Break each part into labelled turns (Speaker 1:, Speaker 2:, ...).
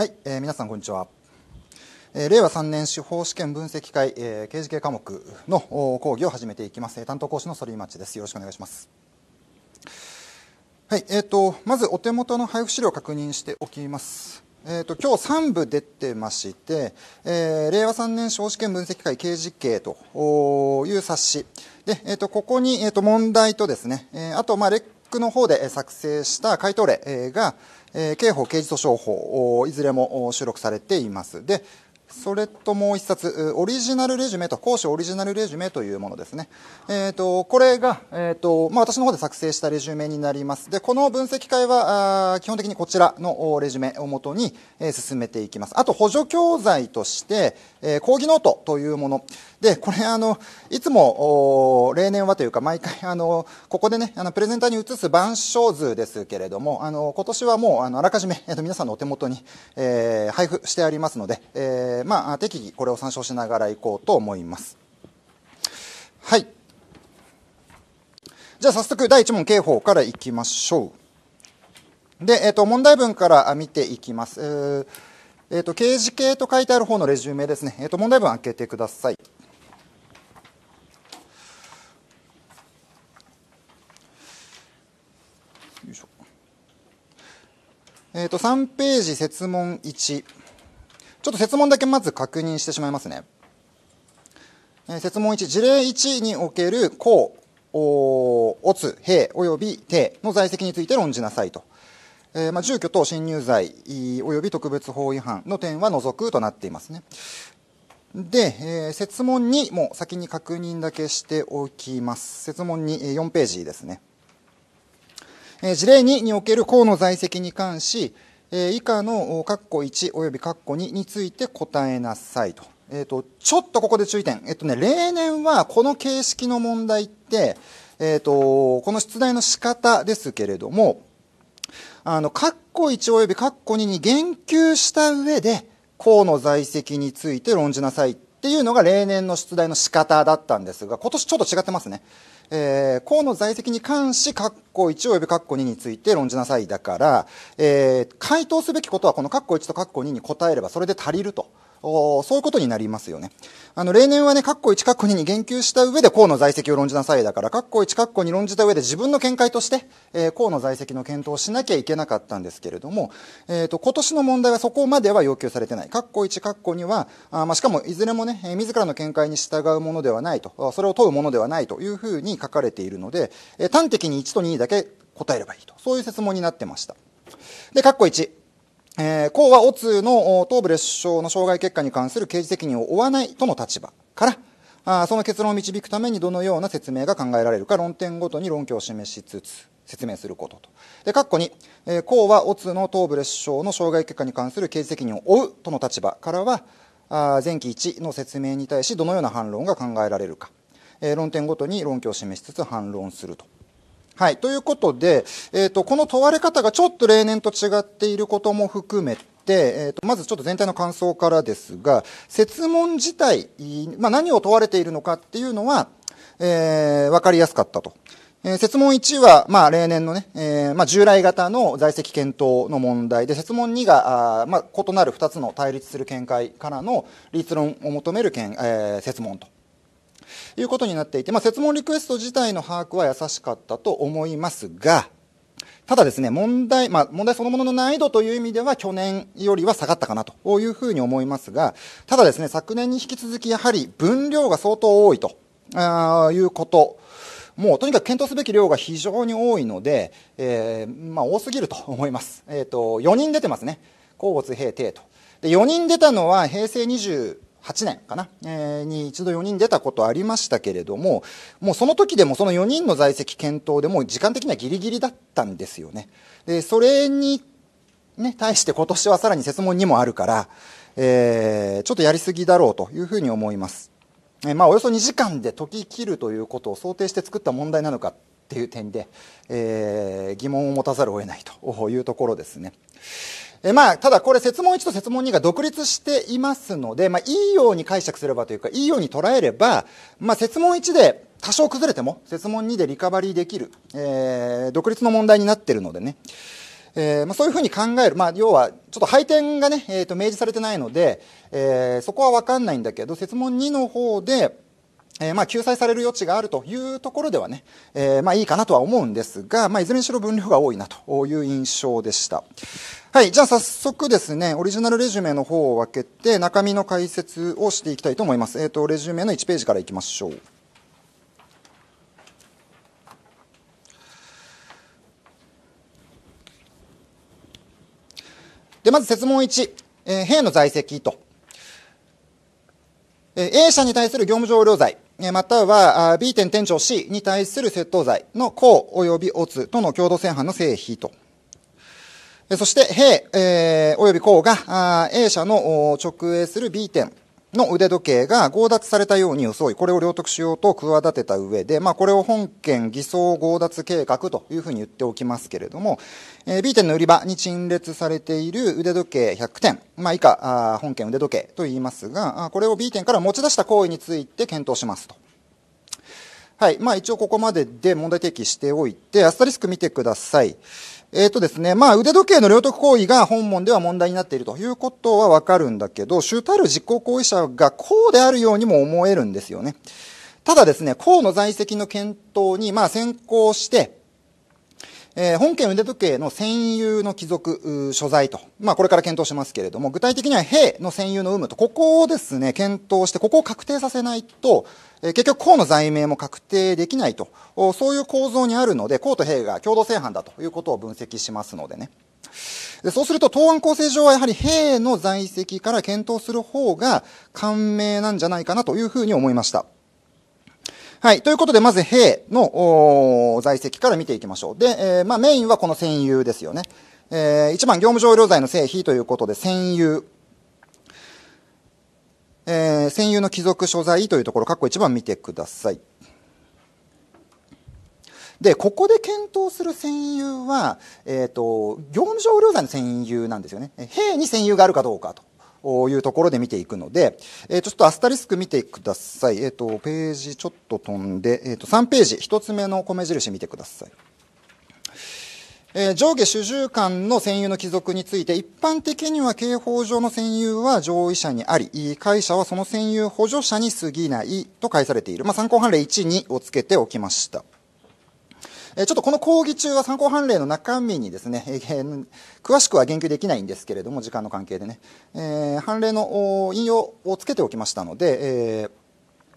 Speaker 1: はい、えー、皆さんこんにちは、えー、令和3年司法試験分析会、えー、刑事系科目の講義を始めていきます、えー、担当講師の反町ですよろしくお願いしますはいえーと、まずお手元の配布資料を確認しておきますえーと、今日3部出てまして、えー、令和3年司法試験分析会刑事系という冊子で、えーと、ここに、えー、と問題とですね、えー、あと、まあ、レックの方で作成した回答例が、えー、刑法、刑事訴訟法、いずれも収録されています。で、それともう一冊、オリジナルレジュメと、講師オリジナルレジュメというものですね。えっ、ー、と、これが、えっ、ー、と、まあ、私の方で作成したレジュメになります。で、この分析会は、あ基本的にこちらのレジュメをもとに、え進めていきます。あと、補助教材として、えー、講義ノートというもの。で、これ、あの、いつも、例年はというか、毎回、あの、ここでね、あの、プレゼンターに移す版書図ですけれども、あの、今年はもう、あの、あらかじめ、えっ、と、皆さんのお手元に、えー、配布してありますので、えーー、まあ、適宜これを参照しながらいこうと思います。はい。じゃあ早速第1問刑法からいきましょう。で、えっ、ー、と、問題文から見ていきます。えっ、ーと、刑事系と書いてある方のレジュメですね、えーと、問題文開けてください。えーと、と3ページ設問1。ちょっと設問だけまず確認してしまいますね。えー、設問1、事例1における公、お、おつ、兵、および定の在籍について論じなさいと。えー、まあ、住居等侵入罪および特別法違反の点は除くとなっていますね。で、えー、説問2も先に確認だけしておきます。説問2、4ページですね。えー、事例2における公の在籍に関し、え以下の括弧1および括弧2について答えなさいと。えっ、ー、と、ちょっとここで注意点。えっ、とね、例年はこの形式の問題って、えっ、と、この出題の仕方ですけれども、あの、括弧1および括弧2に言及した上で、河の在籍について論じなさいっていうのが例年の出題の仕方だったんですが、今年ちょっと違ってますね。えー、公の在籍に関し、括弧1及び括弧2について論じなさいだから、えー、回答すべきことはこの括弧1と括弧2に答えればそれで足りると。そういうことになりますよね。あの、例年はね、カッコ1カッコ2に言及した上で河の在籍を論じなさいだから、カッコ1カッコ2論じた上で自分の見解として、えー、の在籍の検討をしなきゃいけなかったんですけれども、えっ、ー、と、今年の問題はそこまでは要求されてない。カッコ1カッコ2は、あまあ、しかもいずれもね、えー、自らの見解に従うものではないと、それを問うものではないというふうに書かれているので、えー、端的に1と2だけ答えればいいと。そういう説問になってました。で、カッコ1。えー、公はオツの頭部列傷の傷害結果に関する刑事責任を負わないとの立場から、あその結論を導くためにどのような説明が考えられるか論点ごとに論拠を示しつつ説明することと。で、括弧に、えー、公はオツの頭部列傷の傷害結果に関する刑事責任を負うとの立場からは、あ前期1の説明に対しどのような反論が考えられるか、えー、論点ごとに論拠を示しつつ反論すると。はい。ということで、えっ、ー、と、この問われ方がちょっと例年と違っていることも含めて、えーと、まずちょっと全体の感想からですが、設問自体、まあ、何を問われているのかっていうのは、えー、分かりやすかったと。えー、設問1は、まあ、例年のね、えー、まあ、従来型の在籍検討の問題で、設問2が、あまあ、異なる2つの対立する見解からの立論を求める見、えー、設問ということになっていて、まあ、設問リクエスト自体の把握は優しかったと思いますが、ただですね、問題、まあ、問題そのものの難易度という意味では去年よりは下がったかなというふうに思いますが、ただですね、昨年に引き続きやはり分量が相当多いとあいうこと、もうとにかく検討すべき量が非常に多いので、えー、まあ、多すぎると思います。えっ、ー、と、4人出てますね。甲乙丙丁と。で、4人出たのは平成20、8年かな、えー、に一度4人出たことありましたけれども、もうその時でもその4人の在籍検討でもう時間的にはギリギリだったんですよね。で、それに、ね、対して今年はさらに説問にもあるから、えー、ちょっとやりすぎだろうというふうに思います。えー、まあ、およそ2時間で解き切るということを想定して作った問題なのかっていう点で、え疑問を持たざるを得ないというところですね。えまあ、ただこれ、説問1と説問2が独立していますので、まあ、いいように解釈すればというか、いいように捉えれば、まあ、説問1で多少崩れても、説問2でリカバリーできる、えー、独立の問題になってるのでね。えーまあ、そういうふうに考える、まあ、要はちょっと配点がね、えー、と明示されてないので、えー、そこは分かんないんだけど、設問2の方で、えー、まあ、救済される余地があるというところではね、えー、まあ、いいかなとは思うんですが、まあ、いずれにしろ分量が多いなという印象でした。はい。じゃあ早速ですね、オリジナルレジュメの方を分けて、中身の解説をしていきたいと思います。えっ、ー、と、レジュメの1ページからいきましょう。で、まず設問1、えー、兵の在籍と。えー、A 社に対する業務上横領罪。または B 点店長 C に対する窃盗罪の公及びオツとの共同正犯の正否と。そして、兵、えー、及び公が、A 社の直営する B 店の腕時計が強奪されたように装い、これを領得しようと企てた上で、まあ、これを本件偽装強奪計画というふうに言っておきますけれども、えー、B 店の売り場に陳列されている腕時計100点、まあ、以下、あ本件腕時計と言いますが、これを B 店から持ち出した行為について検討しますと。はい。まあ、一応ここまでで問題提起しておいて、アスタリスク見てください。えっ、とですね、まあ腕時計の領得行為が本門では問題になっているということはわかるんだけど、主たる実行行為者がこうであるようにも思えるんですよね。ただですね、公の在籍の検討に、まあ先行して、えー、本件腕時計の占有の帰属所在と、まあ、これから検討しますけれども、具体的には兵の占有の有無と、ここをですね、検討して、ここを確定させないと、えー、結局、公の罪名も確定できないと、そういう構造にあるので、公と兵が共同正犯だということを分析しますのでね。でそうすると、答案構成上はやはり兵の在籍から検討する方が、簡明なんじゃないかなというふうに思いました。はい。ということで、まず兵の在籍から見ていきましょう。で、えー、まあ、メインはこの占有ですよね。えー、一番、業務上領罪の成否ということで、占有。えー、占有の帰属所在というところ、括弧一番見てください。で、ここで検討する占有は、えっ、ー、と、業務上領罪の占有なんですよね。兵に占有があるかどうかと。いうところで見ていくので、えー、ちょっとアスタリスク見てください。えっ、ー、と、ページちょっと飛んで、えっ、ー、と、3ページ、1つ目の米印見てください。えー、上下主従間の占有の帰属について、一般的には刑法上の占有は上位者にあり、会社はその占有補助者に過ぎないと返されている。まあ、参考判例1、2をつけておきました。えちょっとこの講義中は参考判例の中身にですね、えー、詳しくは言及できないんですけれども、時間の関係でね、えー、判例の引用をつけておきましたので、えー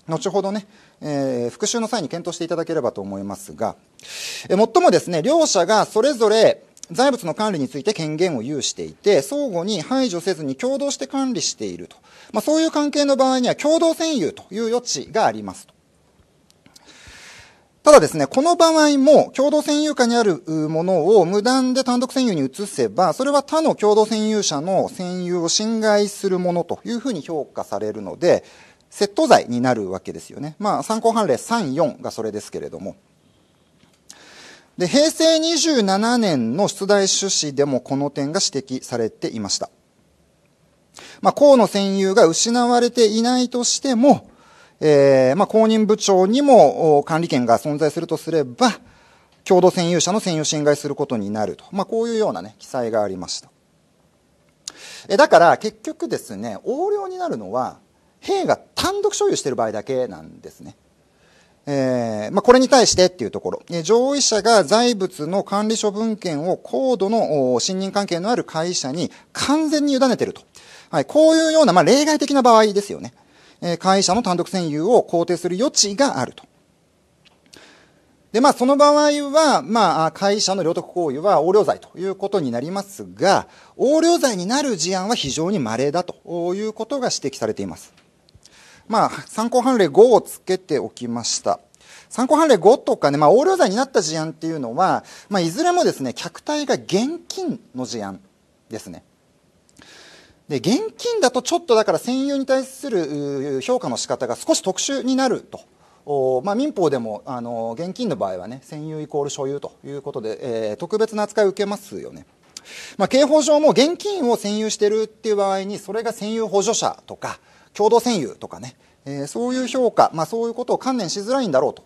Speaker 1: 後ほどね、えー、復習の際に検討していただければと思いますが、えー、もっともですね、両者がそれぞれ財物の管理について権限を有していて、相互に排除せずに共同して管理していると。まあ、そういう関係の場合には共同占有という余地がありますと。ただですね、この場合も共同占有下にあるものを無断で単独占有に移せば、それは他の共同占有者の占有を侵害するものというふうに評価されるので、窃盗罪になるわけですよね。まあ、参考判例3、4がそれですけれども。で、平成27年の出題趣旨でもこの点が指摘されていました。まあ、河野占有が失われていないとしても、えーまあ、公認部長にも管理権が存在するとすれば、共同占有者の占有を侵害することになると、まあ、こういうような、ね、記載がありました。えだから結局ですね横領になるのは兵が単独所有している場合だけなんですね。えーまあ、これに対してっていうところ、えー、上位者が財物の管理処分権を高度の信任関係のある会社に完全に委ねていると、はい、こういうような、まあ、例外的な場合ですよね、え会社の単独占有を肯定する余地があると。で、まあ、その場合は、まあ、会社の領得行為は横領罪ということになりますが、横領罪になる事案は非常に稀だということが指摘されています。まあ、参考判例5をつけておきました。参考判例5とかね、まあ、横領罪になった事案っていうのは、まあ、いずれもですね、客体が現金の事案ですね。で現金だとちょっとだから占有に対する評価の仕方が少し特殊になると。まあ、民法でもあの現金の場合はね占有イコール所有ということで、えー、特別な扱いを受けますよね、まあ、刑法上も現金を占有しているっていう場合にそれが占有補助者とか共同占有とかね、えー、そういう評価、まあ、そういうことを観念しづらいんだろうと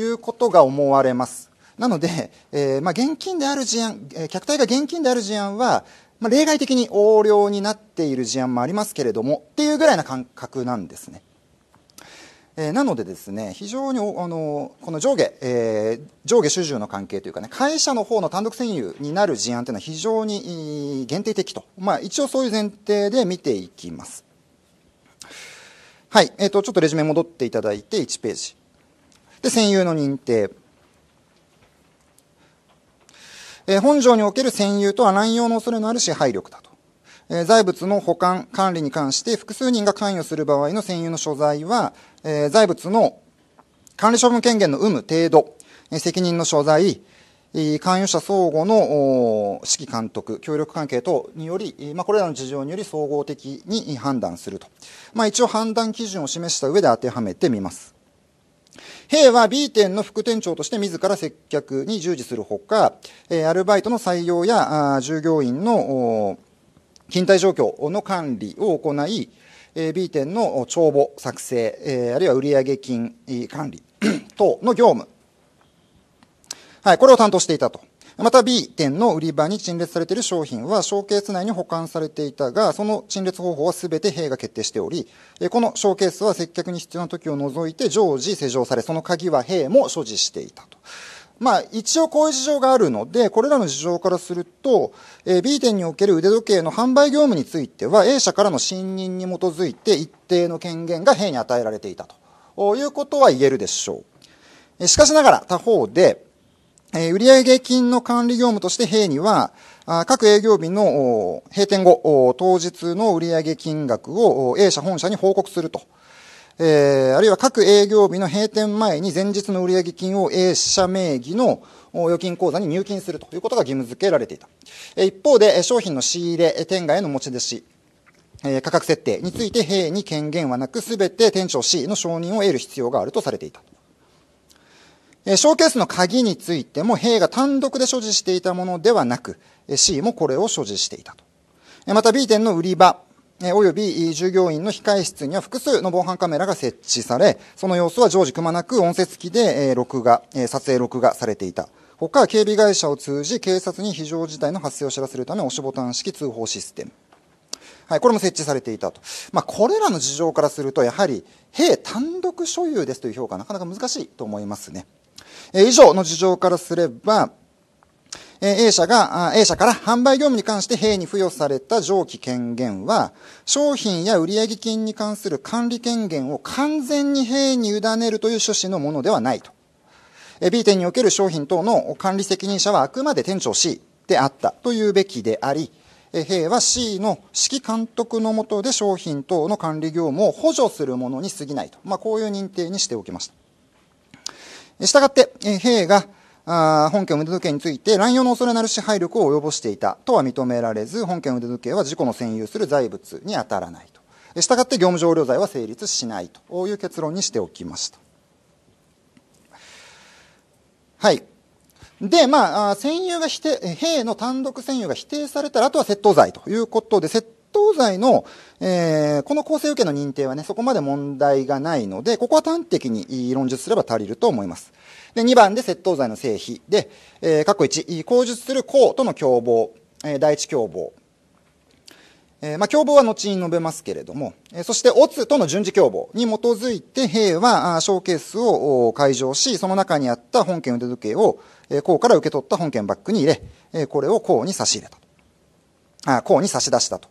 Speaker 1: いうことが思われますなので、えーまあ、現金である事案、えー、客体が現金である事案は、まあ、例外的に横領になっている事案もありますけれどもっていうぐらいな感覚なんですね。えー、なのでですね非常にあのこの上下、えー、上下主従の関係というかね会社の方の単独占有になる事案というのは非常に限定的と、まあ、一応そういう前提で見ていきます。はい、えーと、ちょっとレジュメ戻っていただいて1ページで占有の認定えー、本条における占有とは乱用の恐れのある支配力だと。えー、財物の保管、管理に関して複数人が関与する場合の占有の所在は、えー、財物の管理処分権限の有無、程度、えー、責任の所在、関与者相互の指揮監督、協力関係等により、まあ、これらの事情により総合的に判断すると。まあ、一応判断基準を示した上で当てはめてみます。兵は B 店の副店長として自ら接客に従事するほか、えアルバイトの採用や従業員の勤怠状況の管理を行い、え B 店の帳簿作成、えあるいは売上金管理等の業務、はい、これを担当していたと。また B 店の売り場に陳列されている商品はショーケース内に保管されていたが、その陳列方法は全て兵が決定しており、このショーケースは接客に必要な時を除いて常時施錠され、その鍵は兵も所持していたと。まあ、一応こういう事情があるので、これらの事情からすると、え B 店における腕時計の販売業務については、A 社からの信任に基づいて一定の権限が兵に与えられていたということは言えるでしょう。しかしながら他方で、えー、売上金の管理業務として兵には、各営業日の閉店後、当日の売上金額を A 社本社に報告すると。えー、あるいは各営業日の閉店前に前日の売上金を A 社名義の預金口座に入金するということが義務付けられていた。一方で、商品の仕入れ、店外への持ち出し、え価格設定について、兵に権限はなく、すべて店長 C の承認を得る必要があるとされていた。ショーケースの鍵についても兵が単独で所持していたものではなく C もこれを所持していたとまた B 店の売り場および従業員の控室には複数の防犯カメラが設置されその様子は常時くまなく音声付きで録画撮影録画されていた他警備会社を通じ警察に非常事態の発生を知らせるため押しボタン式通報システムはい、これも設置されていたと、まあ、これらの事情からするとやはり兵単独所有ですという評価はなかなか難しいと思いますね。え以上の事情からすれば、A 社が、A 社から販売業務に関して兵に付与された上記権限は、商品や売上金に関する管理権限を完全に兵に委ねるという趣旨のものではないと。B 店における商品等の管理責任者はあくまで店長 C であったというべきであり、兵は C の指揮監督のもとで商品等の管理業務を補助するものに過ぎないと。まあ、こういう認定にしておきました。したがって、え兵が本件腕時計について乱用の恐れなる支配力を及ぼしていたとは認められず本件腕時計は事故の占有する財物に当たらないとしたがって業務上領罪は成立しないという結論にしておきましたはいで、まあ、占有が否定、兵の単独占有が否定されたら、あとは窃盗罪ということで、窃東西の、えー、この構成受けの認定はね、そこまで問題がないので、ここは端的に論述すれば足りると思います。で、2番で窃盗罪の成否で、えー、括弧1、口述する公との共謀、えー、第一共謀。えー、まあ、共謀は後に述べますけれども、えー、そして、オツとの順次共謀に基づいて、兵は、ショーケースを解除し、その中にあった本件腕時計を、えー、公から受け取った本件バッグに入れ、えー、これを公に差し入れたと。あ、公に差し出したと。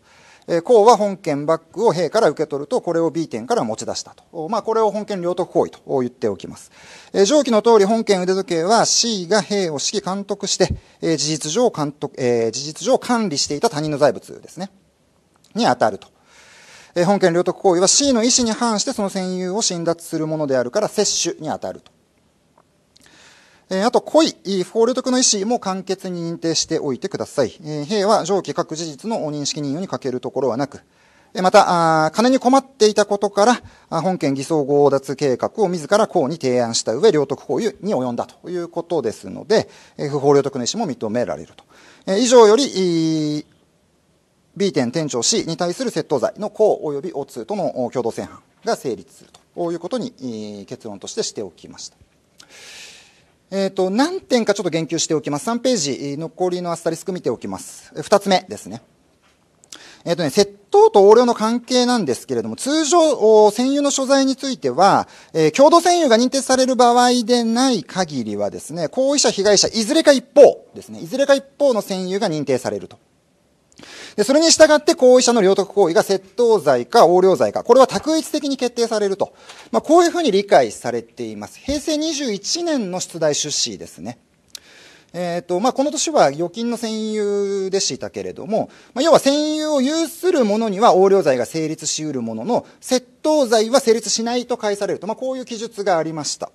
Speaker 1: 公は本件バッグを兵から受け取ると、これを B 点から持ち出したと。まあ、これを本件領得行為と言っておきます。え上記の通り本件腕時計は C が兵を指揮監督して、え事実上監督、え事実上管理していた他人の財物ですね。に当たると。え本件領得行為は C の意思に反してその占有を侵奪するものであるから、摂取に当たると。えあと、故意、不法領得の意思も簡潔に認定しておいてください。えー、兵は上記各事実の認識任用に欠けるところはなく、またあ、金に困っていたことから、本件偽装強奪計画を自ら公に提案した上、領得行有に及んだということですので、不法領得の意思も認められると。以上より、B 店店長 C に対する窃盗罪の項及び O2 との共同正犯が成立するということに結論としてしておきました。えーと、何点かちょっと言及しておきます。3ページ、残りのアスタリスク見ておきます。2つ目ですね。えっ、ー、とね、窃盗と横領の関係なんですけれども、通常、占有の所在については、えー、共同占有が認定される場合でない限りはですね、行為者、被害者、いずれか一方ですね、いずれか一方の占有が認定されると。で、それに従って行為者の領得行為が窃盗罪か横領罪か、これは択一的に決定されると。まあ、こういうふうに理解されています。平成21年の出題出資ですね。えっ、ー、と、まあ、この年は預金の占有でしたけれども、まあ、要は占有を有する者には横領罪が成立し得るものの、窃盗罪は成立しないと返されると、まあ、こういう記述がありました。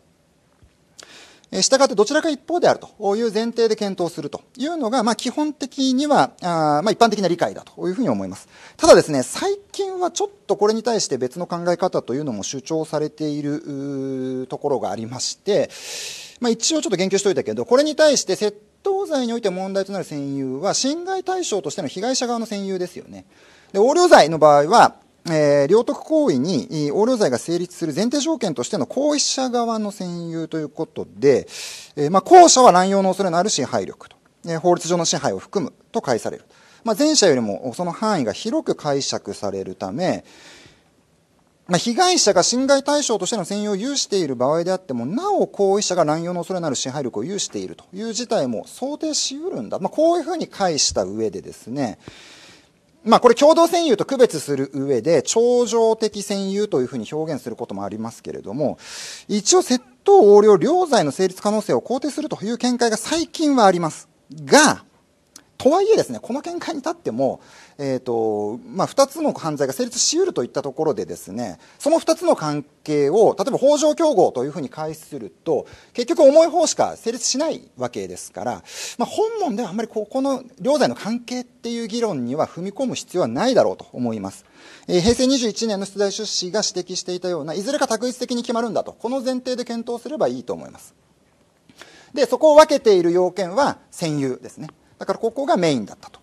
Speaker 1: したがってどちらか一方であるという前提で検討するというのが、まあ、基本的にはあ、まあ、一般的な理解だというふうに思いますただですね最近はちょっとこれに対して別の考え方というのも主張されているところがありまして、まあ、一応ちょっと言及しておいたけどこれに対して窃盗罪において問題となる占有は侵害対象としての被害者側の占有ですよねで横領罪の場合はえー、領得行為に横領罪が成立する前提条件としての行為者側の占有ということで、えー、まあ、後者は乱用の恐れのある支配力と、えー、法律上の支配を含むと解される。まあ、前者よりもその範囲が広く解釈されるため、まあ、被害者が侵害対象としての専用を有している場合であっても、なお行為者が乱用の恐れのある支配力を有しているという事態も想定しうるんだ。まあ、こういうふうに解した上でですね、まあこれ共同占有と区別する上で、超常的占有というふうに表現することもありますけれども、一応窃盗横領両罪の成立可能性を肯定するという見解が最近はあります。が、とはいえですね、この見解に立っても、えーとまあ、2つの犯罪が成立しうるといったところでですね、その2つの関係を、例えば法上競合というふうに解すると、結局重い方しか成立しないわけですから、まあ、本門ではあんまりここの両罪の関係っていう議論には踏み込む必要はないだろうと思います。え平成21年の出題出資が指摘していたような、いずれか択一的に決まるんだと、この前提で検討すればいいと思います。で、そこを分けている要件は占有ですね。だからここがメインだったと。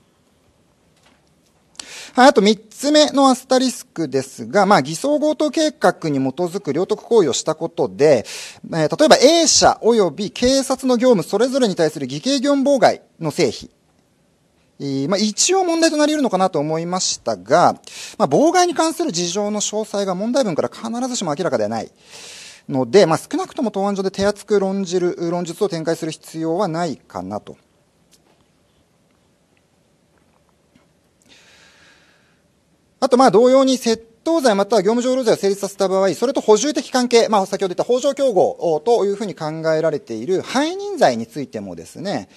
Speaker 1: はい、あと3つ目のアスタリスクですが、まあ、偽装強盗計画に基づく領得行為をしたことで、えー、例えば A 社及び警察の業務それぞれに対する偽計業務妨害の成否。えー、まあ、一応問題となり得るのかなと思いましたが、まあ、妨害に関する事情の詳細が問題文から必ずしも明らかではないので、まあ、少なくとも答案上で手厚く論じる論述を展開する必要はないかなと。あと、まあ、同様に窃盗罪または業務上労罪を成立させた場合、それと補充的関係、まあ、先ほど言った法上競合というふうに考えられている背任罪についてもですね、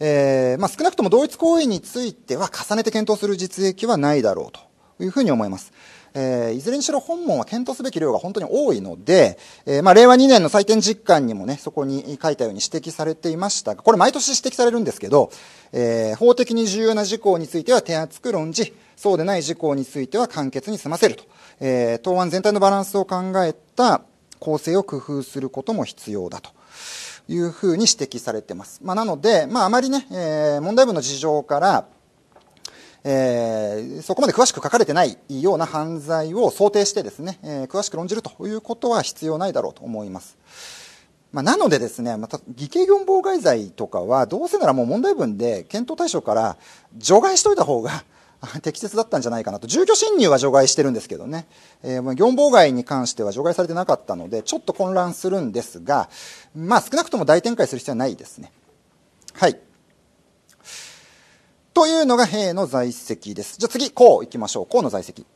Speaker 1: えーまあ、少なくとも同一行為については重ねて検討する実益はないだろうというふうに思います。えー、いずれにしろ本門は検討すべき量が本当に多いので、えーまあ、令和2年の採点実感にもね、そこに書いたように指摘されていましたが、これ毎年指摘されるんですけど、えー、法的に重要な事項については手厚く論じ、そうでない事項については簡潔に済ませると、えー、答案全体のバランスを考えた構成を工夫することも必要だと。いうふうに指摘されてます。まあ、なので、まあ、あまりね、えー、問題文の事情から、えー、そこまで詳しく書かれてないような犯罪を想定してですね、えー、詳しく論じるということは必要ないだろうと思います。まあ、なのでですね、また、偽計業務妨害罪とかは、どうせならもう問題文で検討対象から除外しといた方が、適切だったんじゃないかなと。住居侵入は除外してるんですけどね。えー、業務妨害に関しては除外されてなかったので、ちょっと混乱するんですが、まあ少なくとも大展開する必要はないですね。はい。というのが兵の在籍です。じゃあ次、ういきましょう。うの在籍。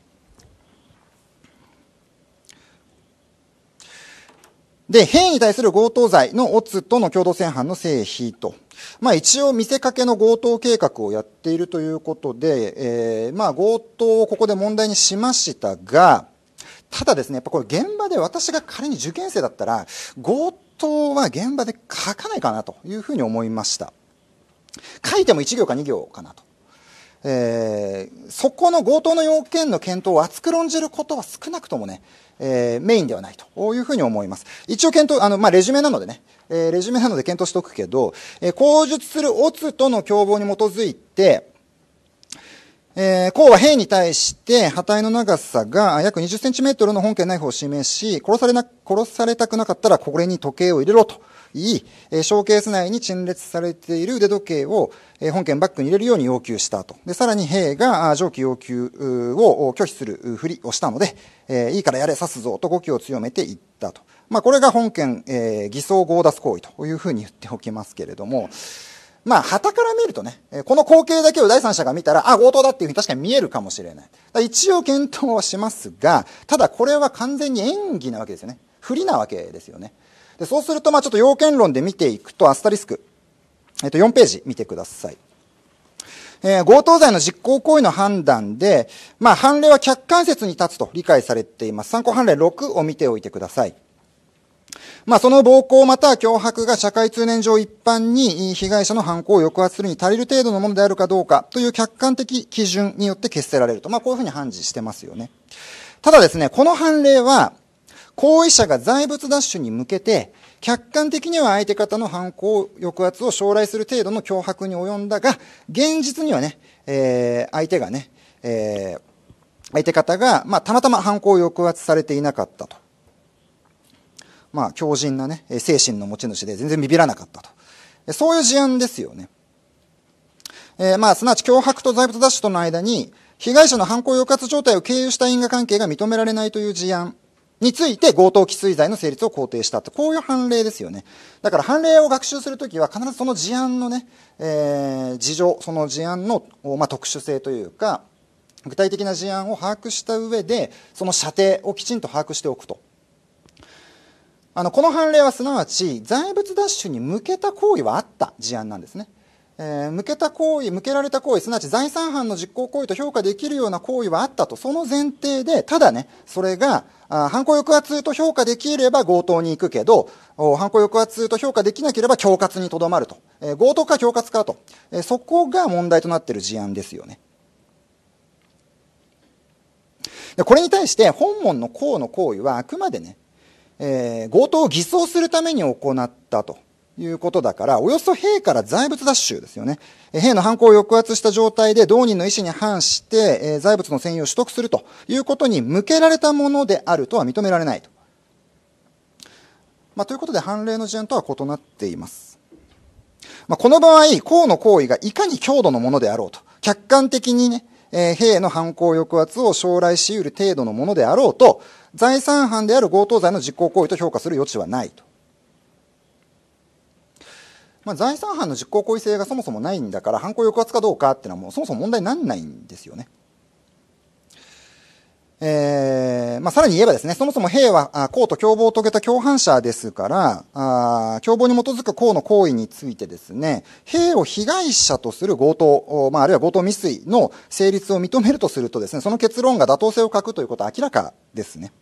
Speaker 1: で、兵に対する強盗罪のオツとの共同正犯の成否とまあ、一応見せかけの強盗計画をやっているということで、えー、まあ、強盗をここで問題にしましたが、ただですね、やっぱこれ現場で私が仮に受験生だったら、強盗は現場で書かないかなというふうに思いました。書いても1行か2行かなと。えー、そこの強盗の要件の検討を厚く論じることは少なくともね、えー、メインではないというふうに思います。一応検討、あの、まあ、レジュメなのでね、えー、レジュメなので検討しておくけど、えー、口述するオツとの共謀に基づいて、えー、公は兵に対して、破体の長さが約20センチメートルの本件ナイフを示し、殺されな、殺されたくなかったらこれに時計を入れろと言い、えー、ショーケース内に陳列されている腕時計を、えー、本件バッグに入れるように要求したと。で、さらに兵が上記要求を拒否するふりをしたので、えー、いいからやれ、刺すぞと語気を強めていったと。まあ、これが本件、えー、偽装強奪行為というふうに言っておきますけれども、まあ、旗から見るとね、この光景だけを第三者が見たら、あ、強盗だっていうふうに確かに見えるかもしれない。一応検討はしますが、ただこれは完全に演技なわけですよね。不利なわけですよね。でそうすると、まあ、ちょっと要件論で見ていくと、アスタリスク。えっと、4ページ見てください。えー、強盗罪の実行行為の判断で、まあ、判例は客観説に立つと理解されています。参考判例6を見ておいてください。まあ、その暴行または脅迫が社会通念上一般に被害者の犯行を抑圧するに足りる程度のものであるかどうかという客観的基準によって決せられると。まあ、こういうふうに判事してますよね。ただですね、この判例は、行為者が財物奪取に向けて、客観的には相手方の犯行、抑圧を将来する程度の脅迫に及んだが、現実にはね、えー、相手がね、えー、相手方が、まあ、たまたま犯行を抑圧されていなかったと。まあ、強靭なね、精神の持ち主で全然ビビらなかったと。そういう事案ですよね。えー、まあ、すなわち脅迫と財物奪取との間に、被害者の犯行抑圧状態を経由した因果関係が認められないという事案について強盗既遂罪の成立を肯定したと。こういう判例ですよね。だから判例を学習するときは必ずその事案のね、えー、事情、その事案の、まあ、特殊性というか、具体的な事案を把握した上で、その射程をきちんと把握しておくと。あのこの判例はすなわち財物奪取に向けた行為はあった事案なんですね、えー、向けた行為向けられた行為すなわち財産犯の実行行為と評価できるような行為はあったとその前提でただねそれがあ犯行抑圧と評価できれば強盗に行くけど犯行抑圧と評価できなければ恐喝にとどまると、えー、強盗か恐喝かと、えー、そこが問題となっている事案ですよねでこれに対して本門の行の行為はあくまでねえー、強盗を偽装するために行ったということだから、およそ兵から財物奪取ですよね。兵の犯行を抑圧した状態で同人の意思に反して、えー、財物の占有を取得するということに向けられたものであるとは認められないと。まあ、ということで判例の事案とは異なっています。まあ、この場合、公の行為がいかに強度のものであろうと、客観的にね、え兵の犯行抑圧を将来し得る程度のものであろうと、財産犯である強盗罪の実行行為と評価する余地はないと。まあ、財産犯の実行行為性がそもそもないんだから、犯行抑圧かどうかっていうのはもうそもそも問題にならないんですよね。えー、まあ、さらに言えばですね、そもそも兵は、公と共謀を遂げた共犯者ですから、あ共謀に基づく公の行為についてですね、兵を被害者とする強盗、まあ、あるいは強盗未遂の成立を認めるとするとですね、その結論が妥当性を欠くということは明らかですね。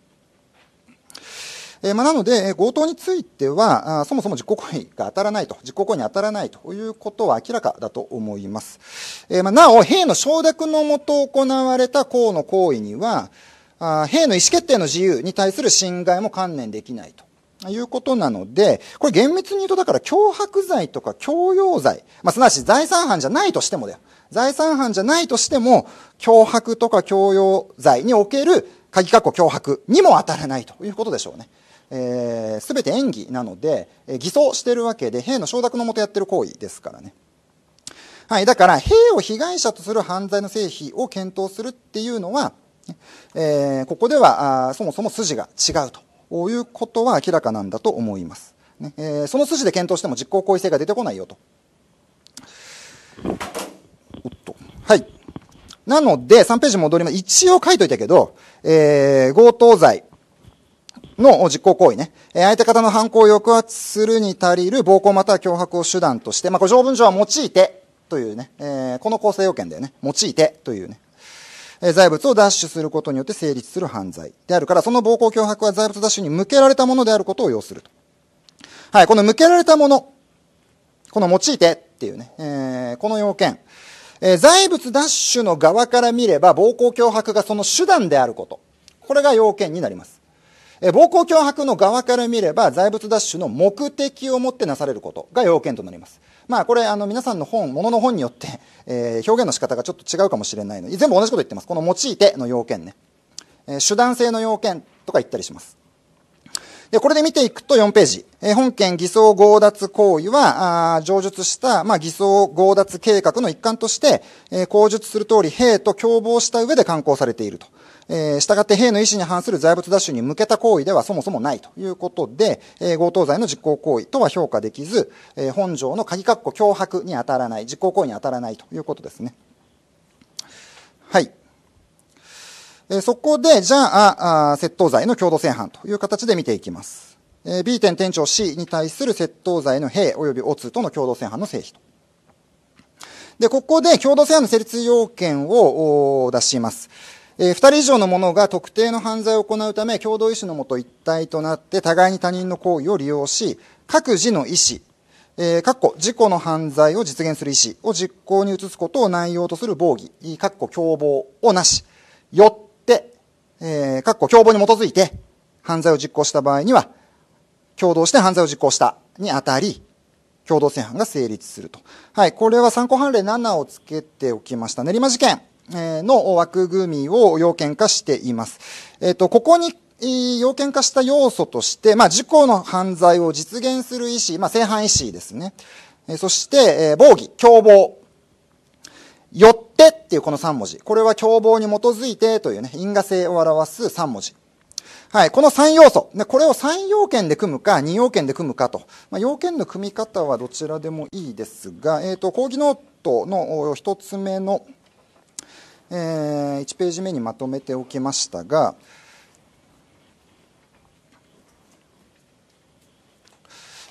Speaker 1: えー、まあ、なので、強盗についてはあ、そもそも実行行為が当たらないと、実行行為に当たらないということは明らかだと思います。えー、まあ、なお、兵の承諾のもと行われた公の行為には、兵の意思決定の自由に対する侵害も観念できないと。いうことなので、これ厳密に言うと、だから脅迫罪とか強要罪、まあ、すなわち財産犯じゃないとしてもだよ。財産犯じゃないとしても、脅迫とか強要罪における鍵括弧脅迫にも当たらないということでしょうね。す、えー、べ、て演技なので、えー、偽装してるわけで、兵の承諾のもとやってる行為ですからね。はい、だから、兵を被害者とする犯罪の成否を検討するっていうのは、えー、ここではあそもそも筋が違うということは明らかなんだと思います。ねえー、その筋で検討しても実行行為性が出てこないよと。おっと。はい。なので、3ページ戻ります。一応書いといたけど、えー、強盗罪の実行行為ね。え相手方の犯行を抑圧するに足りる暴行または脅迫を手段として、まあ、これ条文上は用いてというね、えー、この構成要件だよね。用いてというね。え財物を奪取することによって成立する犯罪であるから、その暴行脅迫は財物奪取に向けられたものであることを要すると。はい、この向けられたもの、この用いてっていうね、えー、この要件。えー、財物奪取の側から見れば、暴行脅迫がその手段であること。これが要件になります。えー、暴行脅迫の側から見れば、財物奪取の目的を持ってなされることが要件となります。まあこれあの皆さんの本、ものの本によって、えー、表現の仕方がちょっと違うかもしれないので、全部同じこと言ってます。この用いての要件ね。えー、手段性の要件とか言ったりします。で、これで見ていくと4ページ。えー、本件偽装強奪行為は、あ上述した、まあ、偽装強奪計画の一環として、えー、口述する通り、兵と共謀した上で刊行されていると。えー、従って兵の意思に反する財物奪取に向けた行為ではそもそもないということで、えー、強盗罪の実行行為とは評価できず、えー、本条の鍵括弧脅迫に当たらない、実行行為に当たらないということですね。はい。えそこで、じゃああ、窃盗罪の共同正犯という形で見ていきます。え B 店店長 C に対する窃盗罪の兵及びオツとの共同正犯の成否と。で、ここで共同正犯の成立要件を出します。えー、2人以上の者が特定の犯罪を行うため共同意思のもと一体となって互いに他人の行為を利用し各自の意思えー、かっこ自己の犯罪を実現する意思を実行に移すことを内容とする防御、かっこ共謀をなし、よって、えー、かっこ共謀に基づいて犯罪を実行した場合には、共同して犯罪を実行したにあたり、共同正犯が成立すると。はい、これは参考判例7をつけておきました。練馬事件の枠組みを要件化しています。えっ、と、ここに要件化した要素として、まあ、事故の犯罪を実現する意思、まあ、正犯意思ですね。えそして、え防義、共謀。よってっていうこの3文字。これは共謀に基づいてというね、因果性を表す3文字。はい。この3要素。これを3要件で組むか、2要件で組むかと。まあ、要件の組み方はどちらでもいいですが、えっ、ー、と、講義ノートの1つ目の、えー、1ページ目にまとめておきましたが、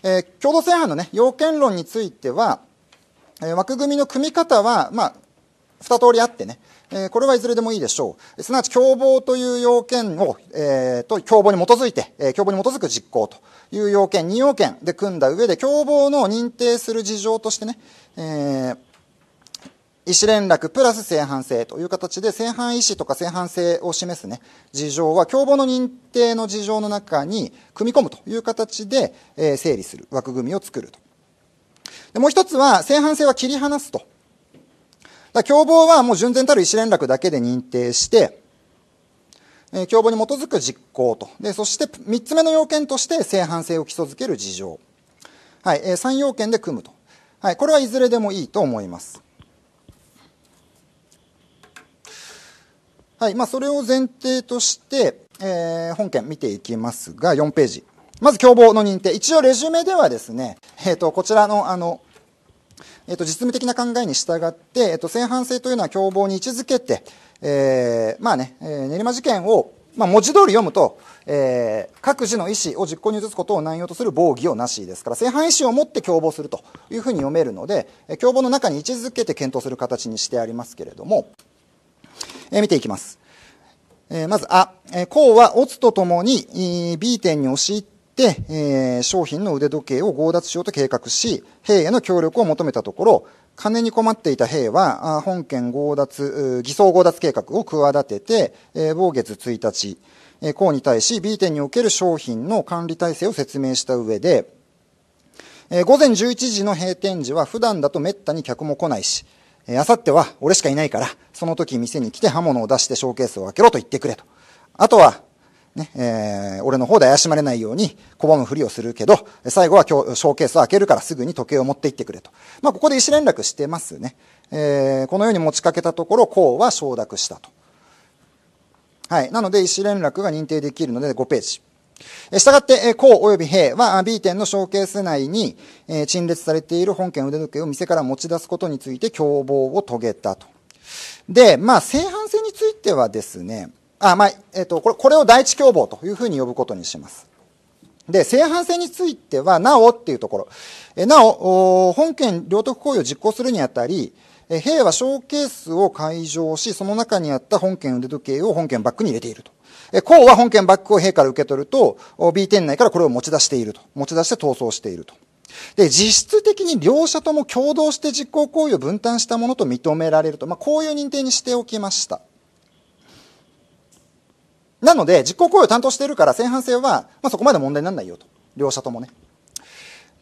Speaker 1: えー、共同正反の、ね、要件論については、えー、枠組みの組み方は、まあ、2通りあってね、えー、これはいずれでもいいでしょう。すなわち共謀という要件を、えー、と、共謀に基づいて、えー、共謀に基づく実行という要件、2要件で組んだ上で、共謀の認定する事情としてね、えー、医師連絡プラス正反性という形で正反医師とか正反性を示すね事情は共謀の認定の事情の中に組み込むという形で、えー、整理する枠組みを作るとでもう一つは正反性は切り離すとだ共謀はもう純然たる医師連絡だけで認定してえー、共謀に基づく実行とでそして3つ目の要件として正反性を基礎づける事情、はいえー、3要件で組むと、はい、これはいずれでもいいと思いますはい。まあ、それを前提として、えー、本件見ていきますが、4ページ。まず、共謀の認定。一応、レジュメではですね、えっ、ー、と、こちらの、あの、えっ、ー、と、実務的な考えに従って、えっ、ー、と、正反性というのは共謀に位置づけて、えー、まあね、えー、練馬事件を、まあ、文字通り読むと、えー、各自の意思を実行に移すことを内容とする防御をなしですから、正反意思を持って共謀するというふうに読めるので、え共謀の中に位置づけて検討する形にしてありますけれども、えー、見ていきます。えー、まず、あ、えー、うは、オツとともに、えー、B 店に押し入って、えー、商品の腕時計を強奪しようと計画し、兵への協力を求めたところ、金に困っていた兵は、あ本件強奪、偽装強奪計画を企てて、え某月1日、えに対し B 店における商品の管理体制を説明した上で、え午前11時の閉店時は普段だと滅多に客も来ないし、えあさっては俺しかいないから、その時店に来て刃物を出してショーケースを開けろと言ってくれと。あとは、ね、えー、俺の方で怪しまれないように拒むふりをするけど、最後は今日、ショーケースを開けるからすぐに時計を持って行ってくれと。まあ、ここで意思連絡してますね。えー、このように持ちかけたところ、こうは承諾したと。はい。なので、意思連絡が認定できるので、5ページ。したがって、公及び兵は B 店のショーケース内に陳列されている本件腕時計を店から持ち出すことについて共謀を遂げたと。で、まあ、正反戦についてはですね、あ、まあ、えっ、ー、と、これ、これを第一共謀というふうに呼ぶことにします。で、正反戦については、なおっていうところ。えなお、本件領得行為を実行するにあたり、え兵はショーケースを解錠し、その中にあった本件腕時計を本件バッグに入れていると。え、こうは本件バッグを兵から受け取ると、B 店内からこれを持ち出していると。持ち出して逃走していると。で、実質的に両者とも共同して実行行為を分担したものと認められると、まあ、こういう認定にしておきました。なので、実行行為を担当しているから、正反性は、まあ、そこまで問題にならないよと。両者ともね。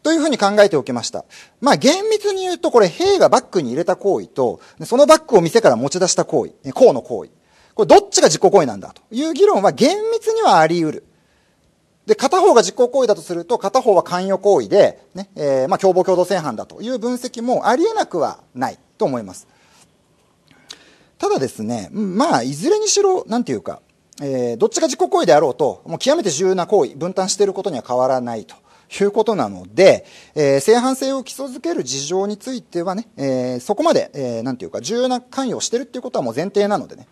Speaker 1: というふうに考えておきました。まあ、厳密に言うと、これ、兵がバッグに入れた行為と、そのバッグを店から持ち出した行為、こうの行為。これ、どっちが実行行為なんだという議論は厳密にはあり得る。で、片方が実行行為だとすると、片方は関与行為でね、えー、まあ、共謀共同正犯だという分析もありえなくはないと思います。ただですね、まあ、いずれにしろ、なんていうか、えー、どっちが実行行為であろうと、もう極めて重要な行為、分担していることには変わらないと。いうことなので、えー、正反性を基礎づける事情についてはね、えー、そこまで、えー、なんていうか、重要な関与をしてるっていうことはもう前提なのでね、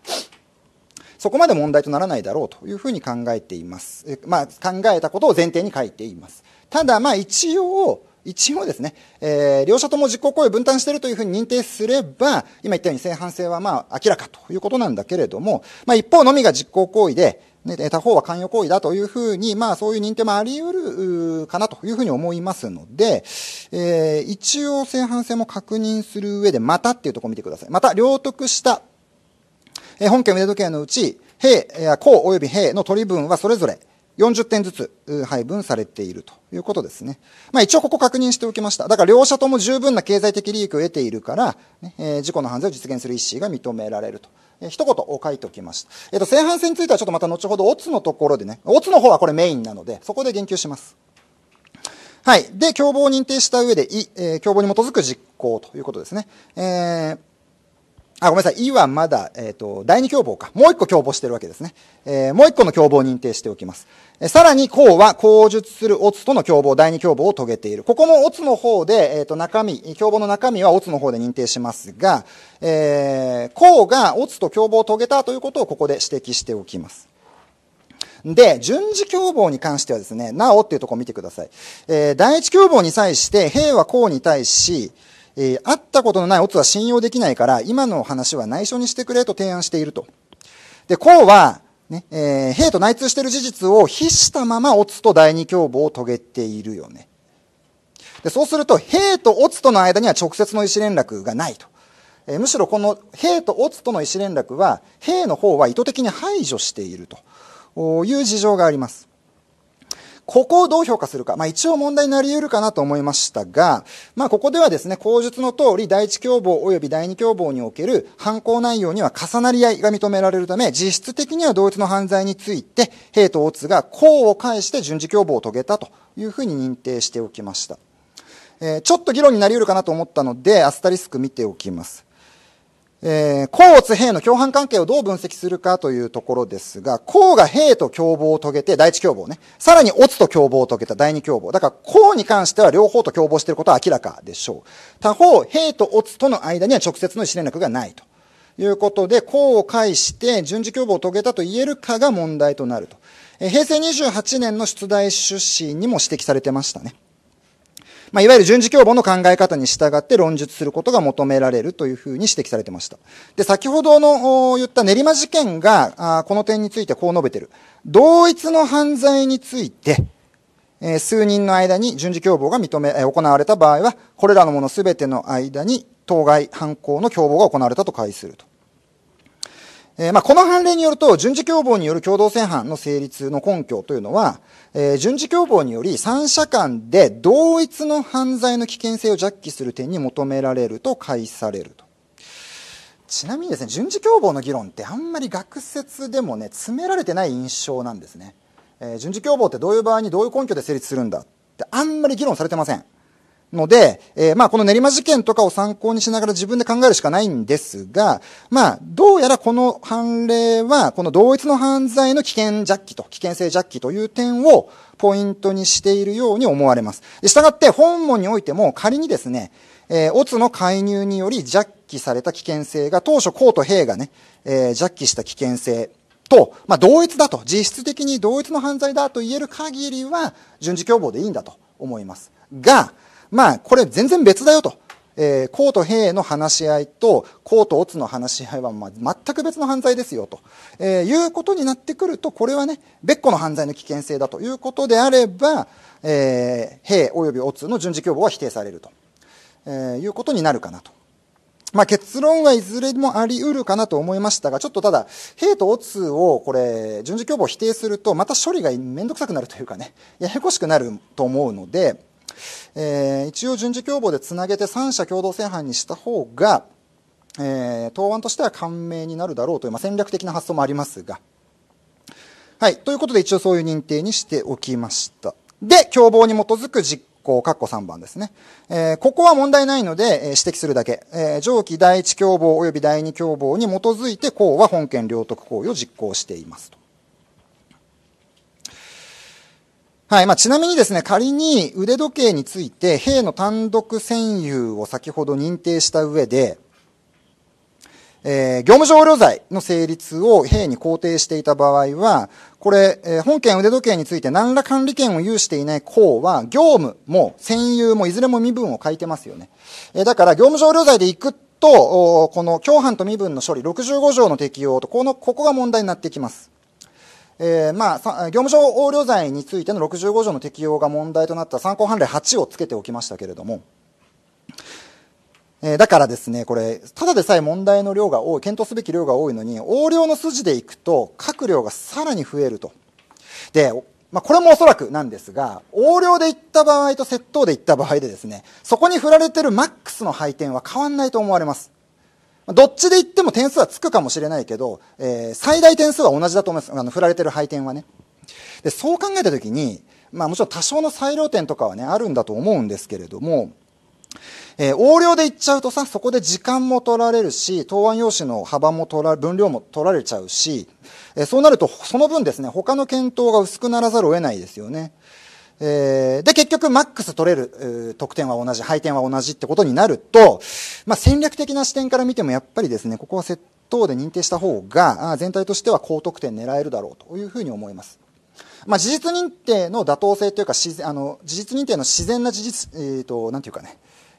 Speaker 1: そこまで問題とならないだろうというふうに考えています。まあ、考えたことを前提に書いています。ただ、まあ、一応、一応ですね、えー、両者とも実行行為を分担しているというふうに認定すれば、今言ったように正反性はまあ明らかということなんだけれども、まあ一方のみが実行行為で、ね、他方は関与行為だというふうに、まあそういう認定もあり得るかなというふうに思いますので、えー、一応正反性も確認する上で、またっていうところを見てください。また、領得したえ本件腕時計のうち、兵、え公及び兵の取り分はそれぞれ40点ずつ配分されているということですね。まあ一応ここ確認しておきました。だから両者とも十分な経済的利益を得ているから、ね、え事故の犯罪を実現する意思が認められると。え一言を書いておきました。えっ、と、前半戦についてはちょっとまた後ほど、オツのところでね、オツの方はこれメインなので、そこで言及します。はい。で、共謀を認定した上で、い、えー、共謀に基づく実行ということですね。えー、あ、ごめんなさい。イはまだ、えっ、ー、と、第二共謀か。もう一個共謀してるわけですね。えー、もう一個の共謀認定しておきます。えー、さらに、うは、口述するオツとの共謀、第二共謀を遂げている。ここもオツの方で、えっ、ー、と、中身、共謀の中身はオツの方で認定しますが、えー、うがオツと共謀を遂げたということをここで指摘しておきます。で、順次共謀に関してはですね、なおっていうところを見てください。えー、第一共謀に際して、兵はうに対し、えー、会ったことのないオツは信用できないから、今の話は内緒にしてくれと提案していると。で、コウは、ね、えー、兵と内通している事実を非したままオツと第二共謀を遂げているよね。で、そうすると、兵とオツとの間には直接の意思連絡がないと。えー、むしろこの兵とオツとの意思連絡は、兵の方は意図的に排除しているという事情があります。ここをどう評価するか、まあ、一応問題になり得るかなと思いましたが、まあ、ここではですね、口述の通り、第一共謀及び第二共謀における犯行内容には重なり合いが認められるため、実質的には同一の犯罪について、兵と大津が功を介して順次共謀を遂げたというふうに認定しておきました。えー、ちょっと議論になり得るかなと思ったので、アスタリスク見ておきます。えー、孔乙兵の共犯関係をどう分析するかというところですが、孔が兵と共謀を遂げて、第一共謀ね。さらに乙と共謀を遂げた第二共謀。だから孔に関しては両方と共謀していることは明らかでしょう。他方、兵と乙との間には直接の意思連絡がないということで、孔を介して順次共謀を遂げたと言えるかが問題となると。平成28年の出題出身にも指摘されてましたね。まあ、いわゆる順次教母の考え方に従って論述することが求められるというふうに指摘されてました。で、先ほどの言った練馬事件が、この点についてこう述べてる。同一の犯罪について、え数人の間に順次共謀が認め、え行われた場合は、これらのもの全ての間に当該犯行の共謀が行われたと解すると。えー、まあ、この判例によると、順次共謀による共同正犯の成立の根拠というのは、えー、順次共謀により三者間で同一の犯罪の危険性を弱記する点に求められると解されると。ちなみにですね、順次共謀の議論ってあんまり学説でもね、詰められてない印象なんですね。えー、順次共謀ってどういう場合にどういう根拠で成立するんだってあんまり議論されてません。ので、えー、まあこの練馬事件とかを参考にしながら自分で考えるしかないんですが、まあどうやらこの判例は、この同一の犯罪の危険ジャッキと、危険性ジャッキという点をポイントにしているように思われます。したがって本文においても仮にですね、えー、オツの介入によりジャッキされた危険性が当初公と兵がね、えー、ジャッキした危険性と、まあ同一だと、実質的に同一の犯罪だと言える限りは、順次共謀でいいんだと思います。が、まあ、これ全然別だよと。えー、公と兵の話し合いと公と乙の話し合いは、まあ、全く別の犯罪ですよと、えー、いうことになってくるとこれはね別個の犯罪の危険性だということであれば、えー、兵及び乙の順次共謀は否定されると、えー、いうことになるかなと。まあ、結論はいずれもあり得るかなと思いましたが、ちょっとただ、兵とオツをこれ、順次共謀を否定すると、また処理がめんどくさくなるというかね、ややこしくなると思うので、えー、一応順次共謀でつなげて3者共同正犯にした方が、えー、答案としては簡明になるだろうという、まあ、戦略的な発想もありますが。はい。ということで一応そういう認定にしておきました。で、共謀に基づく実行、括弧3番ですね。えー、ここは問題ないので、えー、指摘するだけ。えー、上記第1共謀及び第2共謀に基づいて、項は本件領得行為を実行していますと。はい。まあ、ちなみにですね、仮に腕時計について、兵の単独占有を先ほど認定した上で、えー、業務上領罪の成立を兵に肯定していた場合は、これ、えー、本件腕時計について何ら管理権を有していない項は、業務も占有もいずれも身分を書いてますよね。えー、だから、業務上領罪で行くと、この共犯と身分の処理65条の適用と、この、ここが問題になってきます。えー、まあ、業務上横領罪についての65条の適用が問題となった参考判例8をつけておきましたけれども、えー、だからですね、これ、ただでさえ問題の量が多い、検討すべき量が多いのに、横領の筋でいくと、各量がさらに増えると。で、まあ、これもおそらくなんですが、横領でいった場合と窃盗でいった場合でですね、そこに振られてるマックスの配点は変わんないと思われます。どっちで言っても点数はつくかもしれないけど、えー、最大点数は同じだと思います。あの、振られてる配点はね。で、そう考えたときに、まあもちろん多少の裁量点とかはね、あるんだと思うんですけれども、えー、横領でいっちゃうとさ、そこで時間も取られるし、答案用紙の幅も取ら、分量も取られちゃうし、えー、そうなると、その分ですね、他の検討が薄くならざるを得ないですよね。えー、で、結局、マックス取れる、得点は同じ、配点は同じってことになると、まあ、戦略的な視点から見ても、やっぱりですね、ここは窃盗で認定した方が、全体としては高得点狙えるだろうというふうに思います。まあ、事実認定の妥当性というか、あの、事実認定の自然な事実、えっ、ー、と、なんていうかね、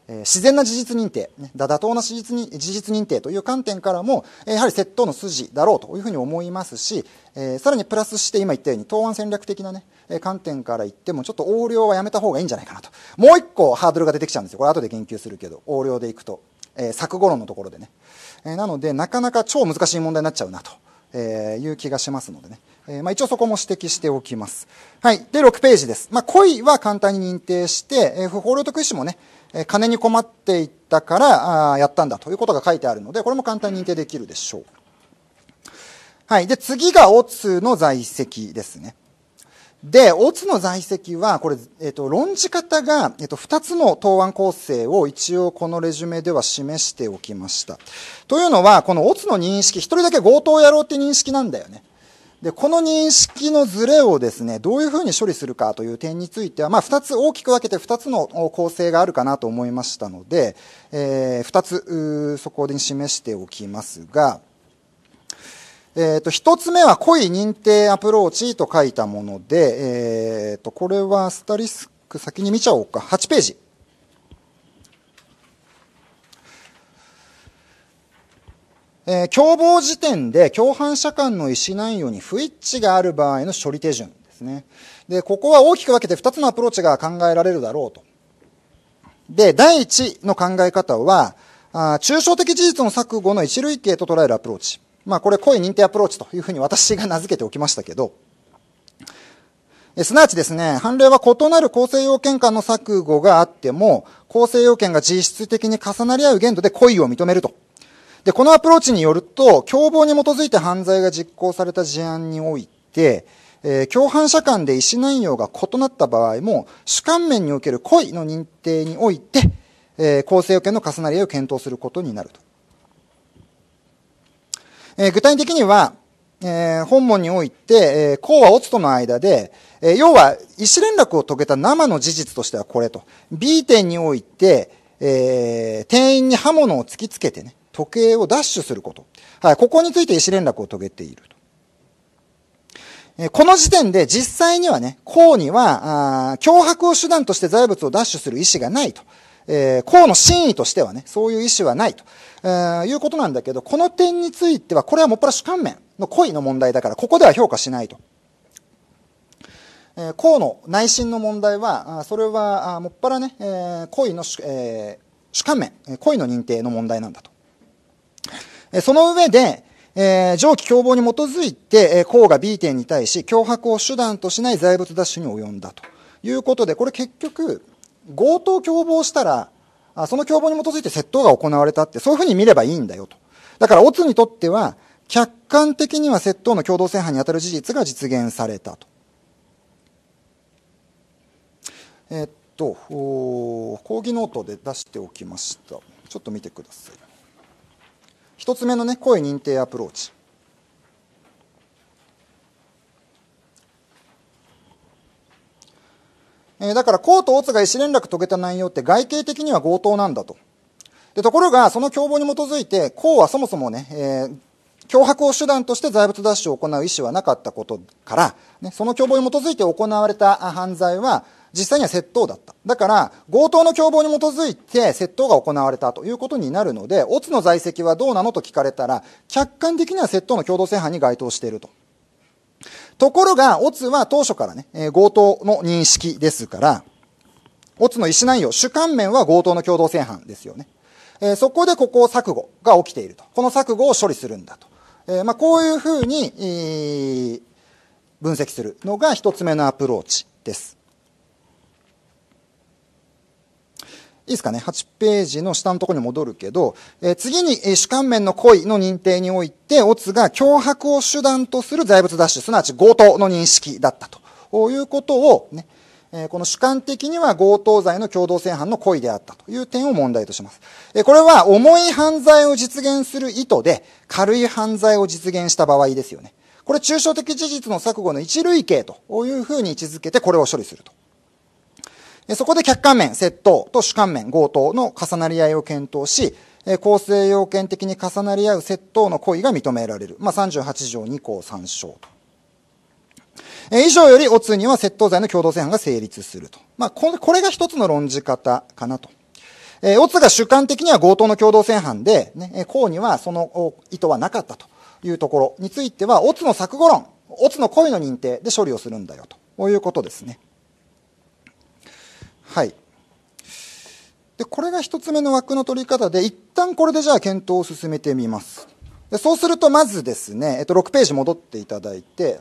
Speaker 1: 自然な事実認定、ね、妥当な事実に事実認定という観点からも、やはり窃盗の筋だろうというふうに思いますし、えー、さらにプラスして今言ったように答案戦略的な、ね、観点から言ってもちょっと横領はやめた方がいいんじゃないかなともう一個ハードルが出てきちゃうんですよこれ後で言及するけど横領でいくと、えー、作論のところでね、えー、なのでなかなか超難しい問題になっちゃうなと。えー、いう気がしますのでね。まあ一応そこも指摘しておきます。はい。で、6ページです。まあ、故意は簡単に認定して、えー、不法領得意思もね、金に困っていたからやったんだということが書いてあるので、これも簡単に認定できるでしょう。はい。で、次がオツの在籍ですね。で、オツの在籍は、これ、えっ、と、論じ方が、えっ、と、二つの答案構成を一応このレジュメでは示しておきました。というのは、このオツの認識、一人だけ強盗をやろうって認識なんだよね。で、この認識のズレをですね、どういうふうに処理するかという点については、まあ、2つ、大きく分けて2つの構成があるかなと思いましたので、えー、2つ、そこで示しておきますが、えー、と1つ目は濃い認定アプローチと書いたもので、えー、とこれはスタリスク先に見ちゃおうか、8ページ。えー、共謀時点で共犯者間の意思内容に不一致がある場合の処理手順ですね。で、ここは大きく分けて2つのアプローチが考えられるだろうと。で、第1の考え方は、あ抽象的事実の錯誤の一類型と捉えるアプローチ。まあ、これ、故意認定アプローチというふうに私が名付けておきましたけど、えすなわちですね、判例は異なる構成要件間の錯誤があっても、構成要件が実質的に重なり合う限度で故意を認めるとで、このアプローチによると、共謀に基づいて犯罪が実行された事案において、えー、共犯者間で意思内容が異なった場合も、主観面における故意の認定において、えー、構成要件の重なり合いを検討することになると。えー、具体的には、えー、本文において、えー、公は乙との間で、えー、要は、意思連絡を遂げた生の事実としてはこれと。B 点において、えー、店員に刃物を突きつけてね、時計を奪取すること、はい、ここについて意思連絡を遂げていると。この時点で実際にはね、公には、脅迫を手段として財物を奪取する意思がないと。えー、公の真意としてはね、そういう意思はないと、えー、いうことなんだけど、この点については、これはもっぱら主観面の故意の問題だから、ここでは評価しないと。えー、公の内心の問題は、あそれはあもっぱらね、えー、故意のえー、主観面、故意の認定の問題なんだと。その上で、えー、上記共謀に基づいて、えー、甲が B 点に対し、脅迫を手段としない財物奪取に及んだということで、これ結局、強盗共謀したら、あその共謀に基づいて窃盗が行われたって、そういうふうに見ればいいんだよと。だから、オツにとっては、客観的には窃盗の共同正犯に当たる事実が実現されたと。えー、っと、講義ノートで出しておきました。ちょっと見てください。1つ目のね声認定アプローチえー、だからコート大津が意思連絡遂げた内容って外形的には強盗なんだと。でところが、その共謀に基づいて、コウはそもそもね、えー、脅迫を手段として財物奪取を行う意思はなかったことから、ね、その共謀に基づいて行われた犯罪は、実際には窃盗だった。だから、強盗の共謀に基づいて窃盗が行われたということになるので、オツの在籍はどうなのと聞かれたら、客観的には窃盗の共同正犯に該当していると。ところが、オツは当初からね、えー、強盗の認識ですから、オツの意思内容、主観面は強盗の共同正犯ですよね。えー、そこでここを錯誤が起きていると。この錯誤を処理するんだと。えー、まあ、こういうふうに、分析するのが一つ目のアプローチです。いいですかね、8ページの下のところに戻るけど、えー、次に、えー、主観面の行為の認定において、オツが脅迫を手段とする財物奪取、すなわち強盗の認識だったということを、ね、えー、この主観的には強盗罪の共同正犯の行為であったという点を問題とします。えー、これは重い犯罪を実現する意図で、軽い犯罪を実現した場合ですよね。これ、抽象的事実の錯誤の一類型というふうに位置づけて、これを処理すると。そこで客観面、窃盗と主観面、強盗の重なり合いを検討し、構成要件的に重なり合う窃盗の行為が認められる。まあ、38条2項3章と。以上より、おつには窃盗罪の共同正犯が成立すると。まあ、これが一つの論じ方かなと。えー、オツが主観的には強盗の共同正犯で、ね、え、公にはその意図はなかったというところについては、オツの錯誤論、オツの行為の認定で処理をするんだよということですね。はいでこれが1つ目の枠の取り方で一旦これでじゃあ検討を進めてみますでそうするとまずですね、えっと、6ページ戻っていただいて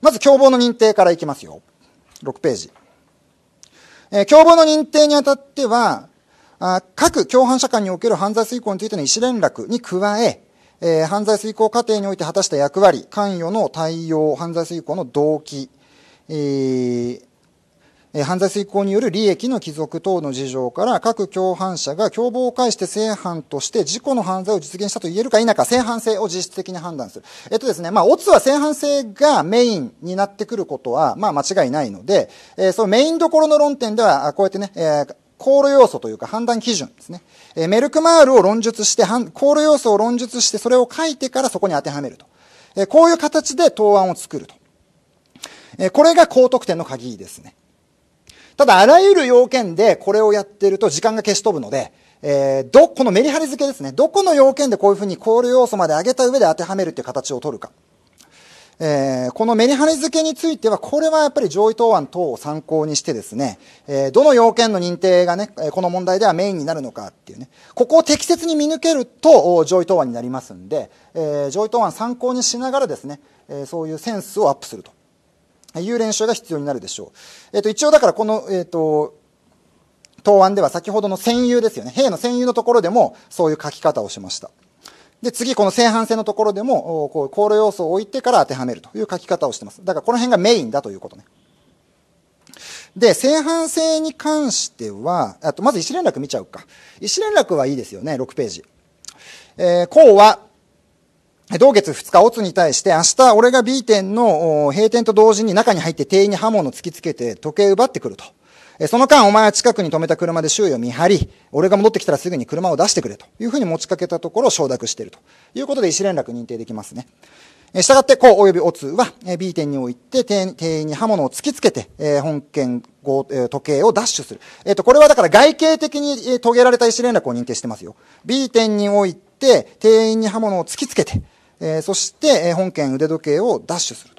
Speaker 1: まず共謀の認定からいきますよ6ページ、えー、共謀の認定にあたってはあ各共犯者間における犯罪遂行についての意思連絡に加ええー、犯罪遂行過程において果たした役割、関与の対応、犯罪遂行の動機、えー、犯罪遂行による利益の帰属等の事情から各共犯者が共謀を介して正犯として自己の犯罪を実現したと言えるか否か正犯性を実質的に判断する。えっとですね、まあ、オツは正犯性がメインになってくることは、まあ、間違いないので、えー、そのメインどころの論点では、こうやってね、えー考慮要素というか判断基準ですね。えー、メルクマールを論述して、考慮要素を論述して、それを書いてからそこに当てはめると。えー、こういう形で答案を作ると。えこれが高得点の鍵ですね。ただ、あらゆる要件でこれをやってると時間が消し飛ぶので、えー、ど、このメリハリ付けですね。どこの要件でこういうふうに考慮要素まで上げた上で当てはめるっていう形を取るか。えー、このメリハリ付けについては、これはやっぱり上位答案等を参考にしてですね、えー、どの要件の認定がね、この問題ではメインになるのかっていうね、ここを適切に見抜けると上位答案になりますんで、えー、上位答案参考にしながらですね、えそういうセンスをアップするという練習が必要になるでしょう。えっ、と、一応だからこの、えっ、と、答案では先ほどの占有ですよね。兵の占有のところでもそういう書き方をしました。で、次、この正反性のところでも、こう、考慮要素を置いてから当てはめるという書き方をしてます。だから、この辺がメインだということね。で、正反性に関しては、あと、まず一連絡見ちゃうか。一連絡はいいですよね、6ページ。えー、うは、同月2日、オツに対して、明日、俺が B 店の閉店と同時に中に入って店員に刃物突きつけて、時計奪ってくると。その間、お前は近くに止めた車で周囲を見張り、俺が戻ってきたらすぐに車を出してくれというふうに持ちかけたところを承諾しているということで、医師連絡認定できますね。したがって、お及びおツは B 店において店員に刃物を突きつけて、本件時計を奪取する。えっ、と、これはだから外形的に遂げられた意思連絡を認定してますよ。B 店において店員に刃物を突きつけて、えそして本件腕時計を奪取する。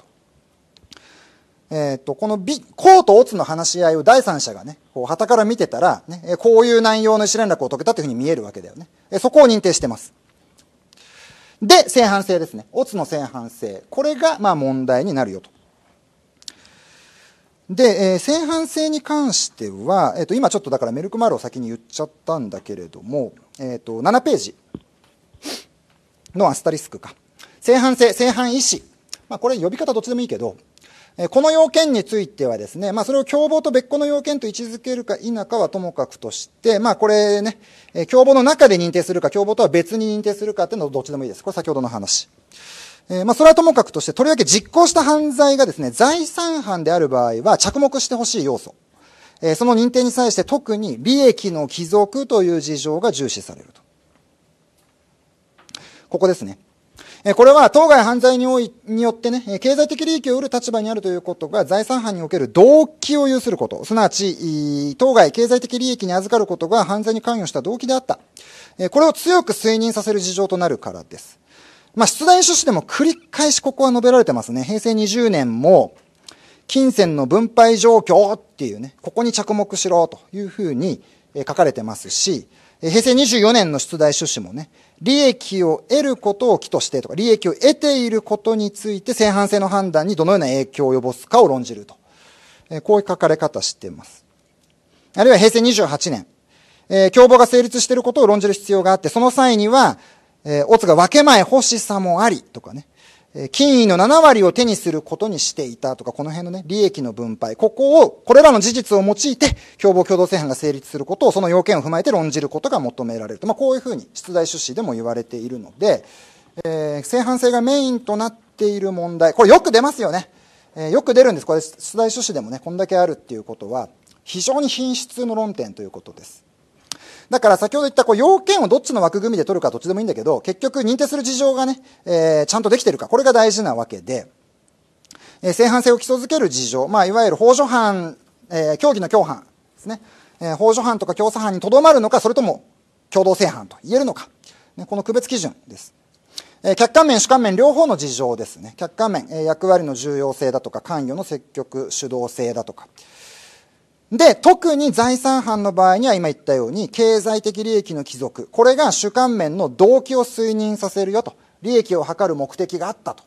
Speaker 1: えー、と、このビ、ーとオツの話し合いを第三者がね、こう、旗から見てたら、ね、こういう内容の意思連絡を解けたというふうに見えるわけだよね。えそこを認定してます。で、正反性ですね。オツの正反性。これが、まあ、問題になるよと。で、えー、正反性に関しては、えっ、ー、と、今ちょっとだからメルクマールを先に言っちゃったんだけれども、えっ、ー、と、7ページのアスタリスクか。正反性、正反意思。まあ、これ呼び方どっちでもいいけど、この要件についてはですね、まあ、それを共謀と別個の要件と位置づけるか否かはともかくとして、まあ、これね、共謀の中で認定するか、共謀とは別に認定するかっていうのはどっちでもいいです。これ先ほどの話。えー、まあ、それはともかくとして、とりわけ実行した犯罪がですね、財産犯である場合は着目してほしい要素。えー、その認定に際して特に利益の帰属という事情が重視されると。ここですね。これは当該犯罪によってね、経済的利益を得る立場にあるということが財産犯における動機を有すること、すなわち、当該経済的利益に預かることが犯罪に関与した動機であった。これを強く推認させる事情となるからです。まあ、出題趣旨でも繰り返しここは述べられてますね。平成20年も、金銭の分配状況っていうね、ここに着目しろというふうに書かれてますし、平成24年の出題趣旨もね、利益を得ることを起としてとか、利益を得ていることについて正反性の判断にどのような影響を及ぼすかを論じると。えこういう書かれ方しています。あるいは平成28年、えー、共謀が成立していることを論じる必要があって、その際には、えー、オツが分け前欲しさもありとかね、金位の7割を手にすることにしていたとか、この辺のね、利益の分配、ここを、これらの事実を用いて、共謀共同正犯が成立することを、その要件を踏まえて論じることが求められると。まあ、こういうふうに、出題趣旨でも言われているので、えー、正反性がメインとなっている問題、これよく出ますよね。えー、よく出るんです。これ、出題趣旨でもね、こんだけあるっていうことは、非常に品質の論点ということです。だから先ほど言ったこう要件をどっちの枠組みで取るかどっちでもいいんだけど、結局認定する事情がね、えー、ちゃんとできてるか、これが大事なわけで、えー、正犯性を基礎づける事情、まあ、いわゆる法助犯、えー、競技の共犯ですね、えー、法助犯とか共作犯にとどまるのか、それとも共同正犯と言えるのか、ね、この区別基準です。客観面、主観面、両方の事情ですね。客観面、役割の重要性だとか、関与の積極主導性だとか、で、特に財産犯の場合には今言ったように、経済的利益の帰属。これが主観面の動機を推認させるよと。利益を図る目的があったと。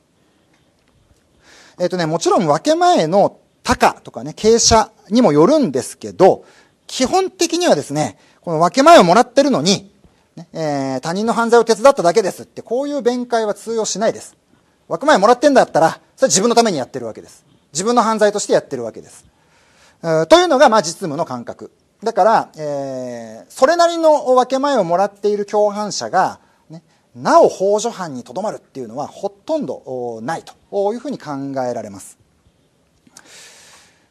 Speaker 1: えっ、ー、とね、もちろん分け前の高とかね、傾斜にもよるんですけど、基本的にはですね、この分け前をもらってるのに、えー、他人の犯罪を手伝っただけですって、こういう弁解は通用しないです。分け前もらってんだったら、それは自分のためにやってるわけです。自分の犯罪としてやってるわけです。というのが、まあ、実務の感覚。だから、えー、それなりの分け前をもらっている共犯者が、ね、なお法助犯にとどまるっていうのはほとんどないというふうに考えられます。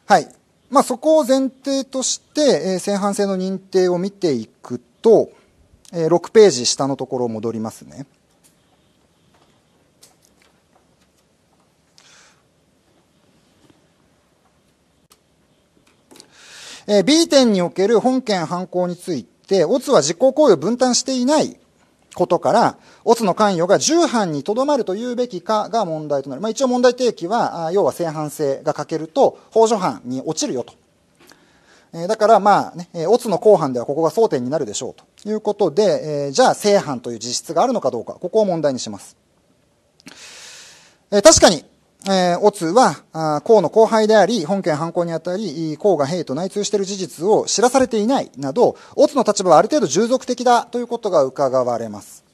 Speaker 1: はい。まあ、そこを前提として、えー、正犯性の認定を見ていくと、えー、6ページ下のところ戻りますね。えー、B 点における本件犯行について、オツは実行行為を分担していないことから、オツの関与が重犯にとどまるというべきかが問題となる。まあ、一応問題提起は、要は正犯性が欠けると、法助犯に落ちるよと。えだからまあね、オツの後半ではここが争点になるでしょうということで、えー、じゃあ正犯という実質があるのかどうか、ここを問題にします。えー、確かに、えー、オツは、孔の後輩であり、本件犯行にあたり、孔が兵と内通している事実を知らされていないなど、オツの立場はある程度従属的だということが伺われます。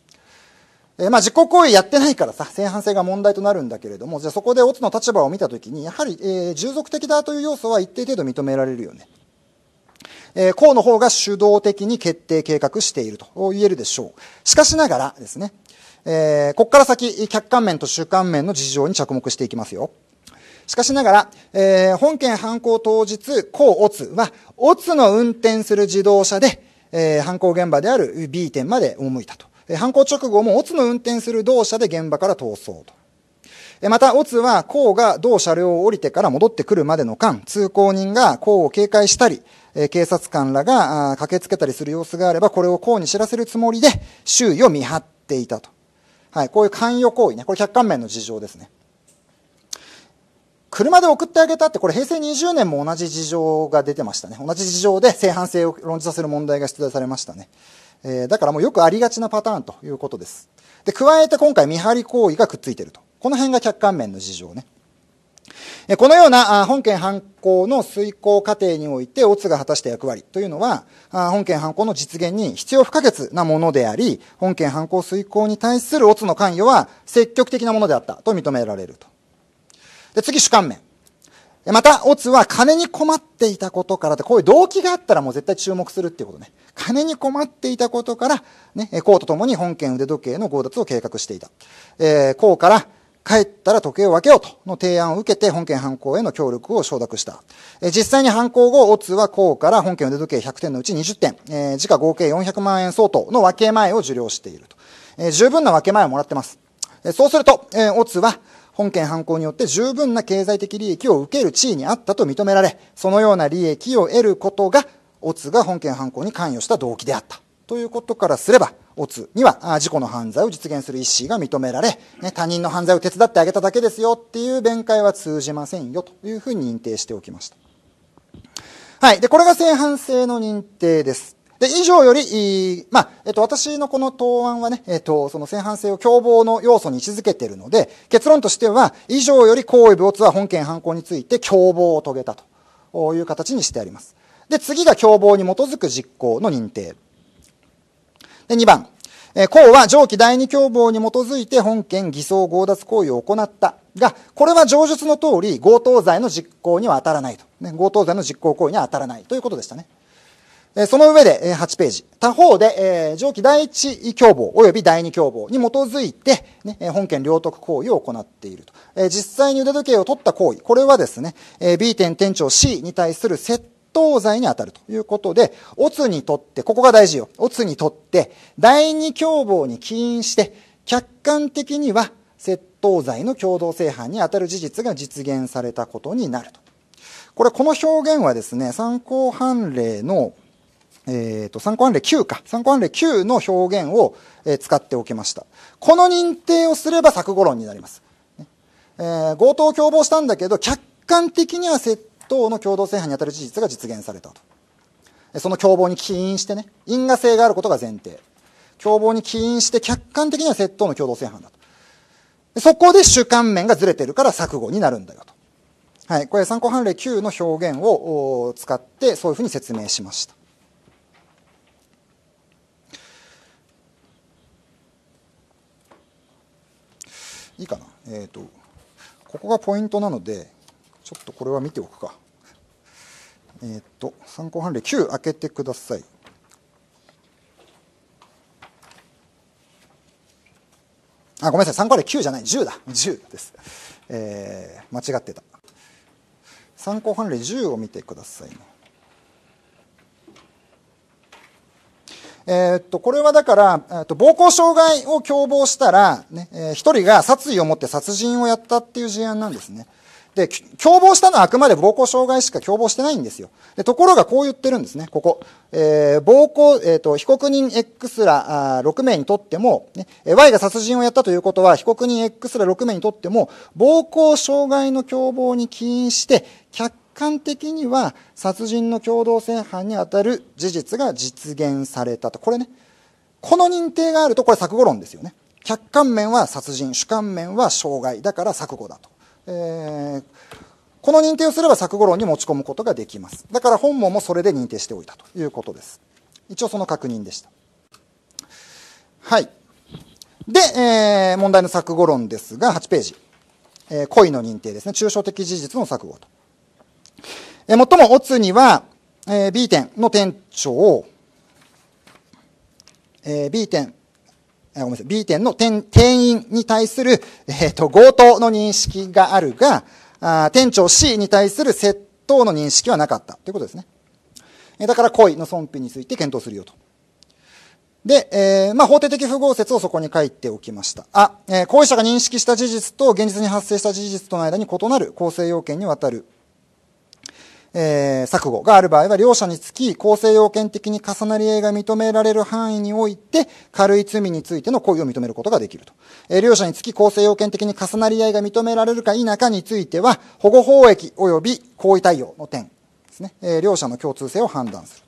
Speaker 1: えー、まあ、実行行為やってないからさ、正反性が問題となるんだけれども、じゃあそこでオツの立場を見たときに、やはり、えー、従属的だという要素は一定程度認められるよね。えー、河の方が主導的に決定計画していると言えるでしょう。しかしながらですね、えー、ここから先、客観面と主観面の事情に着目していきますよ。しかしながら、えー、本件犯行当日、甲乙ツは、オツの運転する自動車で、えー、犯行現場である B 店まで赴いたと。え犯行直後もオツの運転する同社で現場から逃走と。また、オツは、甲が同車両を降りてから戻ってくるまでの間、通行人が甲を警戒したり、警察官らが駆けつけたりする様子があれば、これを甲に知らせるつもりで、周囲を見張っていたと。はい、こういう関与行為ね、これ客観面の事情ですね。車で送ってあげたって、これ平成20年も同じ事情が出てましたね。同じ事情で正反性を論じさせる問題が出題されましたね。えー、だからもうよくありがちなパターンということです。で、加えて今回見張り行為がくっついてると。この辺が客観面の事情ね。このような本件犯行の遂行過程において、オツが果たした役割というのは、本件犯行の実現に必要不可欠なものであり、本件犯行遂行に対するオツの関与は積極的なものであったと認められると。で次、主観面。また、オツは金に困っていたことからって、こういう動機があったらもう絶対注目するっていうことね。金に困っていたことから、ね、うと共に本件腕時計の強奪を計画していた。えー、公から、帰ったら時計を分けようとの提案を受けて本件犯行への協力を承諾した。え実際に犯行後、オツはこうから本件腕時計100点のうち20点、えー、時価合計400万円相当の分け前を受領していると。えー、十分な分け前をもらってます。えそうすると、えー、オツは本件犯行によって十分な経済的利益を受ける地位にあったと認められ、そのような利益を得ることが、オツが本件犯行に関与した動機であった。ということからすれば、オツには自己の犯罪を実現する意思が認められ、ね、他人の犯罪を手伝ってあげただけですよっていう弁解は通じませんよというふうに認定しておきました。はい。で、これが正反性の認定です。で、以上より、まあ、えっと、私のこの答案はね、えっと、その正反性を共謀の要素に位置づけているので、結論としては、以上より行為部没は本件犯行について共謀を遂げたという形にしてあります。で、次が共謀に基づく実行の認定で2番、えー、項は上記第二共謀に基づいて本件偽装強奪行為を行ったが、これは上述の通り強盗罪の実行には当たらないと。ね、強盗罪の実行行為には当たらないということでしたね。えー、その上で、えー、8ページ。他方で、えー、上記第一共謀及び第二共謀に基づいて、ね、本件領得行為を行っていると。えー、実際に腕時計を取った行為、これはですね、えー、B 店店長 C に対する窃東西に当たるということで、オツにとって、ここが大事よ。オツにとって、第二共謀に起因して、客観的には窃盗罪の共同正犯に当たる事実が実現されたことになると。これ、この表現はですね、参考判例の、えっ、ー、と、参考判例9か。参考判例9の表現を、えー、使っておきました。この認定をすれば作語論になります。えー、強盗共謀したんだけど、客観的には窃盗党の共同正犯に当たる事実が実現されたとその共謀に起因してね因果性があることが前提共謀に起因して客観的には窃盗の共同正犯だとそこで主観面がずれてるから錯誤になるんだよとはい、これ参考判例9の表現を使ってそういうふうに説明しましたいいかなえっ、ー、とここがポイントなのでちょっとこれは見ておくか。えー、っと、参考判例9開けてください。あ、ごめんなさい。参考例9じゃない。10だ。10です。えー、間違ってた。参考判例10を見てください、ね、えー、っと、これはだから、えー、っと暴行傷害を共謀したら、ね、えー、1人が殺意を持って殺人をやったっていう事案なんですね。で、共謀したのはあくまで暴行傷害しか共謀してないんですよ。でところがこう言ってるんですね、ここ。えー、暴行、えっ、ー、と、被告人 X ら6名にとっても、ね、Y が殺人をやったということは、被告人 X ら6名にとっても、暴行傷害の共謀に起因して、客観的には殺人の共同正犯に当たる事実が実現されたと。これね、この認定があると、これ錯誤論ですよね。客観面は殺人、主観面は傷害。だから錯誤だと。えー、この認定をすれば作語論に持ち込むことができますだから本門もそれで認定しておいたということです一応その確認でしたはいで、えー、問題の作語論ですが8ページ、えー、恋の認定ですね抽象的事実の作語と、えー、もっともオツには、えー、B 店の店長を、えー、B 店ごめんなさい、B 店の店員に対する、えっ、ー、と、強盗の認識があるが、あ店長 C に対する窃盗の認識はなかったということですね。えだから故意の損否について検討するよと。で、えー、まあ、法定的不合説をそこに書いておきました。あ、えー、行為者が認識した事実と現実に発生した事実との間に異なる構成要件にわたるえー、錯誤がある場合は両者につき構成要件的に重なり合いが認められる範囲において軽い罪についての行為を認めることができると、えー、両者につき構成要件的に重なり合いが認められるか否かについては保護法益及び行為対応の点ですね、えー、両者の共通性を判断する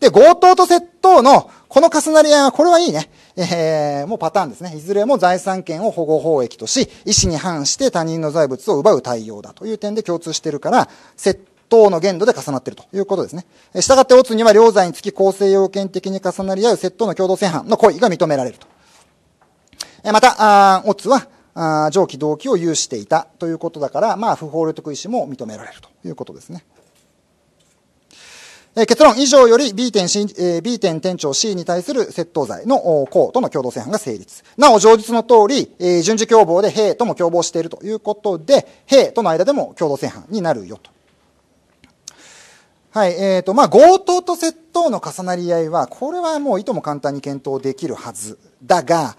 Speaker 1: で、強盗と窃盗のこの重なり合いは、これはいいね。えー、もうパターンですね。いずれも財産権を保護法益とし、意思に反して他人の財物を奪う対応だという点で共通してるから、窃等の限度で重なっているということですね。したがって、オツには両罪につき構成要件的に重なり合う窃盗の共同正犯の行為が認められると。また、オツは、上記動機を有していたということだから、まあ、不法領得意思も認められるということですね。結論、以上より B 点 C、え B 点店長 C に対する窃盗罪の公との共同正犯が成立。なお、上述の通り、え順次共謀で兵とも共謀しているということで、兵との間でも共同正犯になるよと。はい、えっ、ー、と、まあ、強盗と窃盗の重なり合いは、これはもういとも簡単に検討できるはずだが、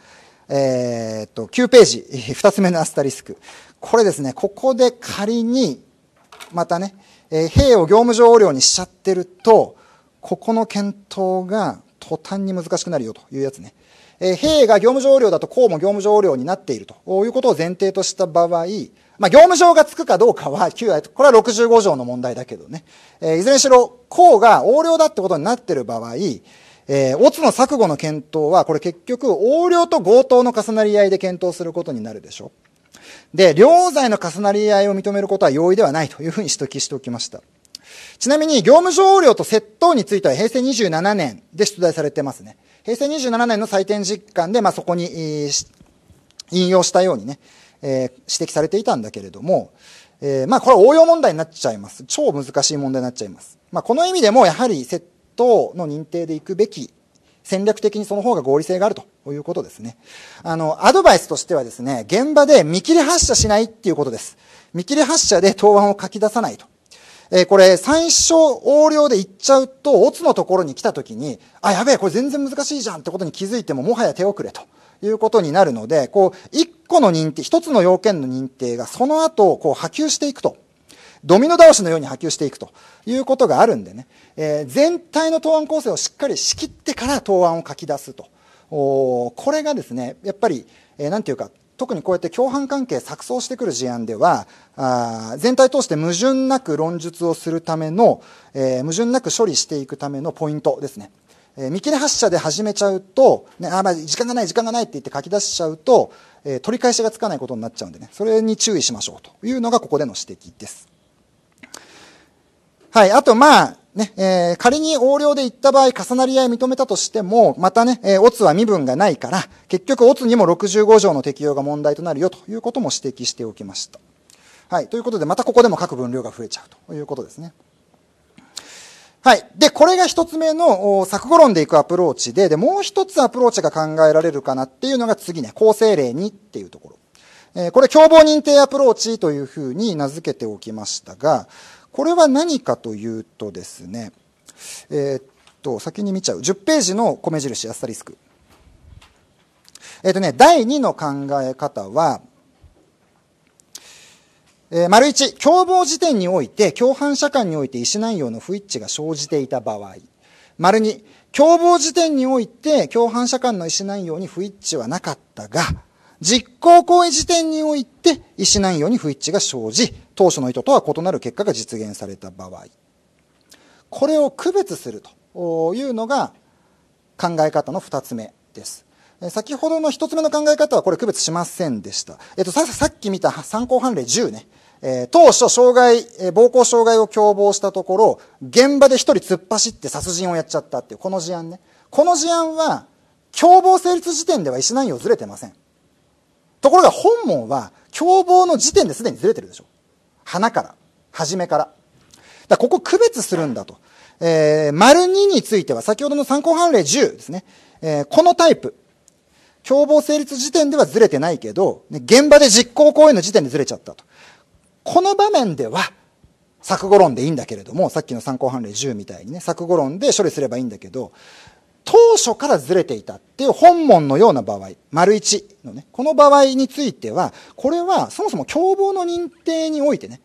Speaker 1: えっ、ー、と、9ページ、2 つ目のアスタリスク。これですね、ここで仮に、またね、えー、兵を業務上横領にしちゃってると、ここの検討が途端に難しくなるよというやつね。えー、兵が業務上横領だと、こうも業務上横領になっているということを前提とした場合、まあ、業務上がつくかどうかは9割、これは65条の問題だけどね、えー、いずれにしろ、公が横領だってことになってる場合、えー、オツの錯誤の検討は、これ結局、横領と強盗の重なり合いで検討することになるでしょ。で、両罪の重なり合いを認めることは容易ではないというふうに指摘しておきました。ちなみに、業務上横領と窃盗については平成27年で出題されてますね。平成27年の採点実感で、まあ、そこに、引用したようにね、えー、指摘されていたんだけれども、えー、まあこれ応用問題になっちゃいます。超難しい問題になっちゃいます。まあこの意味でもやはり窃盗の認定でいくべき戦略的にその方が合理性があるということですね。あの、アドバイスとしてはですね、現場で見切り発車しないっていうことです。見切り発車で答案を書き出さないと。えー、これ、最初、横領で行っちゃうと、オツのところに来た時に、あ、やべえ、これ全然難しいじゃんってことに気づいても、もはや手遅れということになるので、こう、一個の認定、一つの要件の認定がその後、こう波及していくと。ドミノ倒しのように波及していくということがあるんでね、えー、全体の答案構成をしっかり仕切ってから答案を書き出すと。これがですね、やっぱり、えー、なんていうか、特にこうやって共犯関係錯綜してくる事案では、あ全体通して矛盾なく論述をするための、えー、矛盾なく処理していくためのポイントですね。えー、見切り発車で始めちゃうと、ね、あ、まあ、時間がない、時間がないって言って書き出しちゃうと、え取り返しがつかないことになっちゃうんでね、それに注意しましょうというのがここでの指摘です。はい、あとまあ、ね、えー、仮に横領で言った場合、重なり合い認めたとしても、またね、えー、オツは身分がないから、結局オツにも65条の適用が問題となるよということも指摘しておきました。はい、ということで、またここでも各分量が増えちゃうということですね。はい。で、これが一つ目の錯誤論でいくアプローチで、で、もう一つアプローチが考えられるかなっていうのが次ね、構成例2っていうところ。えー、これ、共謀認定アプローチというふうに名付けておきましたが、これは何かというとですね、えー、っと、先に見ちゃう。10ページの米印、アスタリスク。えー、っとね、第2の考え方は、えー、丸1、共謀時点において、共犯者間において意思内容の不一致が生じていた場合。丸2、共謀時点において、共犯者間の意思内容に不一致はなかったが、実行行為時点において、意思内容に不一致が生じ、当初の意図とは異なる結果が実現された場合。これを区別するというのが、考え方の2つ目です。先ほどの1つ目の考え方はこれ区別しませんでした。えっと、さっき見た参考判例10ね。えー、当初、障害、えー、暴行障害を共謀したところ、現場で一人突っ走って殺人をやっちゃったっていう、この事案ね。この事案は、共謀成立時点では医師内容ずれてません。ところが本門は、共謀の時点ですでにずれてるでしょ。花から、初めから。だここ区別するんだと。えー、丸二については、先ほどの参考判例10ですね。えー、このタイプ。共謀成立時点ではずれてないけど、ね、現場で実行行為の時点でずれちゃったと。この場面では錯誤論でいいんだけれどもさっきの参考判例10みたいにね錯誤論で処理すればいいんだけど当初からずれていたっていう本文のような場合、丸1のね、この場合については、これはそもそも共謀の認定においてね、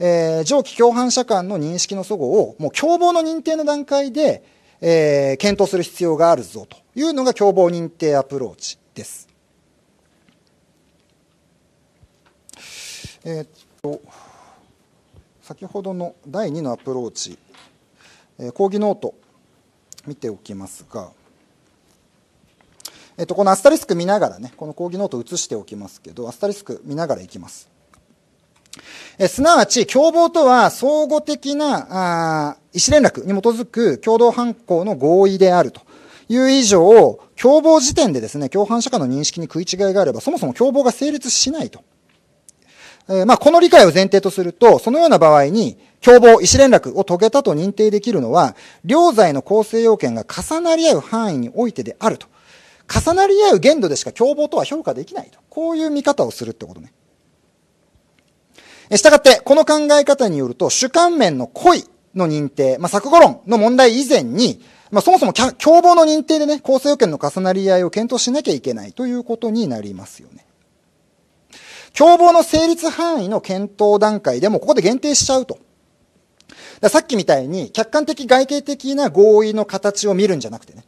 Speaker 1: えー、上記共犯者間の認識の齟齬を、もう共謀の認定の段階で、えー、検討する必要があるぞというのが共謀認定アプローチです。えー、と先ほどの第2のアプローチ、えー、講義ノート見ておきますが、えっと、このアスタリスク見ながらねこの講義ノート映しておきますけどアスタリスク見ながらいきます。えすなわち、共謀とは相互的なあ意思連絡に基づく共同犯行の合意であるという以上、共謀時点でですね、共犯者間の認識に食い違いがあれば、そもそも共謀が成立しないとえー、まあ、この理解を前提とすると、そのような場合に、共謀、意思連絡を遂げたと認定できるのは、両罪の構成要件が重なり合う範囲においてであると。重なり合う限度でしか共謀とは評価できないと。こういう見方をするってことね。したがって、この考え方によると、主観面の故意の認定、まあ、作語論の問題以前に、まあ、そもそも共謀の認定でね、構成要件の重なり合いを検討しなきゃいけないということになりますよね。共謀の成立範囲の検討段階でもここで限定しちゃうと。さっきみたいに客観的外形的な合意の形を見るんじゃなくてね。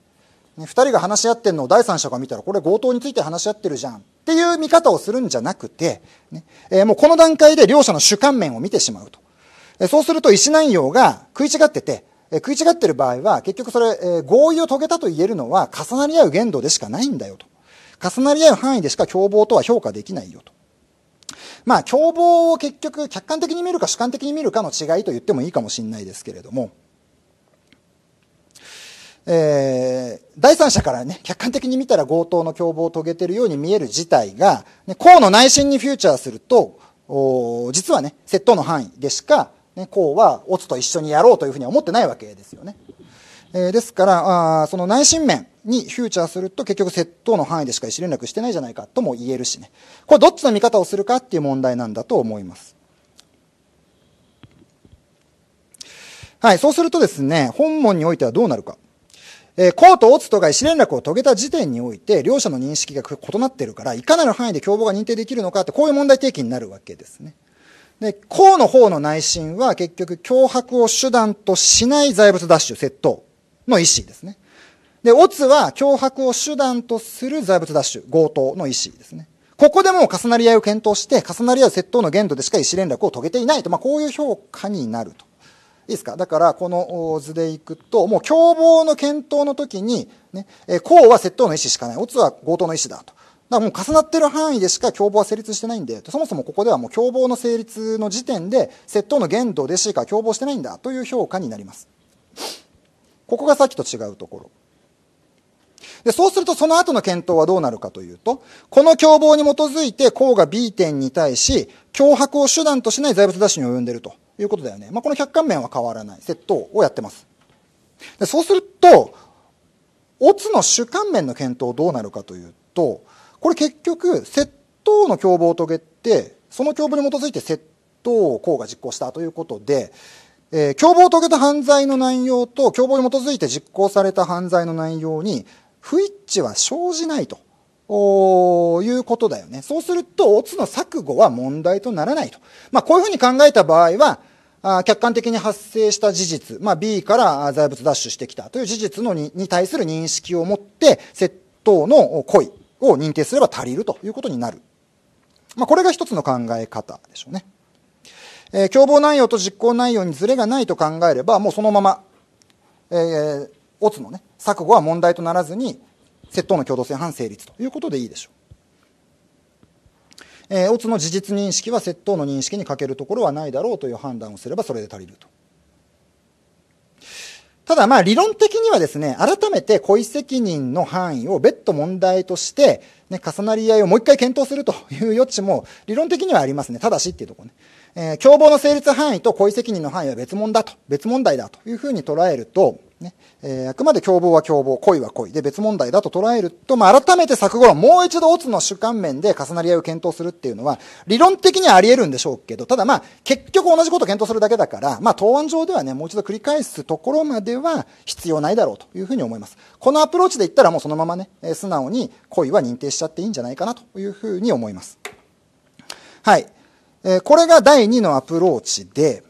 Speaker 1: 二人が話し合ってるのを第三者が見たらこれ強盗について話し合ってるじゃんっていう見方をするんじゃなくて、ねえー、もうこの段階で両者の主観面を見てしまうと。そうすると意思内容が食い違ってて、食い違ってる場合は結局それ、えー、合意を遂げたと言えるのは重なり合う限度でしかないんだよと。重なり合う範囲でしか共謀とは評価できないよと。まあ、凶暴を結局客観的に見るか主観的に見るかの違いと言ってもいいかもしれないですけれども、えー、第三者からね、客観的に見たら強盗の凶暴を遂げているように見える事態が、ね、公の内心にフューチャーすると、お実はね、窃盗の範囲でしか、ね、公は、オツと一緒にやろうというふうには思ってないわけですよね。えですから、あその内心面にフューチャーすると結局窃盗の範囲でしか意思連絡してないじゃないかとも言えるしね。これどっちの見方をするかっていう問題なんだと思います。はい、そうするとですね、本問においてはどうなるか。えー、コート、オツとが意思連絡を遂げた時点において、両者の認識が異なっているから、いかなる範囲で共謀が認定できるのかって、こういう問題提起になるわけですね。で、公の方の内心は結局、脅迫を手段としない財物奪取、窃盗の意思ですね。で、オツは脅迫を手段とする財物奪取、強盗の意思ですね。ここでも重なり合いを検討して、重なり合う窃盗の限度でしか意思連絡を遂げていないと、まあ、こういう評価になると。いいですかだから、この図でいくと、もう共謀の検討の時に、ね、えー、は窃盗の意思しかない、オツは強盗の意思だと。だからもう重なってる範囲でしか共謀は成立してないんで、そもそもここではもう共謀の成立の時点で、窃盗の限度でしか共謀してないんだという評価になります。ここがさっきと違うところ。で、そうするとその後の検討はどうなるかというと、この共謀に基づいて項が B 点に対し、脅迫を手段としない財物奪取に及んでいるということだよね。まあ、この客観面は変わらない。窃盗をやってます。でそうすると、オツの主観面の検討どうなるかというと、これ結局、窃盗の共謀を遂げて、その共謀に基づいて窃盗を項が実行したということで、えー、共謀を遂げた犯罪の内容と、共謀に基づいて実行された犯罪の内容に、不一致は生じないということだよね。そうすると、オツの錯誤は問題とならないと。まあ、こういうふうに考えた場合は、あ客観的に発生した事実、まあ、B から財物奪取してきたという事実のに対する認識を持って、窃盗の故意を認定すれば足りるということになる。まあ、これが一つの考え方でしょうね。えー、共謀内容と実行内容にずれがないと考えれば、もうそのまま、えー、オツのね、錯誤は問題とならずに、窃盗の共同正犯成立ということでいいでしょう。えー、オツの事実認識は窃盗の認識に欠けるところはないだろうという判断をすればそれで足りると。ただまあ理論的にはですね、改めて故意責任の範囲を別途問題として、ね、重なり合いをもう一回検討するという余地も理論的にはありますね。ただしっていうところね。えー、共謀の成立範囲と故意責任の範囲は別問だと、別問題だというふうに捉えると、ねえー、あくまで共謀は共謀、故意は故意で別問題だと捉えると、まあ、改めて作後論、もう一度オツの主観面で重なり合いを検討するっていうのは、理論的にはあり得るんでしょうけど、ただまあ、結局同じことを検討するだけだから、まあ、答案上ではね、もう一度繰り返すところまでは必要ないだろうというふうに思います。このアプローチで言ったらもうそのままね、えー、素直に故意は認定しちゃっていいんじゃないかなというふうに思います。はい。えこれが第2のアプローチで、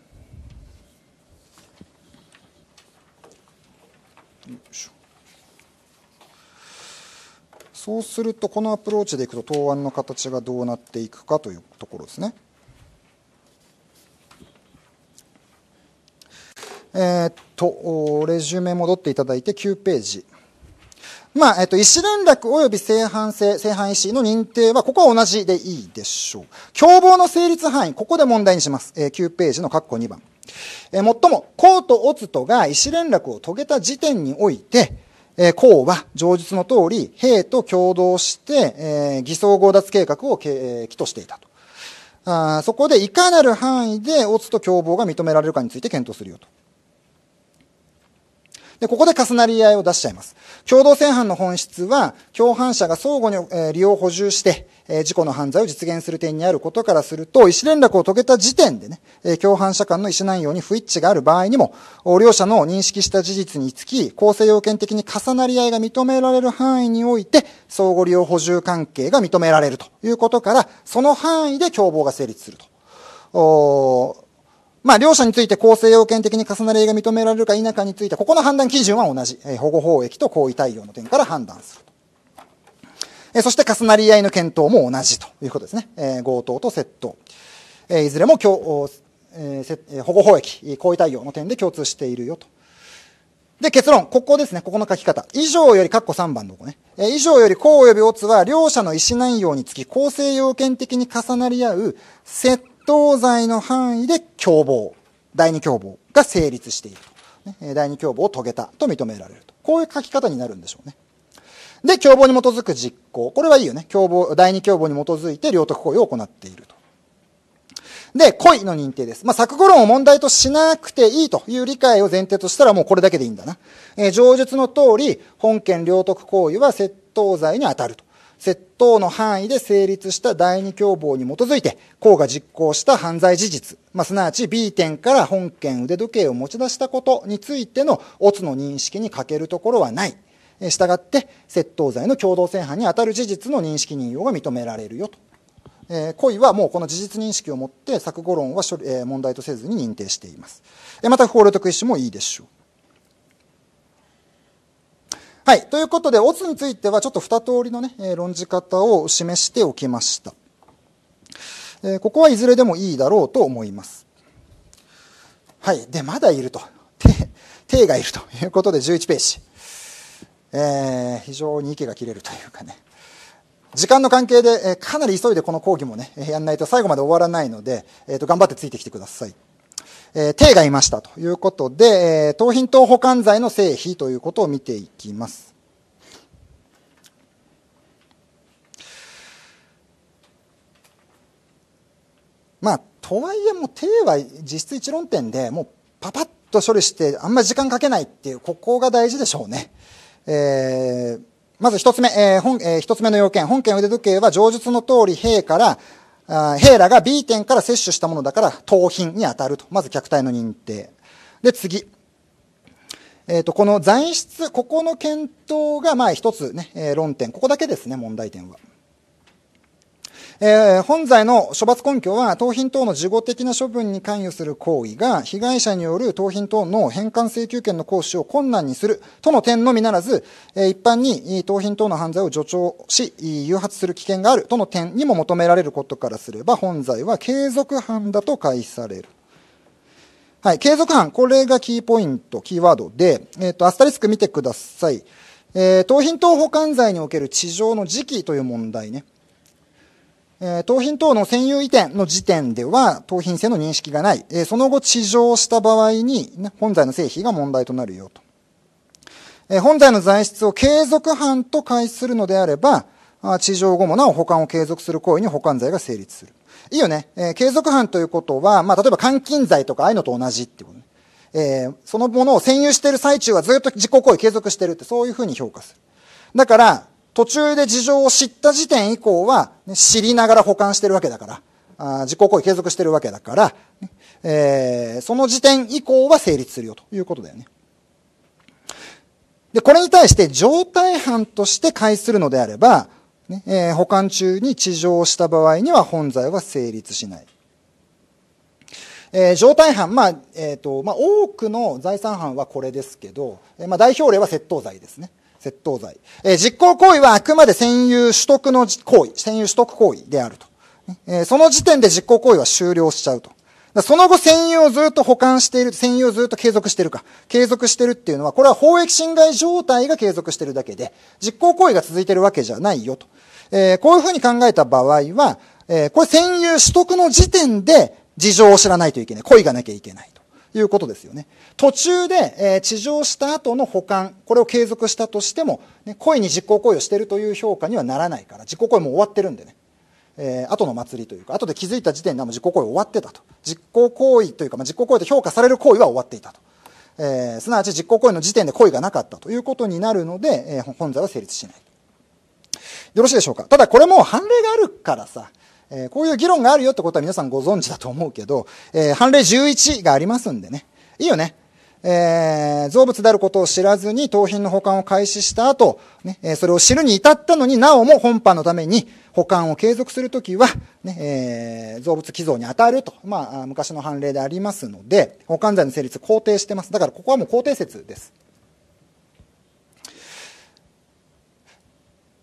Speaker 1: そうすると、このアプローチでいくと、答案の形がどうなっていくかというところですね。えー、っと、レジュメ戻っていただいて9ページ。まあ、えっと、意思連絡及び正反性、正反意思の認定は、ここは同じでいいでしょう。共謀の成立範囲、ここで問題にします。えー、9ページの括弧2番。えー、もっとも、公とオツとが意思連絡を遂げた時点において、えー、公は、上述の通り、兵と共同して、えー、偽装強奪計画を、えー、起としていたと。あそこで、いかなる範囲でオツと共謀が認められるかについて検討するよと。で、ここで重なり合いを出しちゃいます。共同正犯の本質は、共犯者が相互に、え利用補充して、え事故の犯罪を実現する点にあることからすると、意思連絡を遂げた時点でね、え共犯者間の意思内容に不一致がある場合にも、両者の認識した事実につき、構成要件的に重なり合いが認められる範囲において、相互利用補充関係が認められるということから、その範囲で共謀が成立すると。まあ、両者について構成要件的に重なり合いが認められるか否かについて、ここの判断基準は同じ。えー、保護法益と行為対応の点から判断すると。えー、そして重なり合いの検討も同じということですね。えー、強盗と窃盗。えー、いずれも共、えー、保護法益、行為対応の点で共通しているよと。で、結論。ここですね。ここの書き方。以上より、括弧コ3番のこね。えー、以上より、こう及びオツは、両者の意思内容につき、構成要件的に重なり合う、窃盗罪の範囲で共謀第二共謀が成立していると、ね、第二共謀を遂げたと認められるとこういう書き方になるんでしょうねで共謀に基づく実行これはいいよね共謀第二共謀に基づいて領得行為を行っているとで、恋の認定です。まあ、作語論を問題としなくていいという理解を前提としたらもうこれだけでいいんだな。えー、上述の通り、本件領得行為は窃盗罪に当たると。窃盗の範囲で成立した第二共謀に基づいて、公が実行した犯罪事実、まあ、すなわち B 点から本件腕時計を持ち出したことについてのオツの認識に欠けるところはない。したがって、窃盗罪の共同正犯に当たる事実の認識任用が認められるよと。えー、故意はもうこの事実認識をもって、作語論は、えー、問題とせずに認定しています。また、法令と一種もいいでしょう。はい。ということで、オツについては、ちょっと2通りのね、論じ方を示しておきました。えー、ここはいずれでもいいだろうと思います。はい。で、まだいると。手がいるということで、11ページ。えー、非常に息が切れるというかね。時間の関係で、えー、かなり急いでこの講義もね、やんないと最後まで終わらないので、えっ、ー、と、頑張ってついてきてください。えー、帝がいましたということで、えー、盗品等保管罪の成否ということを見ていきます。まあ、とはいえもう帝は実質一論点でもうパパッと処理してあんまり時間かけないっていうここが大事でしょうね。えー、まず一つ目、えー、本、えー、一つ目の要件、本件腕時計は上述の通り、兵からヘイラが B 点から摂取したものだから盗品に当たると。まず虐待の認定。で、次。えっ、ー、と、この材質、ここの検討が、まあ一つね、えー、論点。ここだけですね、問題点は。えー、本罪の処罰根拠は、盗品等の事後的な処分に関与する行為が、被害者による盗品等の返還請求権の行使を困難にするとの点のみならず、えー、一般に盗品等の犯罪を助長し、誘発する危険があるとの点にも求められることからすれば、本罪は継続犯だと解される。はい、継続犯、これがキーポイント、キーワードで、えっ、ー、と、アスタリスク見てください。えー、盗品等保管罪における地上の時期という問題ね。えー、盗品等の占有移転の時点では盗品性の認識がない、えその後地上した場合に、ね、本罪の成否が問題となるよと、え本罪の材質を継続犯と解するのであればあ地上後もなお保管を継続する行為に保管罪が成立するいいよね、え継続犯ということは、まあ、例えば監禁罪とかああいうのと同じってことね、えそのものを占有している最中はずっと自己行為継続してるってそういうふうに評価するだから途中で事情を知った時点以降は、ね、知りながら保管してるわけだから、あ自己行為継続してるわけだから、ね、えー、その時点以降は成立するよということだよね。で、これに対して状態犯として解するのであれば、ねえー、保管中に地上をした場合には本罪は成立しない。えー、状態犯、まあえーとまあ、多くの財産犯はこれですけど、えーまあ、代表例は窃盗罪ですね。窃盗罪。えー、実行行為はあくまで占有取得の行為、占有取得行為であると。えー、その時点で実行行為は終了しちゃうと。その後、占有をずっと保管している、占有をずっと継続しているか。継続しているっていうのは、これは法益侵害状態が継続しているだけで、実行行為が続いているわけじゃないよと。えー、こういうふうに考えた場合は、えー、これ占有取得の時点で事情を知らないといけない。行為がなきゃいけないと。いうことですよね途中で、えー、地上した後の保管これを継続したとしても、ね、故意に実行行為をしているという評価にはならないから実行行為も終わってるんでね、えー、後の祭りというか後で気づいた時点ではも実行行為終わってたと実行行為というか、まあ、実行行為と評価される行為は終わっていたと、えー、すなわち実行行為の時点で故意がなかったということになるので、え本罪は成立しないよろしいでしょうかただこれも判例があるからさえー、こういう議論があるよってことは皆さんご存知だと思うけど、えー、判例11がありますんでね。いいよね。えー、造物であることを知らずに盗品の保管を開始した後、ねえー、それを知るに至ったのになおも本般のために保管を継続するときは、ねえー、造物寄贈に当たると、まあ、昔の判例でありますので、保管罪の成立肯定してます。だからここはもう肯定説です。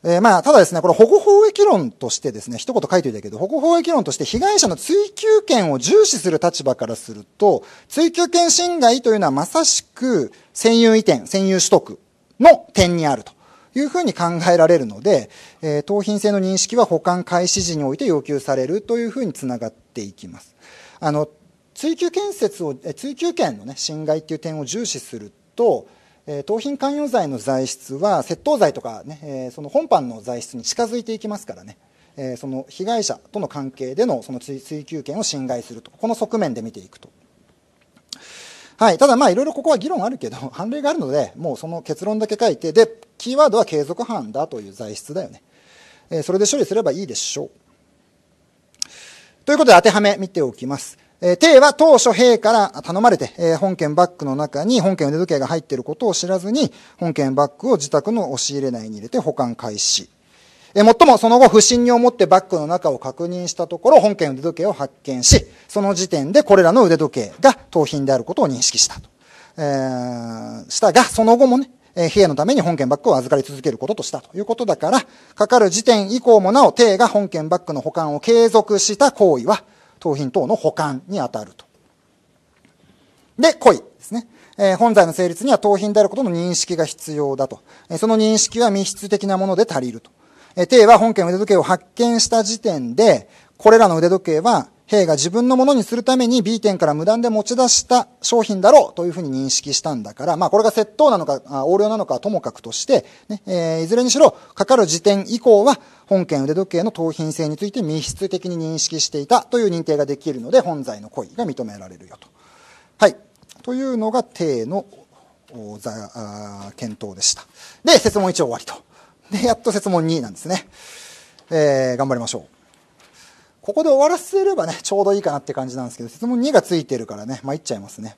Speaker 1: えー、まあ、ただですね、これ保護法益論としてですね、一言書いておいたけど、保護法益論として被害者の追及権を重視する立場からすると、追及権侵害というのはまさしく占有移転、占有取得の点にあると。いうふうに考えられるので、えー、盗品性の認識は保管開始時において要求されるというふうにつながっていきます。あの、追及建設を、追及権のね、侵害っていう点を重視すると、え盗品勧誘罪の材質は窃盗罪とかね、その本般の材質に近づいていきますからね、その被害者との関係でのその追及権を侵害するとこの側面で見ていくと。はい、ただまあいろいろここは議論あるけど 判例があるのでもうその結論だけ書いてでキーワードは継続犯だという材質だよね、えそれで処理すればいいでしょうということで当てはめ見ておきますえー、帝は当初兵から頼まれて、えー、本件バッグの中に本件腕時計が入っていることを知らずに、本件バッグを自宅の押し入れ内に入れて保管開始。えー、もっともその後不審に思ってバッグの中を確認したところ、本件腕時計を発見し、その時点でこれらの腕時計が盗品であることを認識したと。えー、したが、その後もね、え兵のために本件バッグを預かり続けることとしたということだから、かかる時点以降もなお、帝が本件バッグの保管を継続した行為は、盗品等の保管に当たると。で、故意ですね。えー、本罪の成立には盗品であることの認識が必要だと。えー、その認識は密室的なもので足りると。えー、定は本件腕時計を発見した時点で、これらの腕時計は兵が自分のものにするために B 店から無断で持ち出した商品だろうというふうに認識したんだから、まあこれが窃盗なのか、横領なのかはともかくとして、ねえー、いずれにしろ、かかる時点以降は本件腕時計の盗品性について密室的に認識していたという認定ができるので、本罪の故意が認められるよと。はい。というのが、定の検討でした。で、説問1終わりと。で、やっと説問2なんですね。えー、頑張りましょう。ここで終わらせればね、ちょうどいいかなって感じなんですけど、質問2がついてるからね、まっちゃいますね。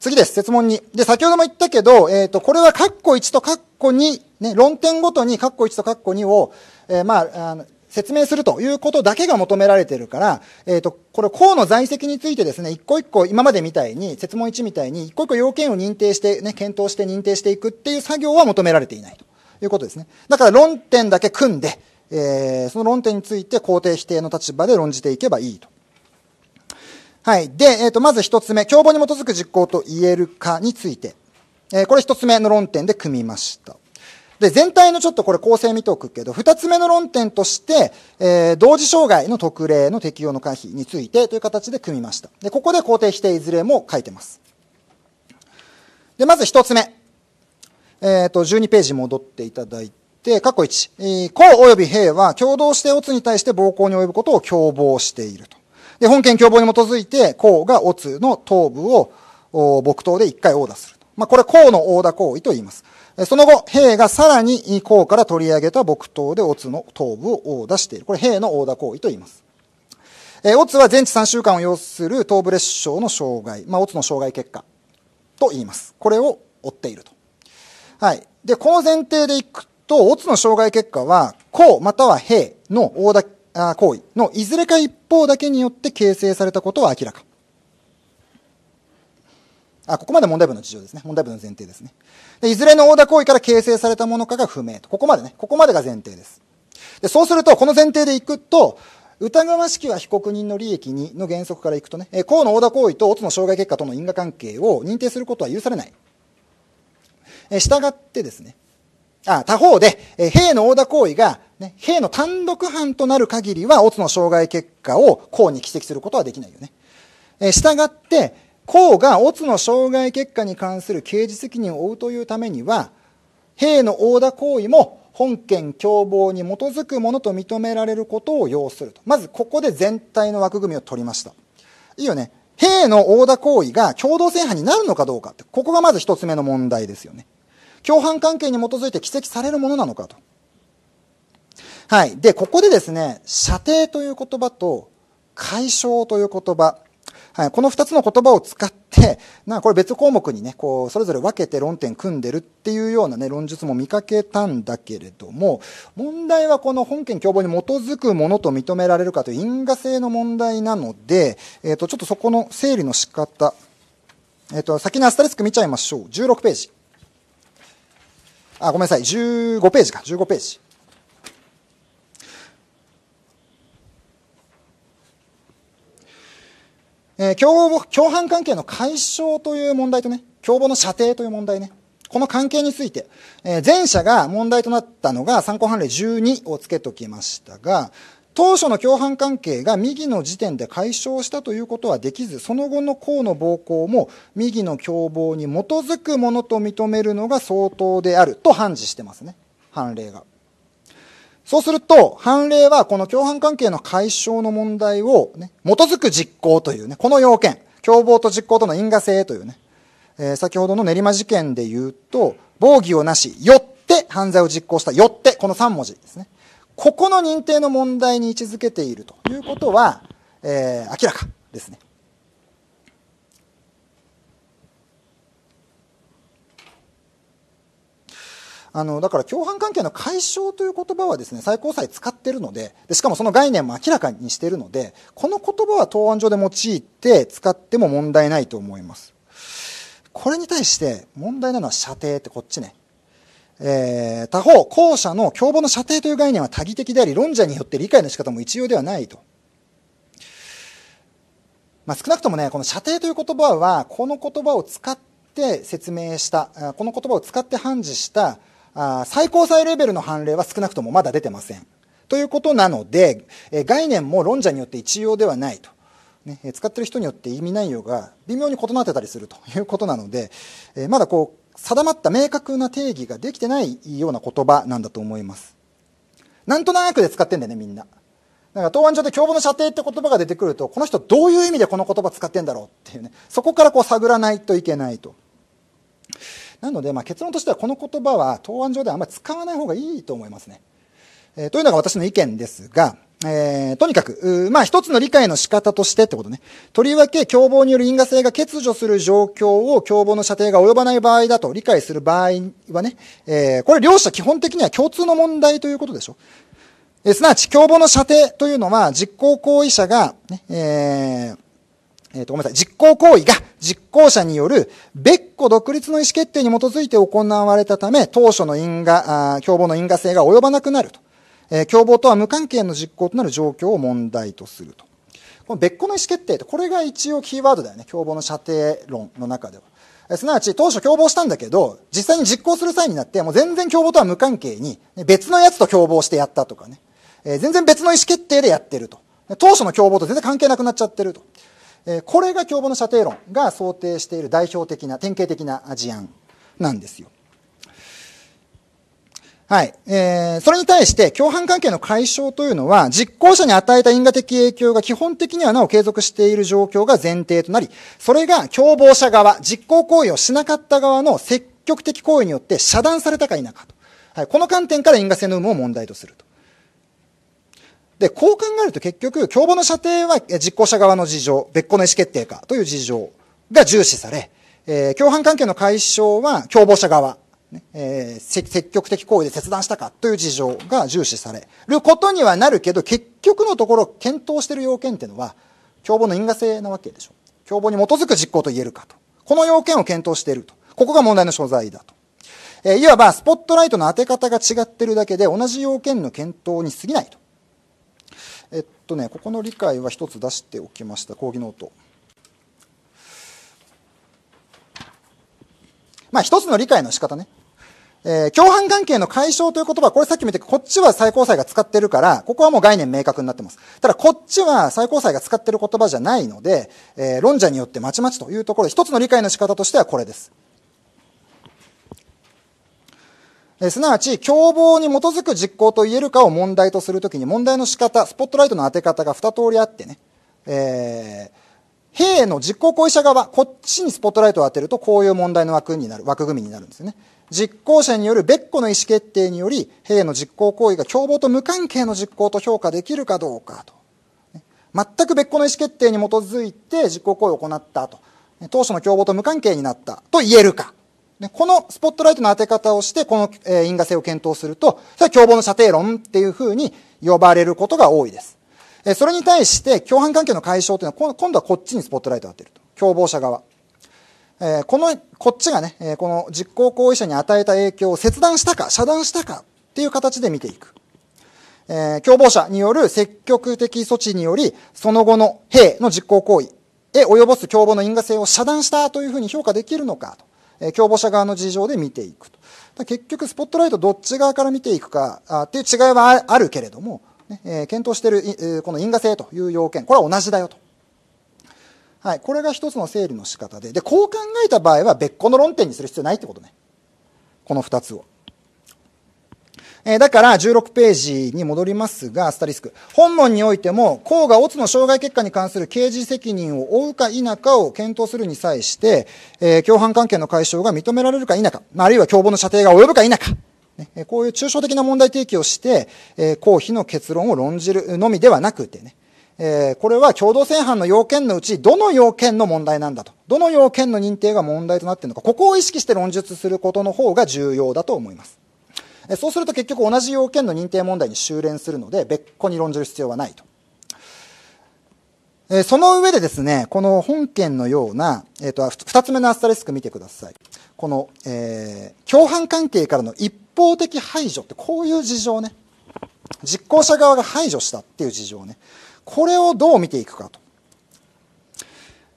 Speaker 1: 次です、設問2。で、先ほども言ったけど、えっ、ー、と、これはカッコ1とカッコ2、ね、論点ごとにカッコ1とカッコ2を、えー、まあ、あの、説明するということだけが求められてるから、えっ、ー、と、これ、項の在籍についてですね、一個一個、今までみたいに、設問1みたいに、一個一個要件を認定して、ね、検討して認定していくっていう作業は求められていないということですね。だから論点だけ組んで、えー、その論点について肯定否定の立場で論じていけばいいと。はい。で、えっ、ー、と、まず一つ目、共謀に基づく実行と言えるかについて、えー、これ一つ目の論点で組みました。で、全体のちょっとこれ構成見ておくけど、二つ目の論点として、えー、同時障害の特例の適用の可否についてという形で組みました。で、ここで肯定否定いずれも書いてます。で、まず一つ目。えっ、ー、と、12ページ戻っていただいて、で、過去1、えー、公及び兵は共同してオツに対して暴行に及ぶことを共謀していると。で、本件共謀に基づいて、公がオツの頭部を木刀で一回殴打すると。まあ、これ、公の殴打行為と言います。その後、兵がさらに公から取り上げた木刀でオツの頭部を殴打している。これ、兵の殴打行為と言います。えー、オツは全治3週間を要する頭部裂傷の障害、まあ、オツの障害結果と言います。これを追っていると。はい。で、この前提でいくと、オツの障害結果は、公または兵の大だ行為のいずれか一方だけによって形成されたことは明らか。あ、ここまで問題文の事情ですね。問題文の前提ですね。でいずれのオ田行為から形成されたものかが不明と。ここまでね。ここまでが前提です。でそうすると、この前提でいくと、疑わしきは被告人の利益にの原則からいくとね、え公のオ田行為とオツの障害結果との因果関係を認定することは許されない。え従ってですね、あ他方で、え兵の殴打行為が、ね、兵の単独犯となる限りは、オツの障害結果を公に帰積することはできないよね。え従って、公がオツの障害結果に関する刑事責任を負うというためには、兵の殴打行為も本件共謀に基づくものと認められることを要すると。まず、ここで全体の枠組みを取りました。いいよね。兵の殴打行為が共同正犯になるのかどうかって、ここがまず一つ目の問題ですよね。共犯関係に基づいて奇跡されるものなのかと。はい。で、ここでですね、射程という言葉と解消という言葉、はい、この二つの言葉を使って、な これ別項目にね、こう、それぞれ分けて論点組んでるっていうようなね、論述も見かけたんだけれども、問題はこの本件共謀に基づくものと認められるかという因果性の問題なので、えっ、ー、と、ちょっとそこの整理の仕方、えっ、ー、と、先にアスタリスク見ちゃいましょう。16ページ。あ、ごめんなさい、15ページか、15ページ。えー、共共犯関係の解消という問題とね、共謀の射程という問題ね、この関係について、えー、前者が問題となったのが参考判例12をつけておきましたが、当初の共犯関係が右の時点で解消したということはできず、その後の河の暴行も右の共謀に基づくものと認めるのが相当であると判事してますね。判例が。そうすると、判例はこの共犯関係の解消の問題を、ね、基づく実行というね、この要件。共謀と実行との因果性というね、えー、先ほどの練馬事件で言うと、防御をなし、よって犯罪を実行した、よって、この3文字ですね。ここの認定の問題に位置づけているということは、えー、明らかですね。あのだから共犯関係の解消という言葉はですね最高裁使ってるのででしかもその概念も明らかにしているのでこの言葉は答案上で用いて使っても問題ないと思いますこれに対して問題なのは射程ってこっちねえー、他方、後者の共謀の射程という概念は多義的であり、論者によって理解の仕方も一様ではないと。まあ、少なくともね、この射程という言葉は、この言葉を使って説明した、この言葉を使って判事した、あ最高裁レベルの判例は少なくともまだ出てません。ということなので、え概念も論者によって一様ではないと。ね、使ってる人によって意味内容が微妙に異なってたりするということなので、えまだこう定まった明確な定義ができてないような言葉なんだと思います。なんとなくで使ってんだよね、みんな。だから、答案上で共謀の射程って言葉が出てくると、この人どういう意味でこの言葉使ってんだろうっていうね、そこからこう探らないといけないと。なので、まあ、結論としてはこの言葉は答案上ではあんまり使わない方がいいと思いますね。えー、というのが私の意見ですが、えー、とにかく、まあ一つの理解の仕方としてってことね。とりわけ凶暴による因果性が欠如する状況を凶暴の射程が及ばない場合だと理解する場合はね、えー、これ両者基本的には共通の問題ということでしょ。えー、すなわち凶暴の射程というのは実行行為者が、ね、えーえっ、と、ごめんなさい。実行行為が実行者による別個独立の意思決定に基づいて行われたため、当初の因果、あ凶暴の因果性が及ばなくなると。え共謀とは無関係の実行となる状況を問題とすると。この別個の意思決定って、これが一応キーワードだよね。共謀の射程論の中では。えすなわち、当初共謀したんだけど、実際に実行する際になって、もう全然共謀とは無関係に、別のやつと共謀してやったとかね。え全然別の意思決定でやってると。当初の共謀と全然関係なくなっちゃってると。えこれが共謀の射程論が想定している代表的な、典型的な事案なんですよ。はい。えー、それに対して、共犯関係の解消というのは、実行者に与えた因果的影響が基本的にはなお継続している状況が前提となり、それが共謀者側、実行行為をしなかった側の積極的行為によって遮断されたか否かと。はい。この観点から因果性の有無を問題とすると。で、こう考えると結局、共謀の射程は実行者側の事情、別個の意思決定かという事情が重視され、えー、共犯関係の解消は共謀者側、えー、積極的行為で切断したかという事情が重視されることにはなるけど結局のところ検討している要件というのは共謀の因果性なわけでしょ共謀に基づく実行と言えるかとこの要件を検討しているとここが問題の所在だと、えー、いわばスポットライトの当て方が違ってるだけで同じ要件の検討に過ぎないとえっとねここの理解は一つ出しておきました講義ノートまあ一つの理解の仕方ねえー、共犯関係の解消という言葉は、これさっき見て、こっちは最高裁が使ってるから、ここはもう概念明確になってます。ただ、こっちは最高裁が使ってる言葉じゃないので、えー、論者によってまちまちというところで、一つの理解の仕方としてはこれです。えー、すなわち、共謀に基づく実行と言えるかを問題とするときに、問題の仕方、スポットライトの当て方が二通りあってね、えー、兵の実行行為者側、こっちにスポットライトを当てると、こういう問題の枠になる、枠組みになるんですよね。実行者による別個の意思決定により兵の実行行為が共謀と無関係の実行と評価できるかどうかと全く別個の意思決定に基づいて実行行為を行ったと当初の共謀と無関係になったと言えるかこのスポットライトの当て方をしてこの因果性を検討するとそれは共謀の射程論っていうふうに呼ばれることが多いですそれに対して共犯関係の解消というのは今度はこっちにスポットライトを当てると共謀者側えこの、こっちがね、えこの実行行為者に与えた影響を切断したか、遮断したかっていう形で見ていく。え共謀者による積極的措置により、その後の兵の実行行為へ及ぼす共謀の因果性を遮断したというふうに評価できるのかと、え共謀者側の事情で見ていくと。結局、スポットライトどっち側から見ていくかあっていう違いはあるけれども、ねえ検討している、えこの因果性という要件、これは同じだよとはい、これが一つの整理の仕方ででこう考えた場合は別個の論点にする必要ないってことねこの二つを、えー、だから16ページに戻りますがスタリスク本文においても項がオツの障害結果に関する刑事責任を負うか否かを検討するに際して、えー、共犯関係の解消が認められるか否か、まあ、あるいは共謀の射程が及ぶか否かね、こういう抽象的な問題提起をして、え公費の結論を論じるのみではなくてね、えー、これは共同正犯の要件のうち、どの要件の問題なんだと、どの要件の認定が問題となっているのか、ここを意識して論述することの方が重要だと思います。えー、そうすると結局同じ要件の認定問題に修練するので、別個に論じる必要はないと。えー、その上でですね、この本件のような、えっ、と、二つ目のアスタリスク見てください。この、えー、共犯関係からの一方的排除ってこういう事情ね。実行者側が排除したっていう事情ね。これをどう見ていくかと。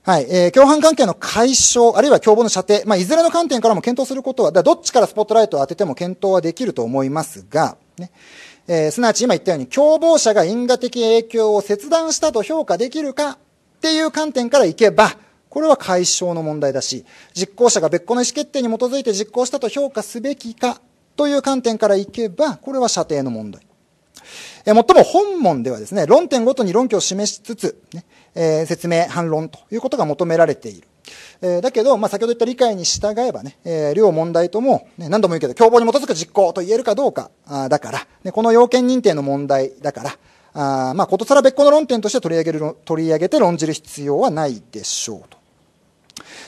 Speaker 1: はい。えー、共犯関係の解消、あるいは共謀の射程、まあ、いずれの観点からも検討することは、だどっちからスポットライトを当てても検討はできると思いますが、ね。えー、すなわち今言ったように、共謀者が因果的影響を切断したと評価できるかっていう観点からいけば、これは解消の問題だし、実行者が別個の意思決定に基づいて実行したと評価すべきかという観点からいけば、これは射程の問題。えー、もっとも本門ではですね、論点ごとに論拠を示しつつ、ね、えー、説明、反論ということが求められている。えー、だけど、まあ、先ほど言った理解に従えばね、えー、両問題とも、ね、何度も言うけど、共謀に基づく実行と言えるかどうか、あだから、ね、この要件認定の問題だから、あまあ、ことさら別個の論点として取り上げる、取り上げて論じる必要はないでしょうと。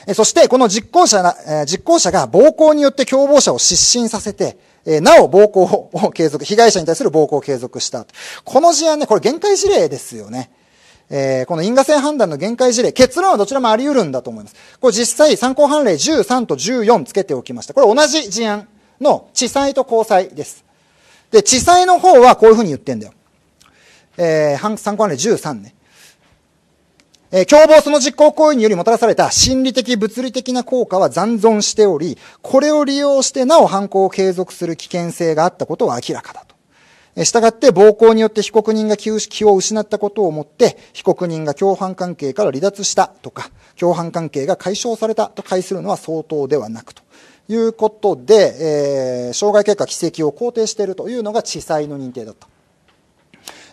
Speaker 1: えー、そして、この実行者な、えー、実行者が暴行によって共謀者を失神させて、えなお暴行を継続、被害者に対する暴行を継続した。この事案ね、これ限界事例ですよね。えー、この因果性判断の限界事例、結論はどちらもあり得るんだと思います。これ実際参考判例13と14つけておきました。これ同じ事案の地裁と高裁です。で、地裁の方はこういうふうに言ってんだよ。えー、参考判例13ね。えー、共謀その実行行為によりもたらされた心理的、物理的な効果は残存しており、これを利用してなお犯行を継続する危険性があったことは明らかだと。えー、したがって暴行によって被告人が気を失ったことをもって、被告人が共犯関係から離脱したとか、共犯関係が解消されたと解するのは相当ではなくと。いうことで、えー、障害結果、奇跡を肯定しているというのが地裁の認定だった。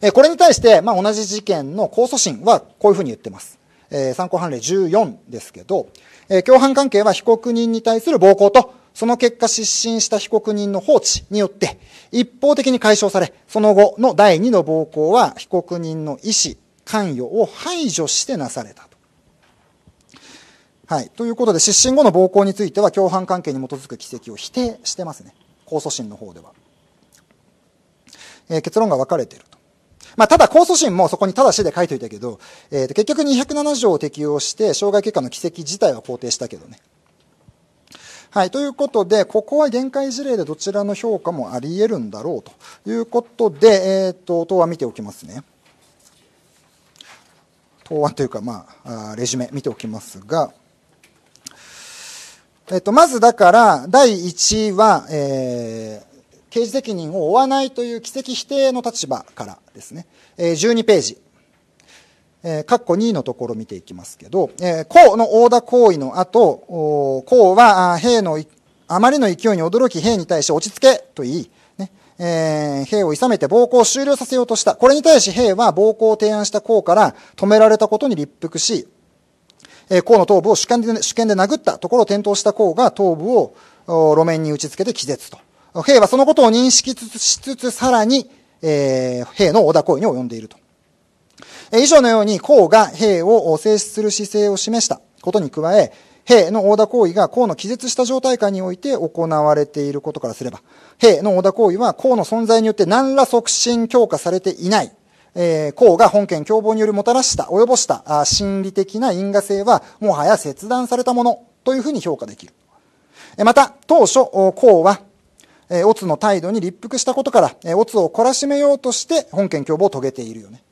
Speaker 1: えこれに対して、まあ、同じ事件の控訴審はこういうふうに言ってます。え参考判例14ですけど、え共犯関係は被告人に対する暴行と、その結果失神した被告人の放置によって、一方的に解消され、その後の第二の暴行は被告人の意思、関与を排除してなされたと。はい。ということで、失神後の暴行については、共犯関係に基づく奇跡を否定してますね。控訴審の方では。え結論が分かれていると。まあ、ただ、控訴審もそこにただしで書いといたけど、えー、と結局207条を適用して、障害結果の奇跡自体は肯定したけどね。はい、ということで、ここは限界事例でどちらの評価もあり得るんだろうということで、えーと、答案見ておきますね。答案というか、まあ、レジュメ見ておきますが、えっと、まずだから、第1は、えー、刑事責任を負わないという奇跡否定の立場からですね、え12ページ、え括弧2のところ見ていきますけど、え公の殴打行為の後、公は兵のあまりの勢いに驚き兵に対して落ち着けと言い、ねえー、兵を諌めて暴行を終了させようとした。これに対し兵は暴行を提案した公から止められたことに立腹し、えー、公の頭部を主権で主権で殴ったところを転倒した公が頭部を路面に打ち付けて気絶と。兵はそのことを認識しつつ、さらに、えー、兵の小田行為に及んでいると。えー、以上のように、公が兵を制止する姿勢を示したことに加え、兵のオーダ行為が公の気絶した状態下において行われていることからすれば、兵のオーダ行為は公の存在によって何ら促進強化されていない。えー、公が本件共謀によりもたらした、及ぼしたあ心理的な因果性は、もはや切断されたものというふうに評価できる。また、当初、公は、えー、オツの態度に立腹したことから、えー、オツを懲らしめようとして本件共謀を遂げているよね。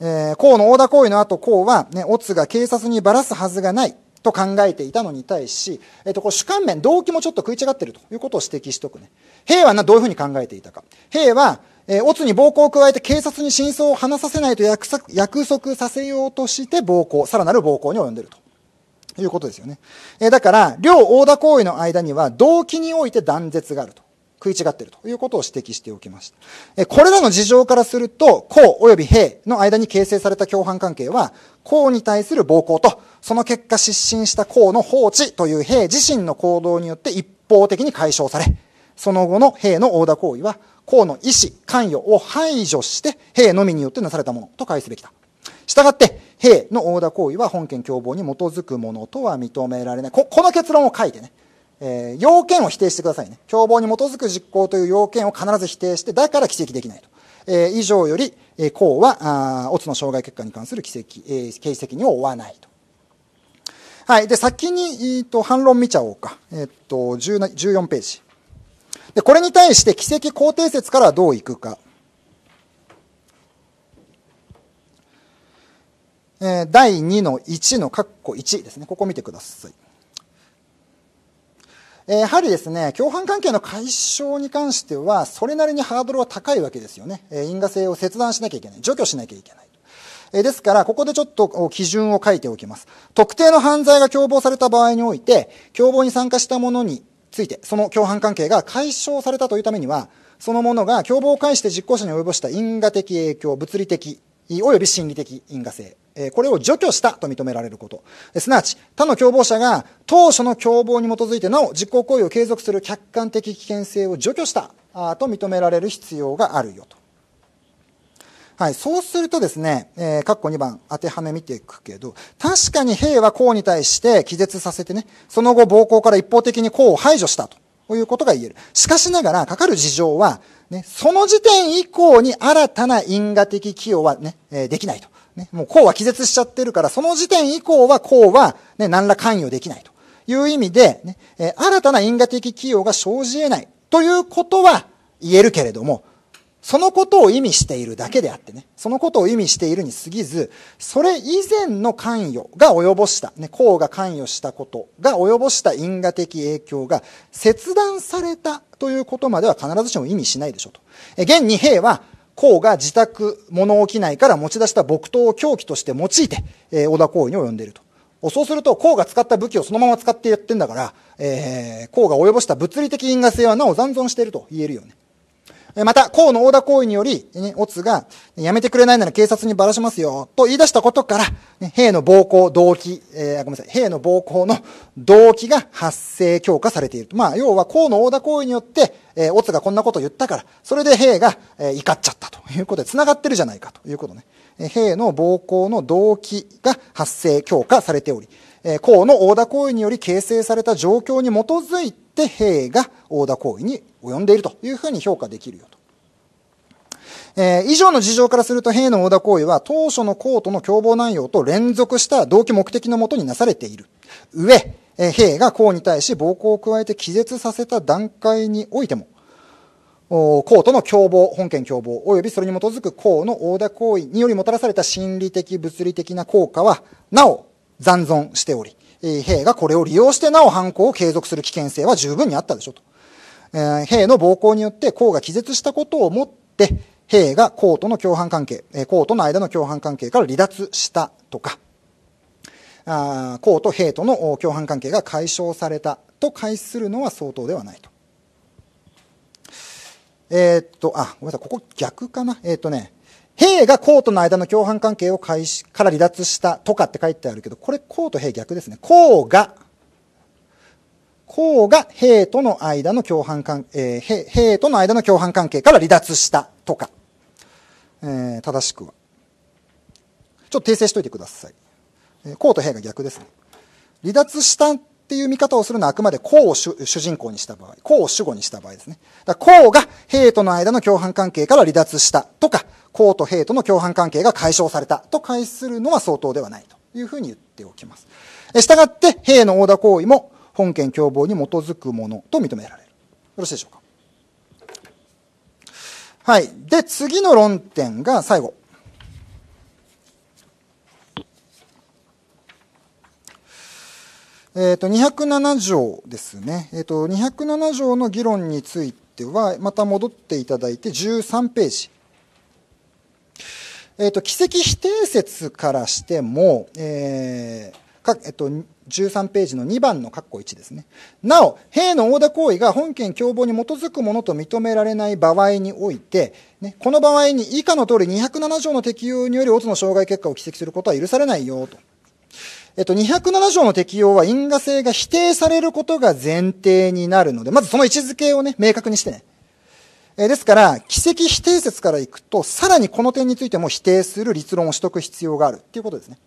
Speaker 1: えー、公の大田行為の後、公は、ね、オツが警察にばらすはずがないと考えていたのに対し、えっ、と、こう主観面、動機もちょっと食い違っているということを指摘しておくね。兵はな、どういうふうに考えていたか。兵は、えー、オツに暴行を加えて警察に真相を話させないと約束約束させようとして暴行、さらなる暴行に及んでいると。いうことですよね。えー、だから、両大田行為の間には、動機において断絶があると。食い違っているということを指摘しておきました。これらの事情からすると、公及び兵の間に形成された共犯関係は、公に対する暴行と、その結果失神した公の放置という兵自身の行動によって一方的に解消され、その後の兵の横田行為は、公の意思、関与を排除して、兵のみによってなされたものと解すべきだ。したがって、兵の横田行為は本件共謀に基づくものとは認められない。こ、この結論を書いてね。えー、要件を否定してくださいね。共謀に基づく実行という要件を必ず否定して、だから奇跡できないと。えー、以上より、えー、公は、オツの障害結果に関する奇跡、えー、形責任を負わないと。はい。で、先に、えーと、反論見ちゃおうか。えっ、と、14ページ。で、これに対して奇跡肯定説からどういくか。えー、第2の1の括弧1ですね。ここ見てください。やはりですね、共犯関係の解消に関しては、それなりにハードルは高いわけですよね。因果性を切断しなきゃいけない。除去しなきゃいけない。ですから、ここでちょっと基準を書いておきます。特定の犯罪が共謀された場合において、共謀に参加した者について、その共犯関係が解消されたというためには、その者が共謀を介して実行者に及ぼした因果的影響、物理的、および心理的因果性これを除去したと認められること。すなわち、他の共謀者が当初の共謀に基づいてなお実行行為を継続する客観的危険性を除去したと認められる必要があるよと。はい、そうするとですね、えー、括2番当てはめ見ていくけど、確かに兵は公に対して気絶させてね、その後暴行から一方的に公を排除したと。ということが言える。しかしながら、かかる事情は、ね、その時点以降に新たな因果的寄与はね、えー、できないと。ね、もうこうは気絶しちゃってるから、その時点以降はこうは、ね、何ら関与できないという意味で、ねえー、新たな因果的寄与が生じ得ないということは言えるけれども、そのことを意味しているだけであってね、そのことを意味しているに過ぎず、それ以前の関与が及ぼした、ね、公が関与したことが及ぼした因果的影響が切断されたということまでは必ずしも意味しないでしょと。え現に兵は、公が自宅物置内から持ち出した木刀を凶器として用いて、えー、小田行為に及んでいると。そうすると、公が使った武器をそのまま使ってやってんだから、えー、公が及ぼした物理的因果性はなお残存していると言えるよね。また、河の大田行為により、ね、オツが、やめてくれないなら警察にばらしますよ、と言い出したことから、ね、兵の暴行、動機、えー、ごめんなさい、兵の暴行の動機が発生強化されているまあ、要は河の大田行為によって、えー、オツがこんなことを言ったから、それで兵が、えー、怒っちゃったということで、繋がってるじゃないかということね。えー、兵の暴行の動機が発生強化されており、えー、の野大田行為により形成された状況に基づいて、って兵が殴田行為に及んでいるというふうに評価できるよと。えー、以上の事情からすると兵の大田行為は当初のコートの共謀内容と連続した動機目的のもとになされている。上、えー、兵が公に対し暴行を加えて気絶させた段階においても、公との共謀、本件共謀、及びそれに基づく公の大田行為によりもたらされた心理的、物理的な効果は、なお残存しており、兵がこれを利用してなお犯行を継続する危険性は十分にあったでしょと。えー、兵の暴行によって公が気絶したことをもって、兵が公との共犯関係、公との間の共犯関係から離脱したとか、あ公と兵との共犯関係が解消されたと解するのは相当ではないと。えー、っと、あ、ごめんなさい、ここ逆かな。えー、っとね、兵が公との間の共犯関係を開始から離脱したとかって書いてあるけど、これ公と兵逆ですね。公が、公が兵との間の共犯関係、えー、兵との間の共犯関係から離脱したとか、えー、正しくは。ちょっと訂正しといてください。公と兵が逆ですね。離脱したっていう見方をするのはあくまで公を主人公にした場合、公を主語にした場合ですね。公が兵との間の共犯関係から離脱したとか、公と兵との共犯関係が解消されたと解するのは相当ではないというふうに言っておきます。したがって、兵の横ー行為も本件共謀に基づくものと認められる。よろしいでしょうか。はい。で、次の論点が最後。えっ、ー、と、207条ですね。えっ、ー、と、207条の議論については、また戻っていただいて13ページ。えっ、ー、と、奇跡否定説からしても、えー、か、えっ、と、13ページの2番の括弧1ですね。なお、兵の横ー行為が本件共謀に基づくものと認められない場合において、ね、この場合に以下の通り207条の適用により、オツの障害結果を奇跡することは許されないよ、と。えっと、207条の適用は因果性が否定されることが前提になるので、まずその位置づけをね、明確にしてね。えですから、奇跡否定説からいくと、さらにこの点についても否定する立論を取得必要があるということですね。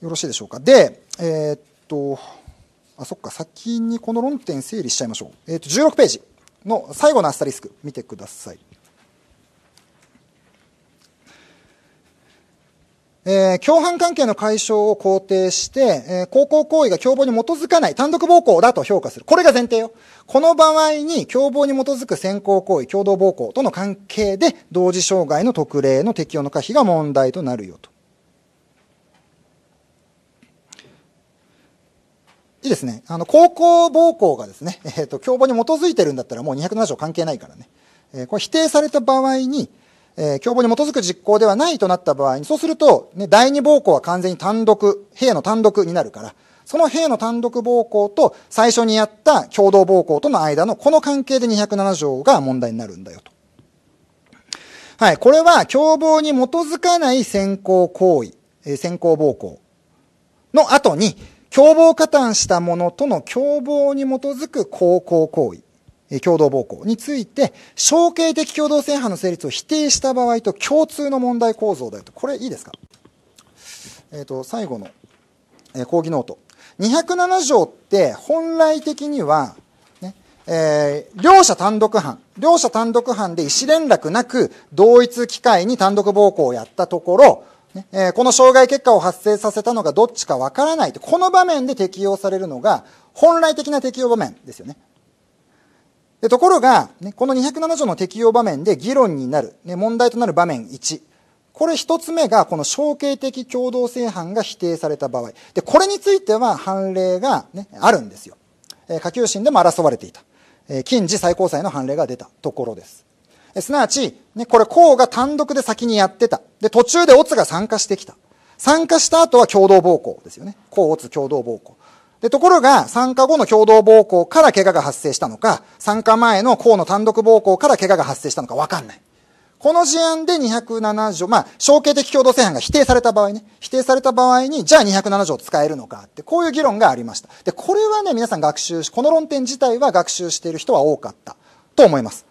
Speaker 1: よろしいでしょうか。で、えー、っと、あ、そっか、先にこの論点整理しちゃいましょう。えー、っと、16ページの最後のアスタリスク、見てください。えー、共犯関係の解消を肯定して、えー、高校行為が共謀に基づかない単独暴行だと評価する。これが前提よ。この場合に共謀に基づく先行行為、共同暴行との関係で、同時障害の特例の適用の可否が問題となるよと。いいですね。あの、高校暴行がですね、えっ、ー、と、共謀に基づいてるんだったらもう207条関係ないからね。えこれ否定された場合に、えー、共謀に基づく実行ではないとなった場合に、そうすると、ね、第二暴行は完全に単独、兵の単独になるから、その兵の単独暴行と最初にやった共同暴行との間のこの関係で207条が問題になるんだよと。はい、これは共謀に基づかない先行行為、えー、先行暴行の後に、共謀加担した者との共謀に基づく高校行為。共同暴行について、象形的共同正犯の成立を否定した場合と共通の問題構造だよと。これいいですかえっ、ー、と、最後の、えー、講義ノート。207条って本来的には、ね、えー、両者単独犯。両者単独犯で意思連絡なく同一機会に単独暴行をやったところ、ねえー、この障害結果を発生させたのがどっちかわからないと、この場面で適用されるのが本来的な適用場面ですよね。でところが、ね、この207条の適用場面で議論になる、ね、問題となる場面1。これ一つ目が、この象形的共同正犯が否定された場合。で、これについては判例が、ね、あるんですよ。えー、下級審でも争われていた。えー、近似最高裁の判例が出たところです。すなわち、ね、これ、公が単独で先にやってた。で、途中でオツが参加してきた。参加した後は共同暴行ですよね。公オツ共同暴行。で、ところが、参加後の共同暴行から怪我が発生したのか、参加前の校の単独暴行から怪我が発生したのかわかんない。この事案で207条、まあ、承継的共同正犯が否定された場合ね、否定された場合に、じゃあ207条使えるのかって、こういう議論がありました。で、これはね、皆さん学習し、この論点自体は学習している人は多かったと思います。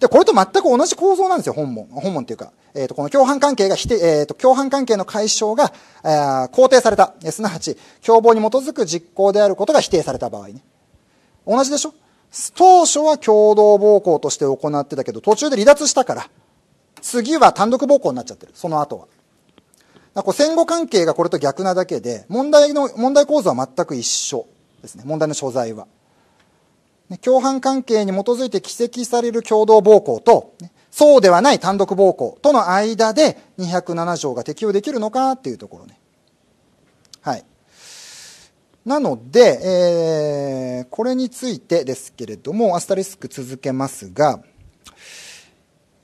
Speaker 1: で、これと全く同じ構造なんですよ、本文。本文っていうか、えー、とこの共犯関係が否定、えー、と共犯関係の解消が、えー、肯定された、えー、すなわち共謀に基づく実行であることが否定された場合ね同じでしょ当初は共同暴行として行ってたけど途中で離脱したから次は単独暴行になっちゃってるその後はこう戦後関係がこれと逆なだけで問題の問題構造は全く一緒ですね問題の所在は共犯関係に基づいて奇跡される共同暴行と、ね、そうではない単独暴行との間で207条が適用できるのかっていうところね。はい。なので、えー、これについてですけれども、アスタリスク続けますが、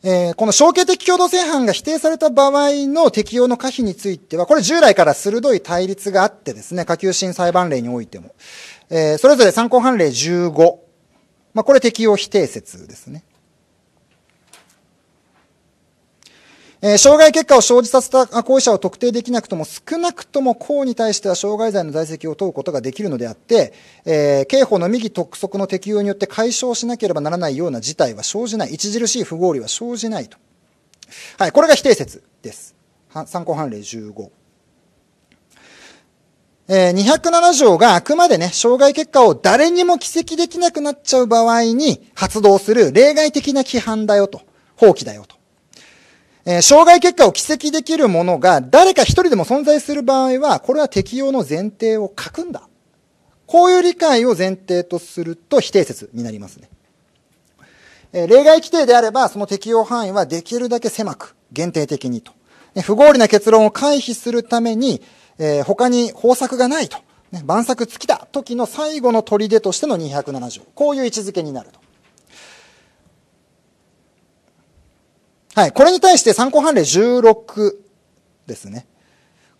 Speaker 1: えー、この象形的共同正犯が否定された場合の適用の可否については、これ従来から鋭い対立があってですね、下級審裁判例においても、えー、それぞれ参考判例15、まあ、これ適用否定説ですね。えー、障害結果を生じさせた行為者を特定できなくとも、少なくとも為に対しては障害罪の在籍を問うことができるのであって、えー、刑法の右督促の適用によって解消しなければならないような事態は生じない。著しい不合理は生じないと。はい、これが否定説です。参考判例15。えー、207条があくまでね、障害結果を誰にも帰責できなくなっちゃう場合に発動する例外的な規範だよと、放棄だよと。えー、障害結果を軌跡できるものが誰か一人でも存在する場合は、これは適用の前提を書くんだ。こういう理解を前提とすると否定説になりますね。えー、例外規定であれば、その適用範囲はできるだけ狭く、限定的にと。ね、不合理な結論を回避するために、えー、他に方策がないと。ね、万策尽きた時の最後の取り出としての207条。こういう位置づけになると。はい。これに対して参考判例16ですね。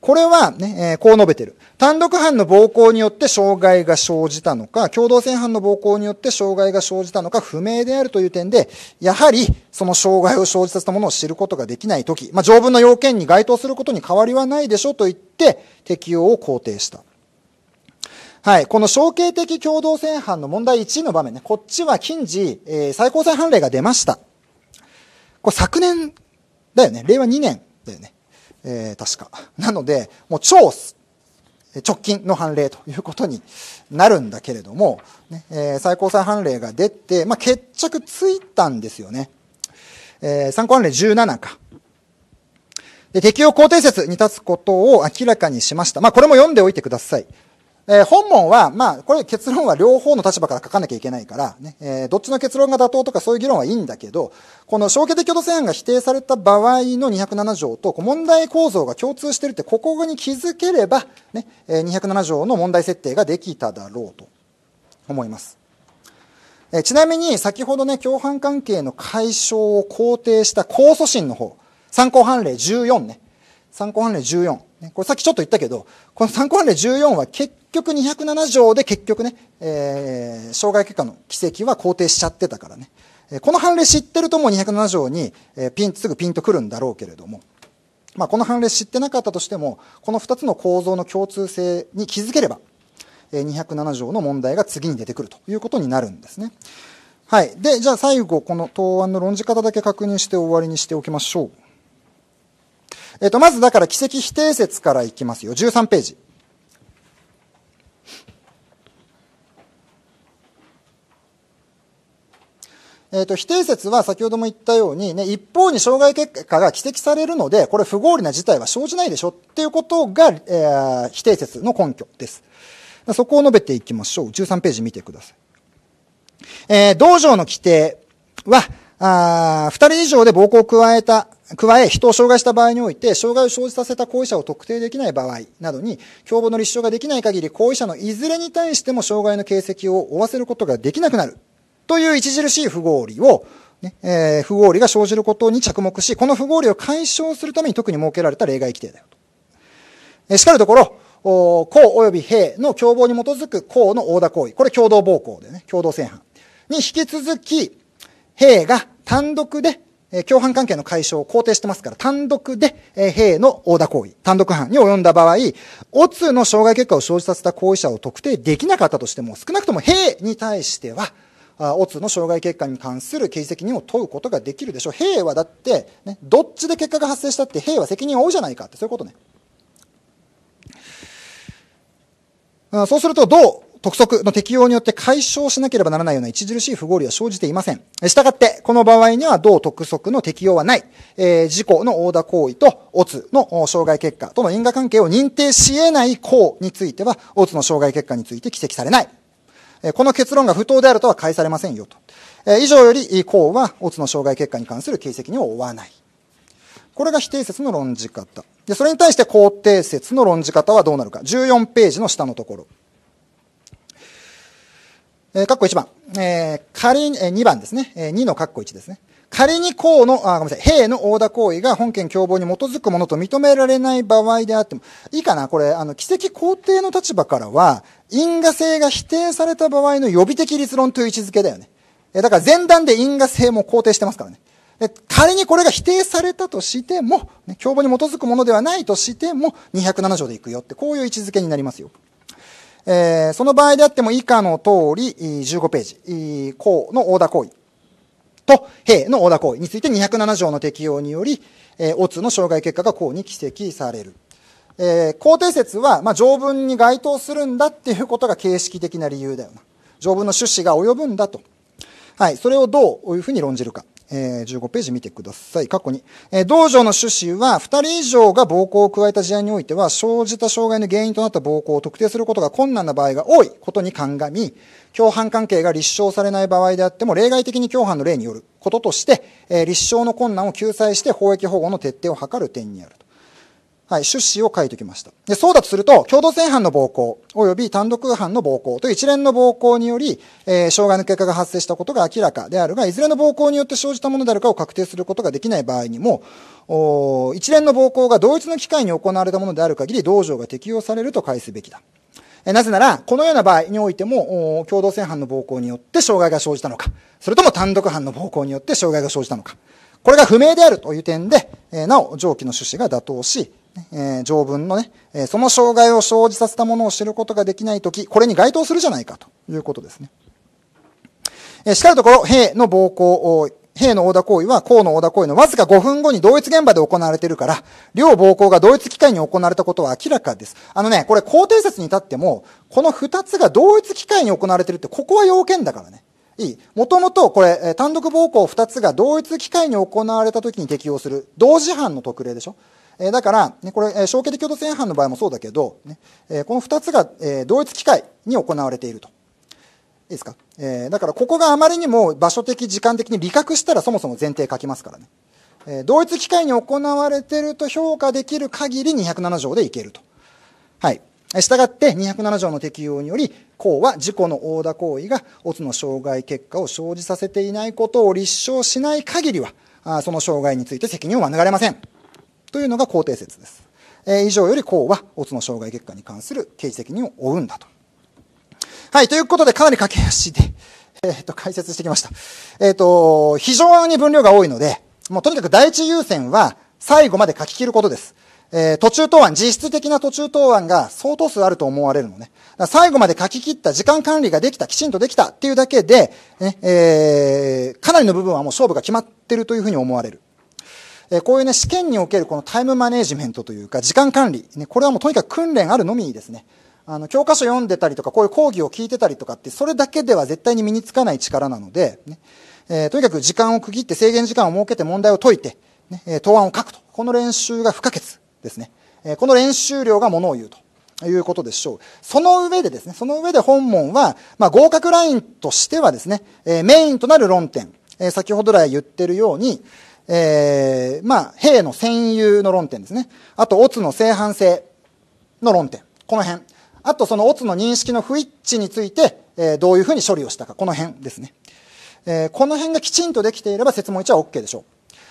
Speaker 1: これはね、えー、こう述べてる。単独犯の暴行によって障害が生じたのか、共同正犯の暴行によって障害が生じたのか不明であるという点で、やはりその障害を生じさせたものを知ることができないとき、まあ、条文の要件に該当することに変わりはないでしょうと言って、適用を肯定した。はい。この象形的共同正犯の問題1の場面ね、こっちは近似、えー、最高裁判例が出ました。これ昨年だよね。令和2年だよね。えー、確か。なので、もう超直近の判例ということになるんだけれども、ねえー、最高裁判例が出て、まあ、決着ついたんですよね。えー、参考判例17か。で、適用肯定説に立つことを明らかにしました。まあ、これも読んでおいてください。えー、本問は、まあ、これ結論は両方の立場から書かなきゃいけないからね、えー、どっちの結論が妥当とかそういう議論はいいんだけど、この消去的共同制案が否定された場合の207条と問題構造が共通してるって、ここに気づければ、ね、えー、207条の問題設定ができただろうと思います。えー、ちなみに、先ほどね、共犯関係の解消を肯定した控訴審の方、参考判例14ね、参考判例14、これさっきちょっと言ったけど、この参考判例14は結局207条で結局ね、えー、障害結果の奇跡は肯定しちゃってたからね、えこの判例知ってるともう207条に、えピンすぐピンとくるんだろうけれども、まあ、この判例知ってなかったとしてもこの2つの構造の共通性に気づければ、え207条の問題が次に出てくるということになるんですね。はい。で、じゃあ最後、この答案の論じ方だけ確認して終わりにしておきましょう。えっ、ー、と、まずだから、奇跡否定説からいきますよ。13ページ。えっ、ー、と、否定説は先ほども言ったように、ね、一方に障害結果が指摘されるので、これ不合理な事態は生じないでしょっていうことが、えー、否定説の根拠です。そこを述べていきましょう。13ページ見てください。えー、道場の規定は、あ二人以上で暴行を加えた、加え、人を障害した場合において、障害を生じさせた行為者を特定できない場合などに、共謀の立証ができない限り、行為者のいずれに対しても障害の形跡を負わせることができなくなるという著しい不合理を、ねえー、不合理が生じることに着目し、この不合理を解消するために特に設けられた例外規定だよと。えー、しかるところ、公及び兵の共謀に基づく公の横田行為、これ共同暴行でね、共同正犯に引き続き、兵が単独で、えー、共犯関係の解消を肯定してますから、単独で、えー、兵の横田行為、単独犯に及んだ場合、オツの障害結果を生じさせた行為者を特定できなかったとしても、少なくとも兵に対しては、オツの障害結果に関する刑事責任を問うことができるでしょう。兵はだって、ね、どっちで結果が発生したって兵は責任を負うじゃないかって、そういうことね。そうすると、どう督促の適用によって解消しなければならないような著しい不合理は生じていません。したがって、この場合には同督促の適用はない、えー、事故の横断行為と、オツの障害結果との因果関係を認定し得ない項については、オツの障害結果について規積されない。この結論が不当であるとは返されませんよと。以上より、項は、オツの障害結果に関する形跡には追わない。これが否定説の論じ方。で、それに対して肯定説の論じ方はどうなるか。14ページの下のところ。えー、括弧1番。えー、仮に、えー、2番ですね。えー、2の括弧1ですね。仮に公の、あ、ごめんなさい、兵の横断行為が本件共謀に基づくものと認められない場合であっても、いいかなこれ、あの、奇跡皇帝の立場からは、因果性が否定された場合の予備的立論という位置づけだよね。え、だから前段で因果性も肯定してますからね。で、仮にこれが否定されたとしても、ね、共謀に基づくものではないとしても、207条でいくよって、こういう位置づけになりますよ。えー、その場合であっても以下の通り、15ページ、公の横断行為。と兵の小田行為について207条の適用により、えー、オツの障害結果が項に規責される。えー、肯定説は、まあ、条文に該当するんだっていうことが形式的な理由だよな。条文の趣旨が及ぶんだと。はい、それをどういうふうに論じるか。え15ページ見てください。過去に。え道場の趣旨は、2人以上が暴行を加えた事案においては、生じた障害の原因となった暴行を特定することが困難な場合が多いことに鑑み、共犯関係が立証されない場合であっても、例外的に共犯の例によることとして、え立証の困難を救済して、法益保護の徹底を図る点にあると。はい、出資を書いておきました。でそうだとすると、共同正犯の暴行、及び単独犯の暴行という一連の暴行により、えー、障害の結果が発生したことが明らかであるが、いずれの暴行によって生じたものであるかを確定することができない場合にも、お一連の暴行が同一の機会に行われたものである限り、道場が適用されると返すべきだ。えなぜなら、このような場合においても、共同正犯の暴行によって障害が生じたのか、それとも単独犯の暴行によって障害が生じたのか、これが不明であるという点で、えなお、上記の趣旨が妥当し、え条文のね、えその障害を生じさせたものを知ることができないとき、これに該当するじゃないかということですね。えしかるところ、兵の暴行を、兵の横打行為は、公の横打行為のわずか5分後に同一現場で行われているから、両暴行が同一機会に行われたことは明らかです。あのね、これ、肯定説に至っても、この2つが同一機会に行われてるって、ここは要件だからね。いい。もともと、これ、単独暴行2つが同一機会に行われたときに適用する、同時犯の特例でしょえだから、ね、これ、小規的共同性違反の場合もそうだけど、ねえこの2つが、え同一機会に行われていると。いいですか、えだからここがあまりにも場所的、時間的に理覚したらそもそも前提書きますからね。え同一機会に行われていると評価できる限り207条でいけると。はい。したがって207条の適用により、公は事故の横断行為が、オツの障害結果を生じさせていないことを立証しない限りは、その障害について責任を免れません。というのが肯定説です。えー、以上より公は、オツの障害結果に関する刑事責任を負うんだと。はい、ということで、かなり駆け足で、えー、っと、解説してきました。えー、っと、非常に分量が多いので、もうとにかく第一優先は、最後まで書き切ることです。えー、途中答案、実質的な途中答案が相当数あると思われるのね。最後まで書き切った、時間管理ができた、きちんとできたっていうだけで、ね、えー、かなりの部分はもう勝負が決まってるというふうに思われる。えこういうね、試験におけるこのタイムマネジメントというか、時間管理、ね、これはもうとにかく訓練あるのみにですね。あの、教科書読んでたりとか、こういう講義を聞いてたりとかって、それだけでは絶対に身につかない力なので、ね、えー、とにかく時間を区切って制限時間を設けて問題を解いて、ね、え答案を書くと。この練習が不可欠ですね。えこの練習量がものを言うと。いうことでしょう。その上でですね、その上で本門は、まあ、合格ラインとしてはですね、えメインとなる論点、え先ほど来言ってるように、えー、まあ、兵の占有の論点ですね。あと、オツの正反性の論点。この辺。あと、そのオツの認識の不一致について、えー、どういうふうに処理をしたか。この辺ですね。えー、この辺がきちんとできていれば、説問1は OK でしょ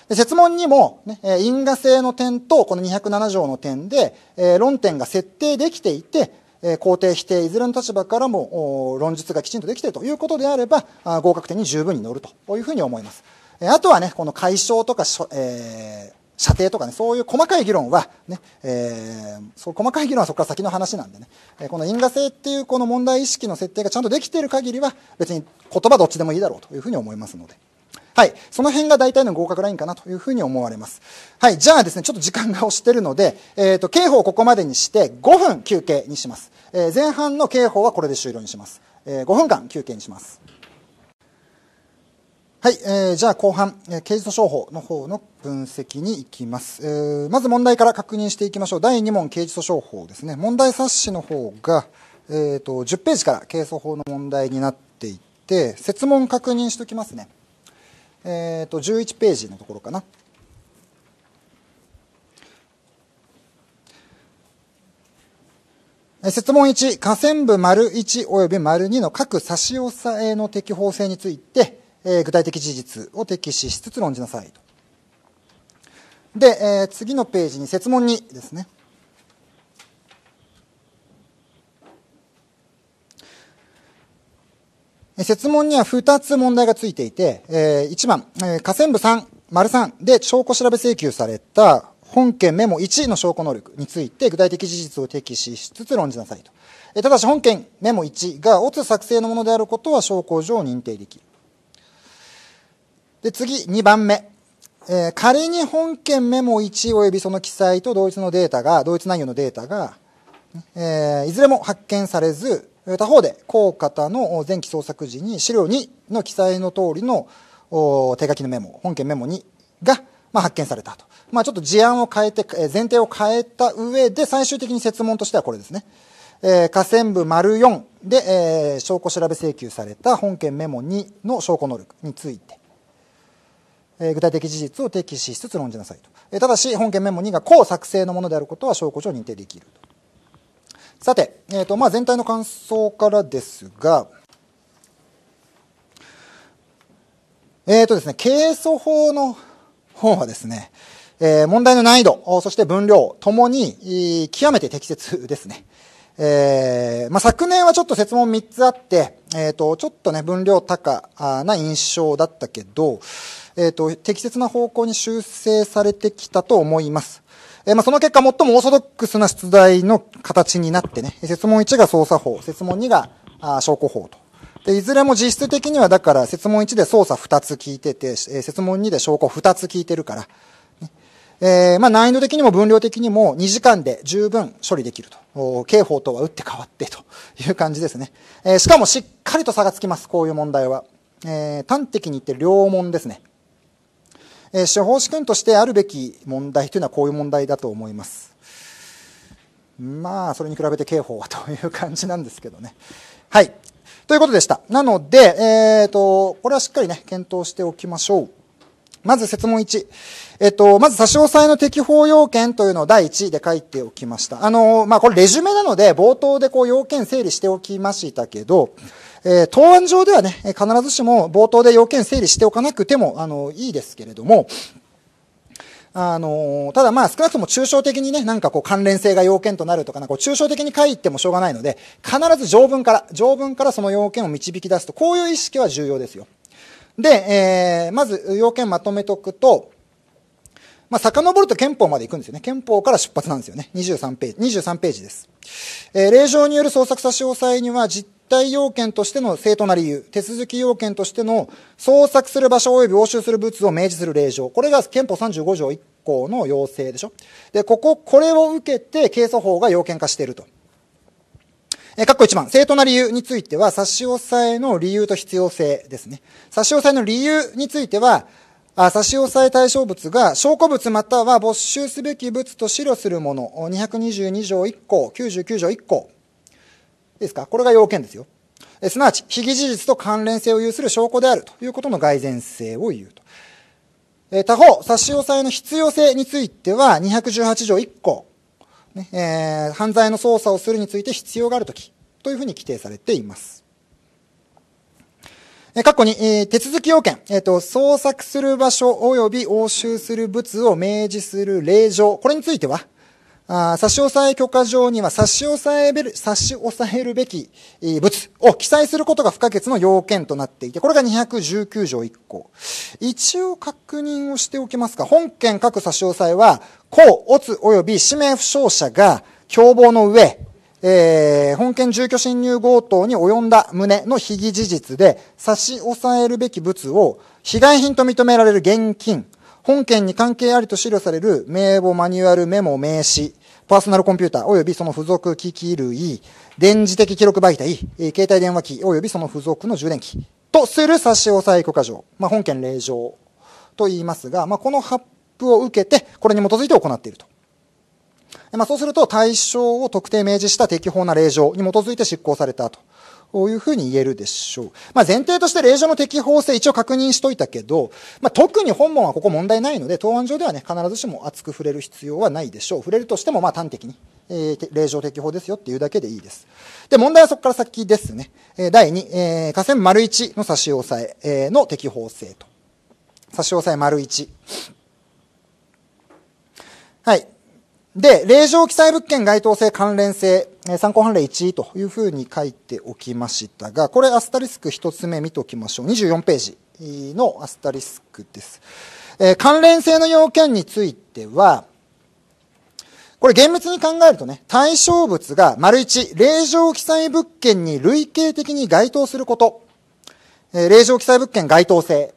Speaker 1: う。で説問にも、ね、因果性の点と、この207条の点で、えー、論点が設定できていて、えー、肯定否定いずれの立場からも論述がきちんとできているということであれば合格点に十分に乗るというふうに思います。あとはね、この解消とか、えー、射程とかね、そういう細かい議論はね、えー、そ細かい議論はそこから先の話なんでね、えー、この因果性っていうこの問題意識の設定がちゃんとできている限りは、別に言葉どっちでもいいだろうというふうに思いますので。はい。その辺が大体の合格ラインかなというふうに思われます。はい。じゃあですね、ちょっと時間が押してるので、えっ、ー、と、刑法をここまでにして5分休憩にします。えー、前半の刑法はこれで終了にします。えー、5分間休憩にします。はい、えー、じゃあ後半、えー、刑事訴訟法の方の分析に行きます、えー、まず問題から確認していきましょう第2問刑事訴訟法ですね問題冊子の方が、えーと、10ページから刑訴法の問題になっていて設問確認しておきますねえっ、ー、と11ページのところかな質問1、河川部丸1及び丸2の各差し押さえの適法性について、えー、具体的事実を敵視しつつ論じなさいと。で、えー、次のページに、設問2ですね。設問には2つ問題がついていて、えー、1番、えー、河川部3、丸3で証拠調べ請求された本件メモ1の証拠能力について具体的事実を敵視しつつ論じなさいと。えただし本件メモ1がオツ作成のものであることは証拠上認定できる。で、次、2番目。えー、仮に本件メモ1及びその記載と同一のデータが、同一内容のデータが、えー、いずれも発見されず、他方で、う方の前期捜索時に資料2の記載の通りの手書きのメモ、本件メモ2が、まあ、発見されたと。まあ、ちょっと事案を変えて、えー、前提を変えた上で、最終的に設問としてはこれですね。えー、河川部丸4で、えー、証拠調べ請求された本件メモ2の証拠能力について、具体的事実を提起しつつ論じなさいと。ただし、本件メモ2が公作成のものであることは証拠上認定できると。さて、えーとまあ、全体の感想からですが、えーとですね、係争法の方はですね、えー、問題の難易度、そして分量ともに、極めて適切ですね。えー、まあ、昨年はちょっと説問3つあって、えっ、ー、と、ちょっとね、分量高な印象だったけど、えっ、ー、と、適切な方向に修正されてきたと思います。えー、まあ、その結果、最もオーソドックスな出題の形になってね、設問1が捜査法、設問2があ証拠法と。で、いずれも実質的には、だから、設問1で捜査2つ聞いてて、えー、設問2で証拠2つ聞いてるから、えー、まあ、難易度的にも分量的にも2時間で十分処理できると。刑法とは打って変わってという感じですね。えー、しかもしっかりと差がつきます、こういう問題は。えー、端的に言って両問ですね。え司法試験としてあるべき問題というのはこういう問題だと思います。まあ、それに比べて刑法はという感じなんですけどね。はい。ということでした。なので、えっ、と、これはしっかりね、検討しておきましょう。まず、説問1。えっと、まず差し押さえの適法要件というのを第一位で書いておきました。あの、まあ、これレジュメなので、冒頭でこう要件整理しておきましたけど、えー、答案上ではね、必ずしも冒頭で要件整理しておかなくても、あの、いいですけれども、あのただまあ少なくとも抽象的にね、なんかこう関連性が要件となるとか、なんか抽象的に書いてもしょうがないので、必ず条文から、条文からその要件を導き出すと、こういう意識は重要ですよ。で、えー、まず要件まとめとくと、まあ、遡ると憲法まで行くんですよね。憲法から出発なんですよね。23ページ、23ページです。えー、令状による捜索差し押さえには実態要件としての正当な理由、手続き要件としての捜索する場所及び押収する物を明示する令状。これが憲法35条1項の要請でしょ。で、ここ、これを受けて、刑訴法が要件化していると。えー、括弧1番、正当な理由については、差し押さえの理由と必要性ですね。差し押さえの理由については、差し押さえ対象物が証拠物または没収すべき物と資料するもの222条1項99条1項ですかこれが要件ですよすなわち被疑事実と関連性を有する証拠であるということの蓋然性を言うと他方差し押さえの必要性については218条1項、ねえー、犯罪の捜査をするについて必要があるときというふうに規定されています過去に、えー、手続き要件、えっ、ー、と、捜索する場所及び押収する物を明示する令状、これについては、あ差し押さえ許可状には差し押さえる、差し押さえるべき、えー、物を記載することが不可欠の要件となっていて、これが219条1項。一応確認をしておきますが、本件各差し押さえは、公、乙及び氏名不詳者が共謀の上、えー、本件住居侵入強盗に及んだ旨の被疑事実で差し押さえるべき物を被害品と認められる現金、本件に関係ありと資料される名簿、マニュアル、メモ、名刺、パーソナルコンピューター及びその付属機器類、電磁的記録媒体、携帯電話機及びその付属の充電器とする差し押さえ許可状、まあ、本件令状と言いますが、まあ、この発布を受けて、これに基づいて行っていると。まあ、そうすると対象を特定明示した適法な令状に基づいて執行されたと。こういうふうに言えるでしょう。まあ、前提として令状の適法性一応確認しといたけど、まあ、特に本文はここ問題ないので、答案上ではね、必ずしも厚く触れる必要はないでしょう。触れるとしても、まあ、端的に、えー、令状適法ですよっていうだけでいいです。で、問題はそこから先ですね。えー、第2、えー、河川丸1の差し押さえの適法性と。差し押さえ丸1。はい。で、令状記載物件該当性関連性、参考判例1というふうに書いておきましたが、これアスタリスク1つ目見ておきましょう。24ページのアスタリスクです。えー、関連性の要件については、これ厳密に考えるとね、対象物が、丸1、令状記載物件に類型的に該当すること、えー、令状記載物件該当性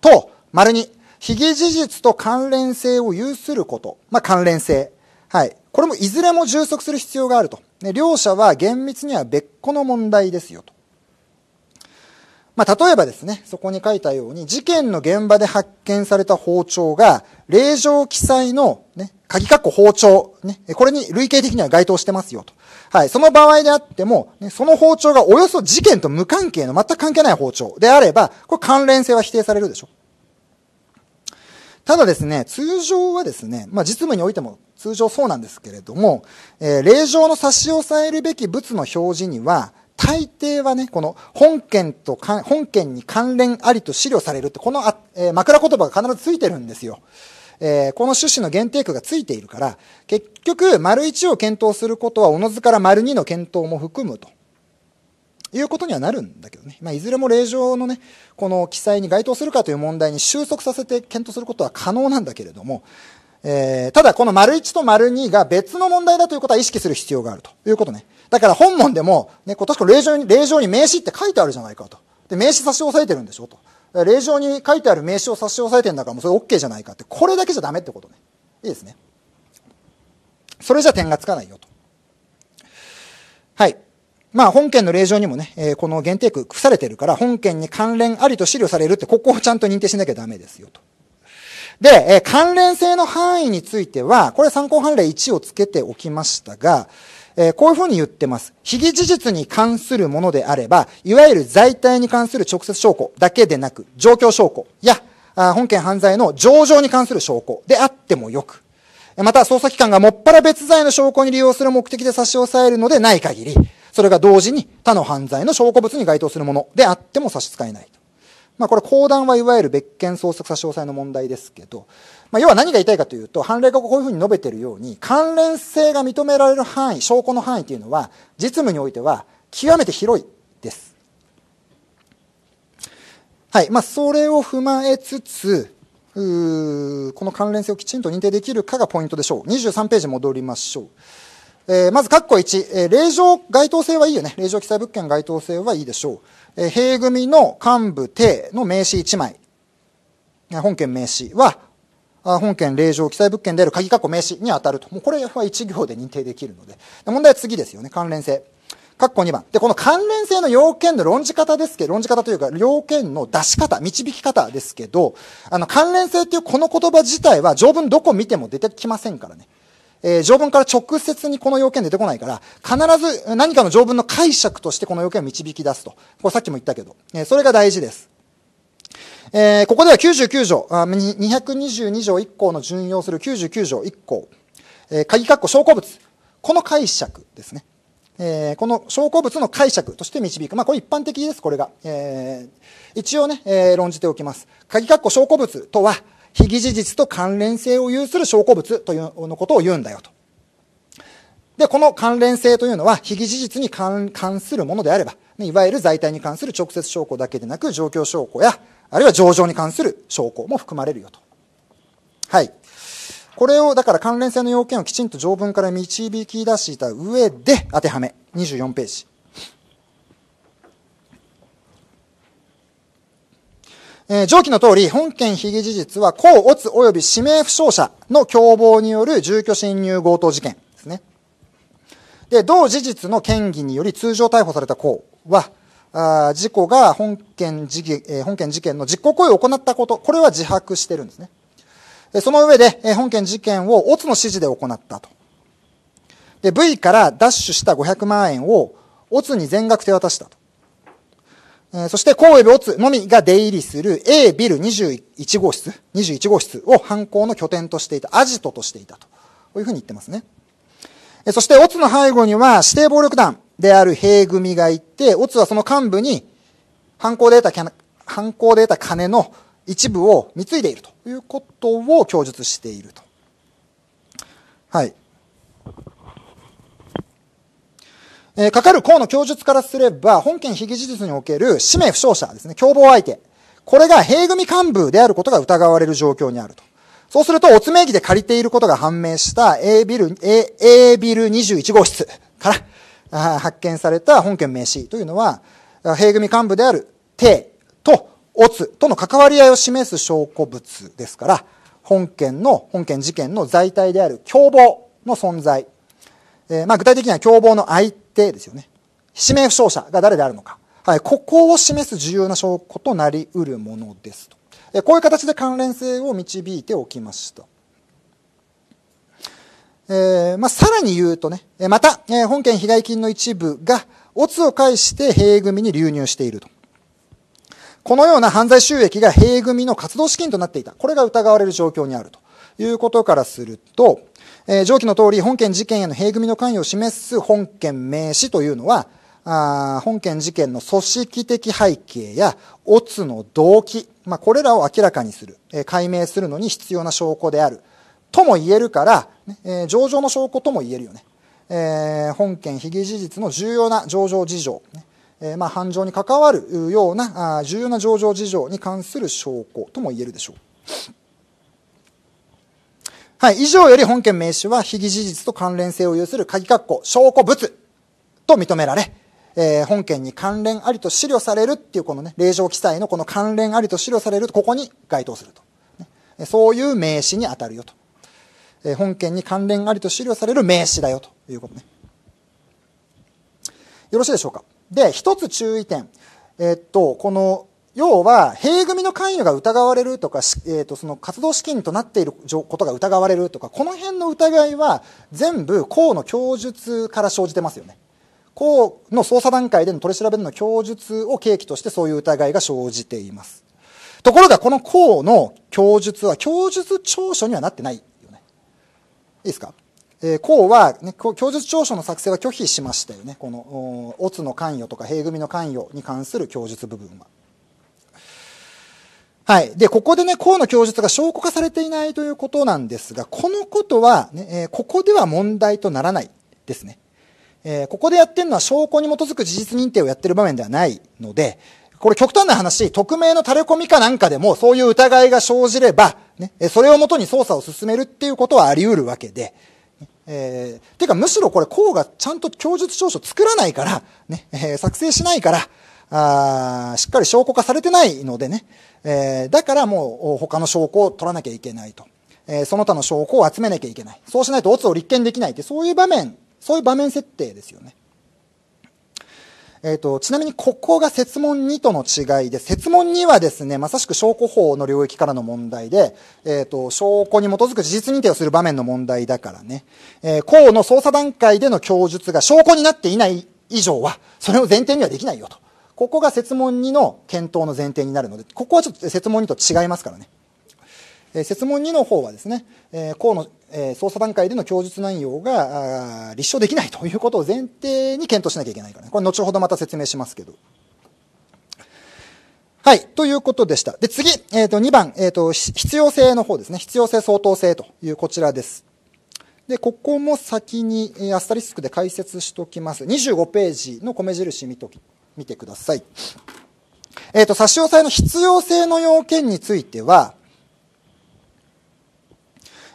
Speaker 1: と、丸2、被疑事実と関連性を有すること、まあ、関連性はい。これもいずれも充足する必要があると。ね、両者は厳密には別個の問題ですよと。まあ、例えばですね、そこに書いたように、事件の現場で発見された包丁が、令状記載の、ね、鍵括弧包丁、ね、これに類型的には該当してますよと。はい、その場合であっても、ね、その包丁がおよそ事件と無関係の全く関係ない包丁であれば、これ関連性は否定されるでしょ。ただですね、通常はですね、まあ、実務においても通常そうなんですけれども、えー、令状の差し押さえるべき物の表示には、大抵はね、この本件と本件に関連ありと資料されるって、このあ、えー、枕言葉が必ずついてるんですよ。えー、この趣旨の限定句がついているから、結局、丸1を検討することは、おのずから丸2の検討も含むと。いうことにはなるんだけどね。まあ、いずれも令状のね、この記載に該当するかという問題に収束させて検討することは可能なんだけれども、えー、ただこの丸一と丸二が別の問題だということは意識する必要があるということね。だから本文でも、ね、今年これ状に、令状に名詞って書いてあるじゃないかと。で、名詞差し押さえてるんでしょと。令状に書いてある名詞を差し押さえてるんだからもうそれ OK じゃないかって。これだけじゃダメってことね。いいですね。それじゃ点がつかないよと。はい。まあ本件の令状にもね、えー、この限定区、付されてるから、本件に関連ありと資料されるって、ここをちゃんと認定しなきゃダメですよと。で、え関連性の範囲については、これ参考判例1をつけておきましたが、えこういうふうに言ってます。被疑事実に関するものであれば、いわゆる在体に関する直接証拠だけでなく、状況証拠や、あ本件犯罪の上場に関する証拠であってもよく、また捜査機関がもっぱら別罪の証拠に利用する目的で差し押さえるのでない限り、それが同時に他の犯罪の証拠物に該当するものであっても差し支えない。まあ、これ、公団はいわゆる別件捜索差し押さえの問題ですけど、まあ、要は何が言いたいかというと、判例がこういうふうに述べているように、関連性が認められる範囲、証拠の範囲というのは、実務においては極めて広いです。はい。まあ、それを踏まえつつ、この関連性をきちんと認定できるかがポイントでしょう。23ページ戻りましょう。えー、まず、括弧1、えー、令状該当性はいいよね。令状記載物件該当性はいいでしょう。えー、平組の幹部定の名刺1枚、本件名刺は、あ本件令状記載物件である鍵括弧名刺に当たると。もうこれは1行で認定できるので。問題は次ですよね。関連性。括弧2番。で、この関連性の要件の論じ方ですけど、論じ方というか、要件の出し方、導き方ですけど、あの、関連性っていうこの言葉自体は条文どこ見ても出てきませんからね。えー、条文から直接にこの要件出てこないから、必ず何かの条文の解釈としてこの要件を導き出すと。これさっきも言ったけど、えー、それが大事です。えー、ここでは99条、あ222条1項の準用する99条1項、えー、鍵括弧証拠物。この解釈ですね。えー、この証拠物の解釈として導く。まあ、これ一般的です、これが。えー、一応ね、えー、論じておきます。鍵括弧証拠物とは、非疑事実と関連性を有する証拠物というのことを言うんだよと。で、この関連性というのは、非疑事実に関するものであれば、いわゆる在体に関する直接証拠だけでなく、状況証拠や、あるいは上場に関する証拠も含まれるよと。はい。これを、だから関連性の要件をきちんと条文から導き出した上で当てはめ。24ページ。えー、上記の通り、本件被疑事実は、公、オツ及び指名不詳者の共謀による住居侵入強盗事件ですね。で、同事実の嫌疑により通常逮捕された公は、あ事故が本件事件、えー、本件事件の実行行為を行ったこと、これは自白してるんですね。でその上で、えー、本件事件をオツの指示で行ったと。で、V から奪取した500万円をオツに全額手渡したと。そして神戸オツのみが出入りする A ビル21号室、21号室を犯行の拠点としていた、アジトとしていたと。こういうふうに言ってますね。そしてオツの背後には指定暴力団である兵組がいて、オツはその幹部に犯行で得た、犯行で得た金の一部を貢いでいるということを供述していると。はい。えー、かかる項の供述からすれば、本件被疑事実における氏名不詳者ですね、共謀相手。これが兵組幹部であることが疑われる状況にあると。そうすると、おつ名義で借りていることが判明した A ビル、A、A ビル21号室から発見された本件名刺というのは、兵組幹部である T とおつとの関わり合いを示す証拠物ですから、本件の、本件事件の在体である共謀の存在。えー、まあ具体的には共謀の相手定ですよね。指名不詳者が誰であるのか。はい、ここを示す重要な証拠となりうるものですと。えこういう形で関連性を導いておきました。えー、まあ、さらに言うとね、また、え本件被害金の一部が、オツを介して兵組に流入していると。このような犯罪収益が兵組の活動資金となっていた。これが疑われる状況にあるということからすると、えー、上記の通り本件事件への平組の関与を示す本件名詞というのはあ本件事件の組織的背景やオツの動機、まあ、これらを明らかにする、えー、解明するのに必要な証拠であるとも言えるから、えー、上場の証拠とも言えるよね、えー、本件被疑事実の重要な上場事情、ね、えー、まあ、犯情に関わるようなあ重要な上場事情に関する証拠とも言えるでしょう。はい、以上より本件名詞は非疑事実と関連性を有する鍵括弧証拠物と認められ、えー、本件に関連ありと資料されるっていうこのね、令状記載のこの関連ありと資料される、ここに該当すると。そういう名詞に当たるよと。えー、本件に関連ありと資料される名詞だよということね。よろしいでしょうか。で、一つ注意点。えー、っと、この要は、兵組の関与が疑われるとか、えー、とその活動資金となっていることが疑われるとか、この辺の疑いは全部、公の供述から生じてますよね。公の捜査段階での取り調べの供述を契機としてそういう疑いが生じています。ところが、この公の供述は供述調書にはなってないよね。いいですかえー、公は、ね、供述調書の作成は拒否しましたよね。この、オツの関与とか、兵組の関与に関する供述部分は。はい。で、ここでね、河野供述が証拠化されていないということなんですが、このことはね、えここでは問題とならないですね。えー、ここでやってるのは証拠に基づく事実認定をやってる場面ではないので、これ極端な話、匿名の垂れ込みかなんかでもそういう疑いが生じれば、ね、それをもとに捜査を進めるっていうことはあり得るわけで、えー、てかむしろこれ、こうがちゃんと供述調書作らないから、ね、えー、作成しないから、あしっかり証拠化されてないのでね、えー、だからもう他の証拠を取らなきゃいけないと、えー、その他の証拠を集めなきゃいけないそうしないとオツを立件できないってそういう場面そういう場面設定ですよねえーと、ちなみにここが設問2との違いで設問2はですねまさしく証拠法の領域からの問題で、えーと、証拠に基づく事実認定をする場面の問題だからね、えー、公の捜査段階での供述が証拠になっていない以上はそれを前提にはできないよとここが設問2の検討の前提になるので、ここはちょっと設問2と違いますからね。えー、設問2の方はですね、えー、河野、えー、捜査段階での供述内容が立証できないということを前提に検討しなきゃいけないからね。これ後ほどまた説明しますけど。はい。ということでした。で、次、えっ、ー、と、2番、えっ、ー、と、必要性の方ですね。必要性、相当性というこちらです。で、ここも先に、えー、アスタリスクで解説しておきます。25ページの米印見とき見てください。えっ、ー、と、差し押さえの必要性の要件については、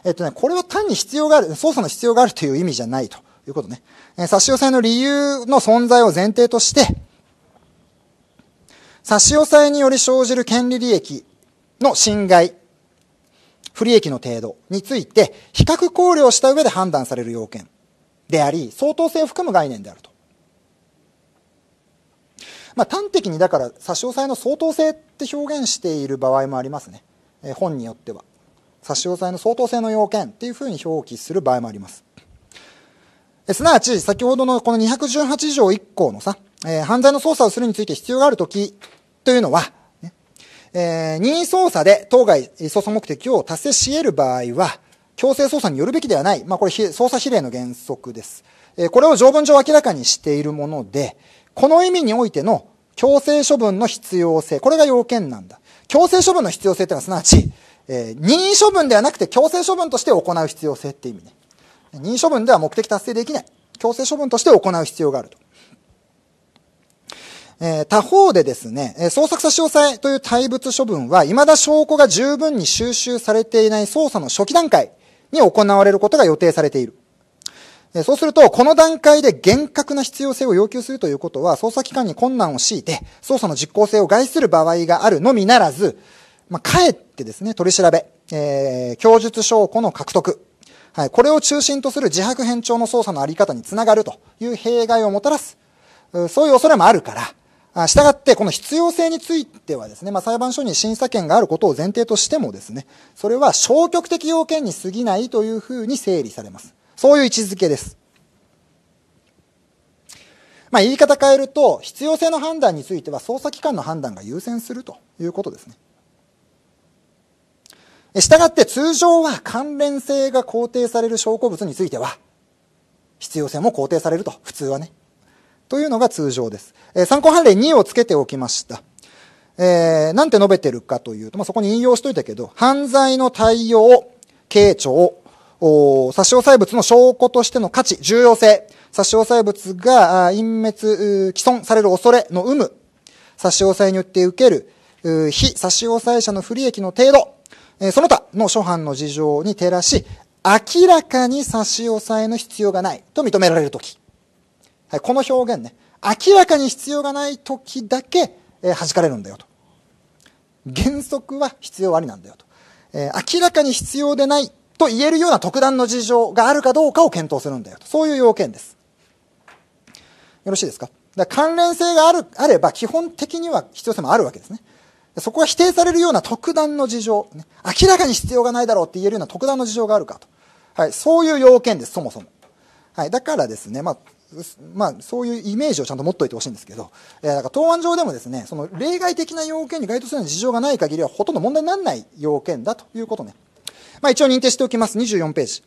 Speaker 1: えっ、ー、とね、これは単に必要がある、捜査の必要があるという意味じゃないということね。え差し押さえの理由の存在を前提として、差し押さえにより生じる権利利益の侵害、不利益の程度について、比較考慮した上で判断される要件であり、相当性を含む概念であると。まあ、端的にだから差し押さえの相当性って表現している場合もありますね、えー、本によっては差し押さえの相当性の要件っていうふうに表記する場合もありますすなわち先ほどのこの218条1項のさ、えー、犯罪の捜査をするについて必要がある時というのは、ね、えー、任意捜査で当該捜査目的を達成し得る場合は強制捜査によるべきではない、まあ、これ捜査比例の原則です、えー、これを条文上明らかにしているもので、この意味においての強制処分の必要性、これが要件なんだ。強制処分の必要性というのはすなわち、えー、任意処分ではなくて強制処分として行う必要性っていう意味ね。任意処分では目的達成できない。強制処分として行う必要があると。えー、他方でですね、捜索差し押さえという対物処分は、未だ証拠が十分に収集されていない捜査の初期段階に行われることが予定されている。そうすると、この段階で厳格な必要性を要求するということは、捜査機関に困難を強いて、捜査の実効性を害する場合があるのみならず、まあ、かえってですね、取り調べ、えー、供述証拠の獲得、はい、これを中心とする自白偏重の捜査のあり方につながるという弊害をもたらす、そういう恐れもあるから、したがって、この必要性についてはですね、まあ、裁判所に審査権があることを前提としてもですね、それは消極的要件に過ぎないというふうに整理されます。そういう位置づけです。まあ、言い方変えると、必要性の判断については捜査機関の判断が優先するということですね。したがって通常は関連性が肯定される証拠物については、必要性も肯定されると、普通はね。というのが通常です。え参考判例2をつけておきました。えー、なんて述べてるかというと、まあ、そこに引用しといたけど、犯罪の対応、傾聴、差し押さえ物の証拠としての価値、重要性、差し押さえ物が隠滅、既存される恐れの有無、差し押さえによって受ける、非差し押さえ者の不利益の程度、えその他の諸般の事情に照らし、明らかに差し押さえの必要がないと認められるとき。はい、この表現ね。明らかに必要がないときだけ、えー、弾かれるんだよと。原則は必要ありなんだよと。えー、明らかに必要でないと言えるような特段の事情があるかどうかを検討するんだよとそういう要件ですよろしいですかだか関連性があるあれば基本的には必要性もあるわけですねそこが否定されるような特段の事情、ね、明らかに必要がないだろうって言えるような特段の事情があるかと、はい、そういう要件ですそもそも、はい、だからですね、まあまあ、そういうイメージをちゃんと持っておいてほしいんですけど、えー、だから答案上でもですねその例外的な要件に該当するような事情がない限りはほとんど問題にならない要件だということねまあ、一応認定しておきます。24ページ。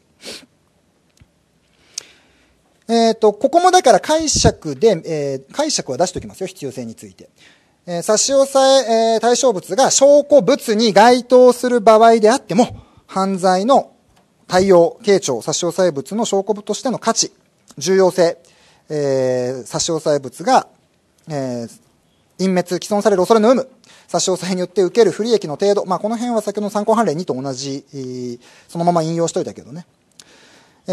Speaker 1: えっ、ー、と、ここもだから解釈で、えー、解釈は出しておきますよ。必要性について。えー、差し押さええー、対象物が証拠物に該当する場合であっても、犯罪の対応、傾聴、差し押さえ物の証拠物としての価値、重要性、えー、差し押さえ物が、えー、隠滅、毀損される恐れの有無、差し押さえによって受ける不利益の程度、まあ、この辺は先ほどの参考判例2と同じ、そのまま引用しといたけどね。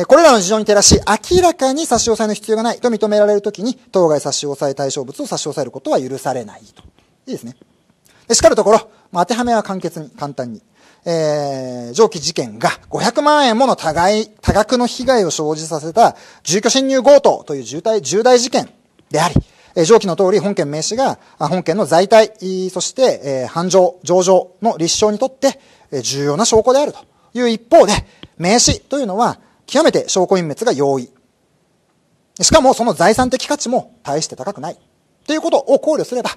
Speaker 1: これらの事情に照らし、明らかに差し押さえの必要がないと認められるときに、当該差し押さえ対象物を差し押さえることは許されないと。いいですね。でしかるところ、まあ、当てはめは簡潔に、簡単に。えー、上記事件が500万円もの多多額の被害を生じさせた住居侵入強盗という重大重大事件であり、え上記の通り本件名詞が本件の在体、そして、え繁盛、上場の立証にとって、え重要な証拠であるという一方で、名詞というのは極めて証拠隠滅が容易。しかもその財産的価値も大して高くない。ということを考慮すれば、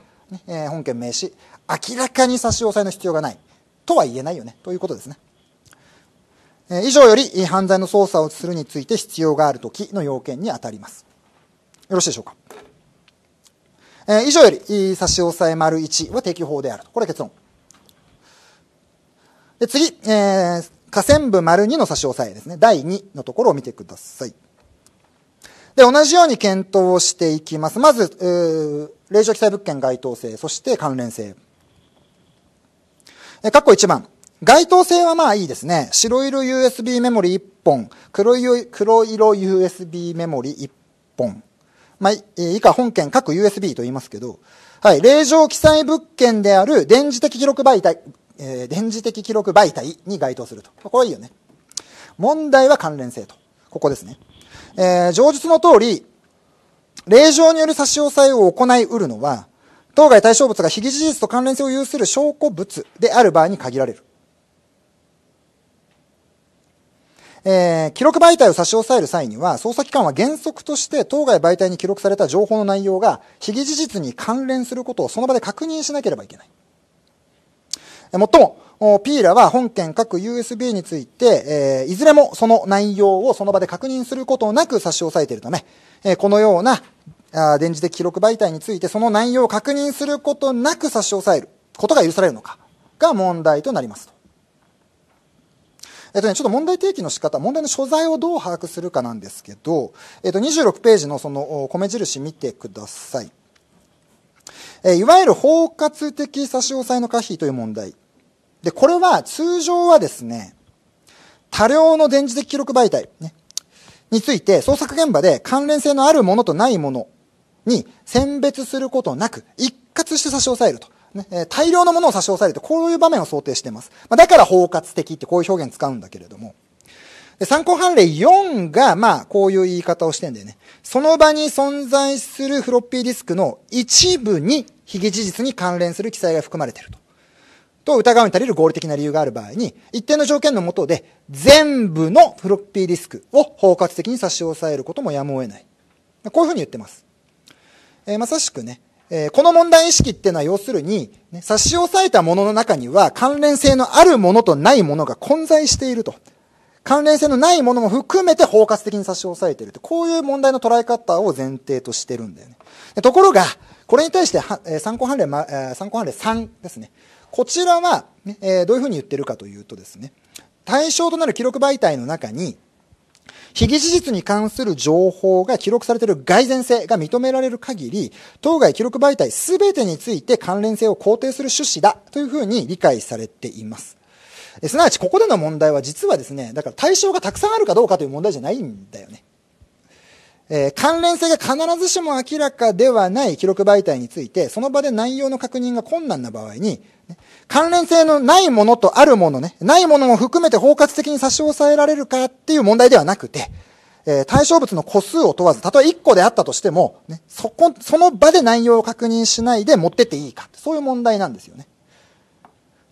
Speaker 1: えー、本件名詞、明らかに差し押さえの必要がない。とは言えないよね。ということですね。えー、以上より犯罪の捜査をするについて必要があるときの要件に当たります。よろしいでしょうか。えー、以上より差し押さえ丸1は適法であるこれ結論で次、えー、河川部丸2の差し押さえですね第2のところを見てくださいで同じように検討をしていきますまず、えー、令状記載物件該当性そして関連性え括弧1番該当性はまあいいですね。白色 USB メモリ1本、黒黒色 USB メモリ1本。まあ、以下本件各 USB と言いますけど、はい、令状記載物件である電磁的記録媒体、えー、電磁的記録媒体に該当すると。これいいよね。問題は関連性と。ここですね。えー、上述の通り、令状による差し押さえを行い得るのは、当該対象物が被疑事実と関連性を有する証拠物である場合に限られる。えー、記録媒体を差し押さえる際には、捜査機関は原則として当該媒体に記録された情報の内容が、被疑事実に関連することをその場で確認しなければいけない。もっとも、P らは本件各 USB について、えー、いずれもその内容をその場で確認することなく差し押さえているため、えー、このようなあ電磁的記録媒体についてその内容を確認することなく差し押さえることが許されるのかが問題となりますと。えっとね、ちょっと問題提起の仕方、問題の所在をどう把握するかなんですけど、えっと、26ページのその米印見てください。えいわゆる包括的差し押さえの可否という問題。で、これは通常はですね、多量の電磁的記録媒体、ね、について捜索現場で関連性のあるものとないものに選別することなく一括して差し押さえると。ね、大量のものを差し押さえるとこういう場面を想定しています。まあ、だから包括的ってこういう表現使うんだけれども。で参考判例4が、まあ、こういう言い方をしてんだよね。その場に存在するフロッピーディスクの一部に非事実に関連する記載が含まれていると。と疑うに足りる合理的な理由がある場合に、一定の条件のもとで、全部のフロッピーディスクを包括的に差し押さえることもやむを得ない。こういうふうに言ってます。えー、まさしくね、えー、この問題意識っていうのは要するに、ね、差し押さえたものの中には関連性のあるものとないものが混在していると。関連性のないものも含めて包括的に差し押さえていると。こういう問題の捉え方を前提としてるんだよね。ところが、これに対しては、えー、参考判例、ま、えー、参考判例3ですね。こちらは、ね、えー、どういうふうに言ってるかというとですね、対象となる記録媒体の中に、被疑事実に関する情報が記録されている蓋然性が認められる限り、当該記録媒体すべてについて関連性を肯定する趣旨だというふうに理解されています。すなわち、ここでの問題は実はですね、だから対象がたくさんあるかどうかという問題じゃないんだよね。えー、関連性が必ずしも明らかではない記録媒体について、その場で内容の確認が困難な場合に、関連性のないものとあるものね、ないものも含めて包括的に差し押さえられるかっていう問題ではなくて、えー、対象物の個数を問わず、たとえ1個であったとしても、ね、そこ、その場で内容を確認しないで持ってっていいか。そういう問題なんですよね。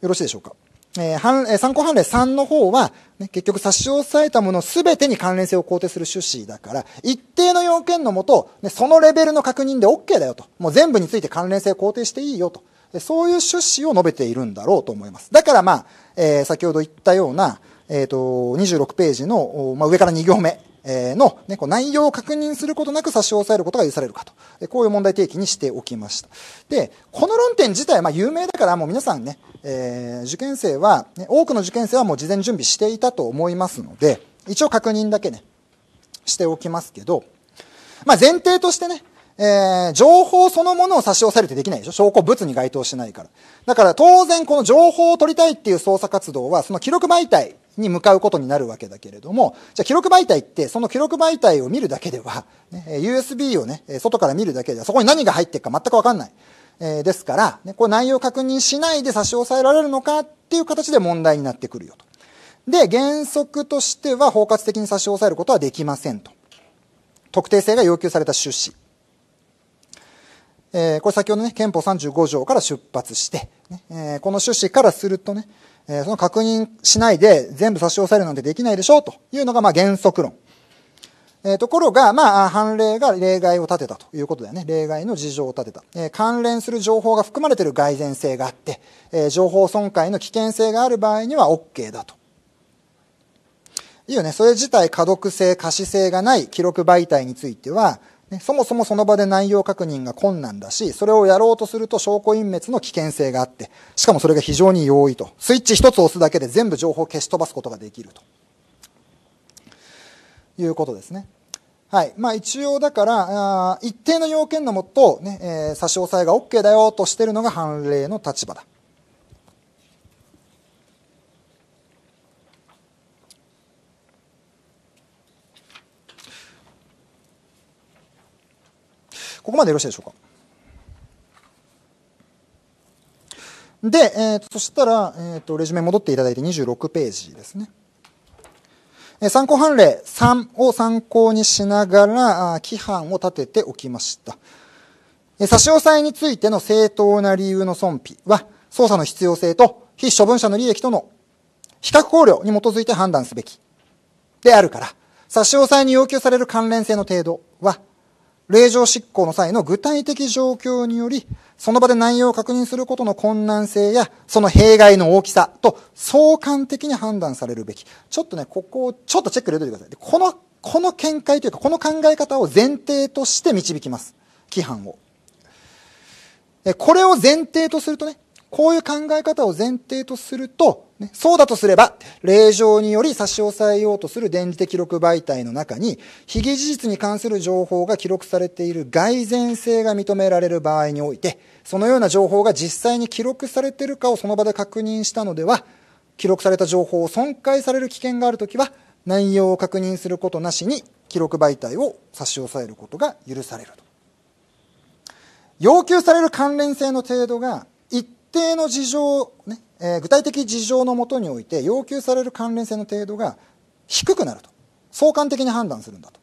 Speaker 1: よろしいでしょうか。えー、参考判例3の方は、ね、結局差し押さえたものすべてに関連性を肯定する趣旨だから、一定の要件のもと、ね、そのレベルの確認で OK だよと。もう全部について関連性を肯定していいよと。そういう趣旨を述べているんだろうと思います。だからまあ、えー、先ほど言ったような、えっ、ー、と、26ページの、まあ、上から2行目の、ね、こう内容を確認することなく差し押さえることが許されるかと。こういう問題提起にしておきました。で、この論点自体はまあ有名だからもう皆さんね、えー、受験生は、ね、多くの受験生はもう事前準備していたと思いますので、一応確認だけね、しておきますけど、まあ前提としてね、えー、情報そのものを差し押さえるってできないでしょ証拠物に該当しないから。だから当然この情報を取りたいっていう捜査活動は、その記録媒体に向かうことになるわけだけれども、じゃあ記録媒体って、その記録媒体を見るだけでは、ね、USB をね、外から見るだけでは、そこに何が入ってくか全くわかんない。えー、ですから、ね、これ内容確認しないで差し押さえられるのかっていう形で問題になってくるよと。で、原則としては包括的に差し押さえることはできませんと。特定性が要求された趣旨。えー、これ先ほどね、憲法35条から出発して、ねえー、この趣旨からするとね、えー、その確認しないで全部差し押さえるなんてできないでしょうというのがまあ原則論。えところが、まあ、判例が例外を立てたということだよね。例外の事情を立てた。え関連する情報が含まれている蓋然性があって、え情報損壊の危険性がある場合には OK だと。いいよね。それ自体、可読性、可視性がない記録媒体については、ね、そもそもその場で内容確認が困難だし、それをやろうとすると証拠隠滅の危険性があって、しかもそれが非常に容易と。スイッチ一つ押すだけで全部情報を消し飛ばすことができると。いうことですね。はい。まあ一応だから、あ一定の要件のもと、ね、えー、差し押さえが OK だよとしてるのが判例の立場だ。ここまでよろしいでしょうか。で、えー、そしたら、えーと、レジュメ戻っていただいて26ページですね。え参考判例3を参考にしながら、規範を立てておきました。え差し押さえについての正当な理由の損否は、捜査の必要性と非処分者の利益との比較考慮に基づいて判断すべきであるから、差し押さえに要求される関連性の程度は、令状執行の際の具体的状況により、その場で内容を確認することの困難性や、その弊害の大きさと相関的に判断されるべき。ちょっとね、ここをちょっとチェック入れおいてください。この、この見解というか、この考え方を前提として導きます。規範を。これを前提とするとね、こういう考え方を前提とすると、ね、そうだとすれば、令状により差し押さえようとする電磁的記録媒体の中に、被疑事実に関する情報が記録されている蓋然性が認められる場合において、そのような情報が実際に記録されているかをその場で確認したのでは、記録された情報を損壊される危険があるときは、内容を確認することなしに記録媒体を差し押さえることが許されると。要求される関連性の程度が一定の事情、ね、えー、具体的事情のもとにおいて要求される関連性の程度が低くなると相関的に判断するんだと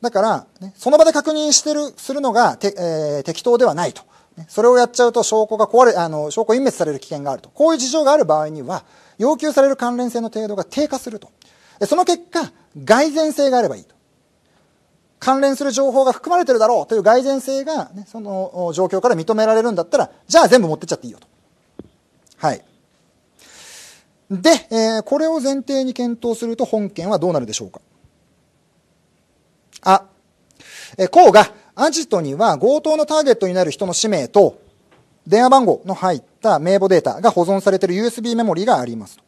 Speaker 1: だから、ね、その場で確認してるするのがて、えー、適当ではないと、ね、それをやっちゃうと証拠が壊れあの証拠隠滅される危険があるとこういう事情がある場合には要求される関連性の程度が低下するとその結果蓋然性があればいいと関連する情報が含まれてるだろうという蓋然性が、ね、その状況から認められるんだったらじゃあ全部持ってっちゃっていいよとはい。で、えー、これを前提に検討すると本件はどうなるでしょうか。あ、えー、こうが、アジトには強盗のターゲットになる人の氏名と、電話番号の入った名簿データが保存されている USB メモリがあります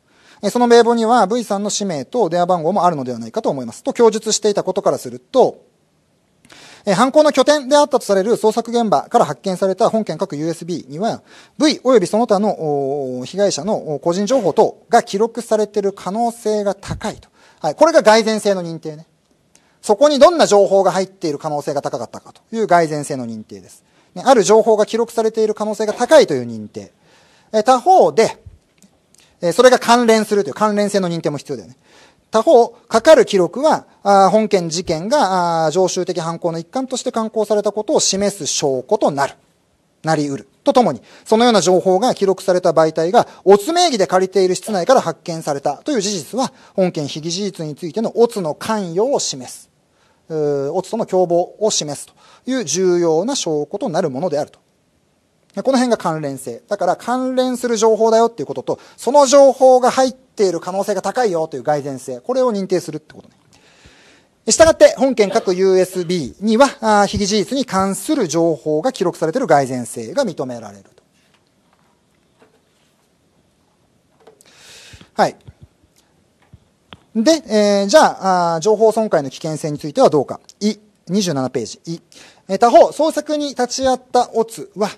Speaker 1: その名簿には V さんの氏名と電話番号もあるのではないかと思います。と供述していたことからすると、えー、犯行の拠点であったとされる捜索現場から発見された本件各 USB には、V 及びその他の被害者の個人情報等が記録されている可能性が高いと。はい、これが蓋然性の認定ね。そこにどんな情報が入っている可能性が高かったかという蓋然性の認定です。ね、ある情報が記録されている可能性が高いという認定。え他方で、えそれが関連するという関連性の認定も必要だよね。他方、かかる記録は、本件事件が常習的犯行の一環として刊行されたことを示す証拠となる。なり得る。とともに、そのような情報が記録された媒体が、オツ名義で借りている室内から発見されたという事実は、本件被疑事実についてのオツの関与を示す。オツとの共謀を示すという重要な証拠となるものであるとこの辺が関連性。だから関連する情報だよっていうことと、その情報が入っている可能性が高いよという蓋然性。これを認定するってことね。したがって、本件各 USB には、非事実に関する情報が記録されている蓋然性が認められると。はい。で、えー、じゃあ情報損壊の危険性についてはどうか。い、27ページ。い。他方、捜索に立ち会ったオツは、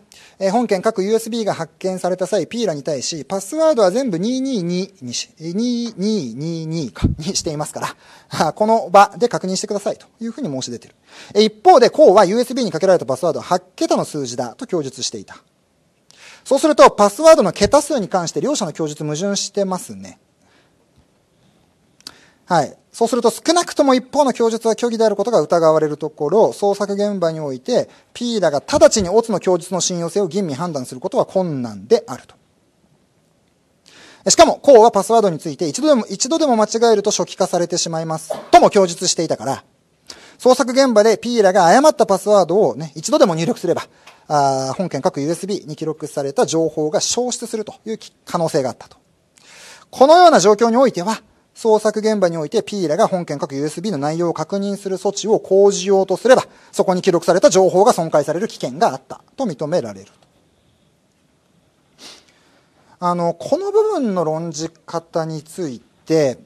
Speaker 1: 本件各 USB が発見された際、ピーラに対し、パスワードは全部222にし、2222か、にしていますから、この場で確認してくださいというふうに申し出ている。一方で、こうは USB にかけられたパスワードは8桁の数字だと供述していた。そうすると、パスワードの桁数に関して両者の供述矛盾してますね。はい。そうすると少なくとも一方の供述は虚偽であることが疑われるところ、捜索現場において、P らが直ちにオツの供述の信用性を吟味判断することは困難であると。しかも、コウはパスワードについて一度でも、一度でも間違えると初期化されてしまいます。とも供述していたから、捜索現場で P らが誤ったパスワードをね、一度でも入力すれば、あ本件各 USB に記録された情報が消失するという可能性があったと。このような状況においては、創作現場において P らが本件各 USB の内容を確認する措置を講じようとすれば、そこに記録された情報が損壊される危険があったと認められる。あの、この部分の論じ方について、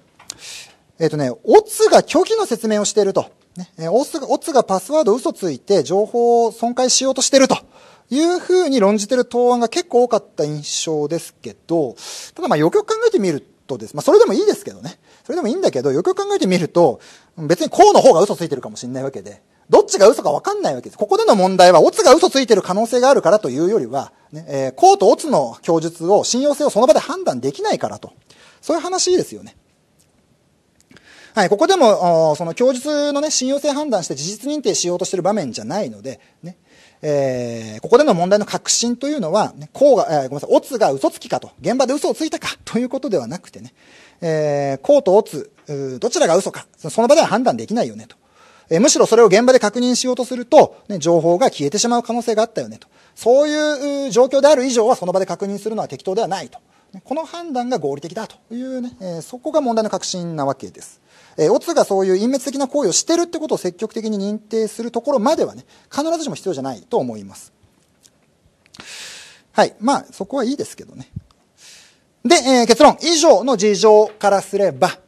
Speaker 1: えっ、ー、とね、オツが虚偽の説明をしていると。ね、オツが、オツがパスワード嘘ついて情報を損壊しようとしているというふうに論じている答案が結構多かった印象ですけど、ただまあよくよく考えてみるトです。まあ、それでもいいですけどね。それでもいいんだけど、よくよく考えてみると、別にこうの方が嘘ついてるかもしれないわけで、どっちが嘘かわかんないわけです。ここでの問題は、オツが嘘ついてる可能性があるからというよりは、ね、えー、こうとオツの供述を信用性をその場で判断できないからと。そういう話ですよね。はい、ここでも、その供述のね、信用性判断して事実認定しようとしてる場面じゃないので、ね、えー、ここでの問題の核心というのは、ね、こうが、えー、ごめんなさい、オツが嘘つきかと、現場で嘘をついたか ということではなくてね、えー、こうとオツ、どちらが嘘か、その場では判断できないよねと。えー、むしろそれを現場で確認しようとすると、ね、情報が消えてしまう可能性があったよねと。そういう状況である以上はその場で確認するのは適当ではないと。この判断が合理的だというね、えー、そこが問題の核心なわけです。えー、オツがそういう隠滅的な行為をしてるってことを積極的に認定するところまではね、必ずしも必要じゃないと思います。はい。まあ、そこはいいですけどね。で、えー、結論。以上の事情からすれば、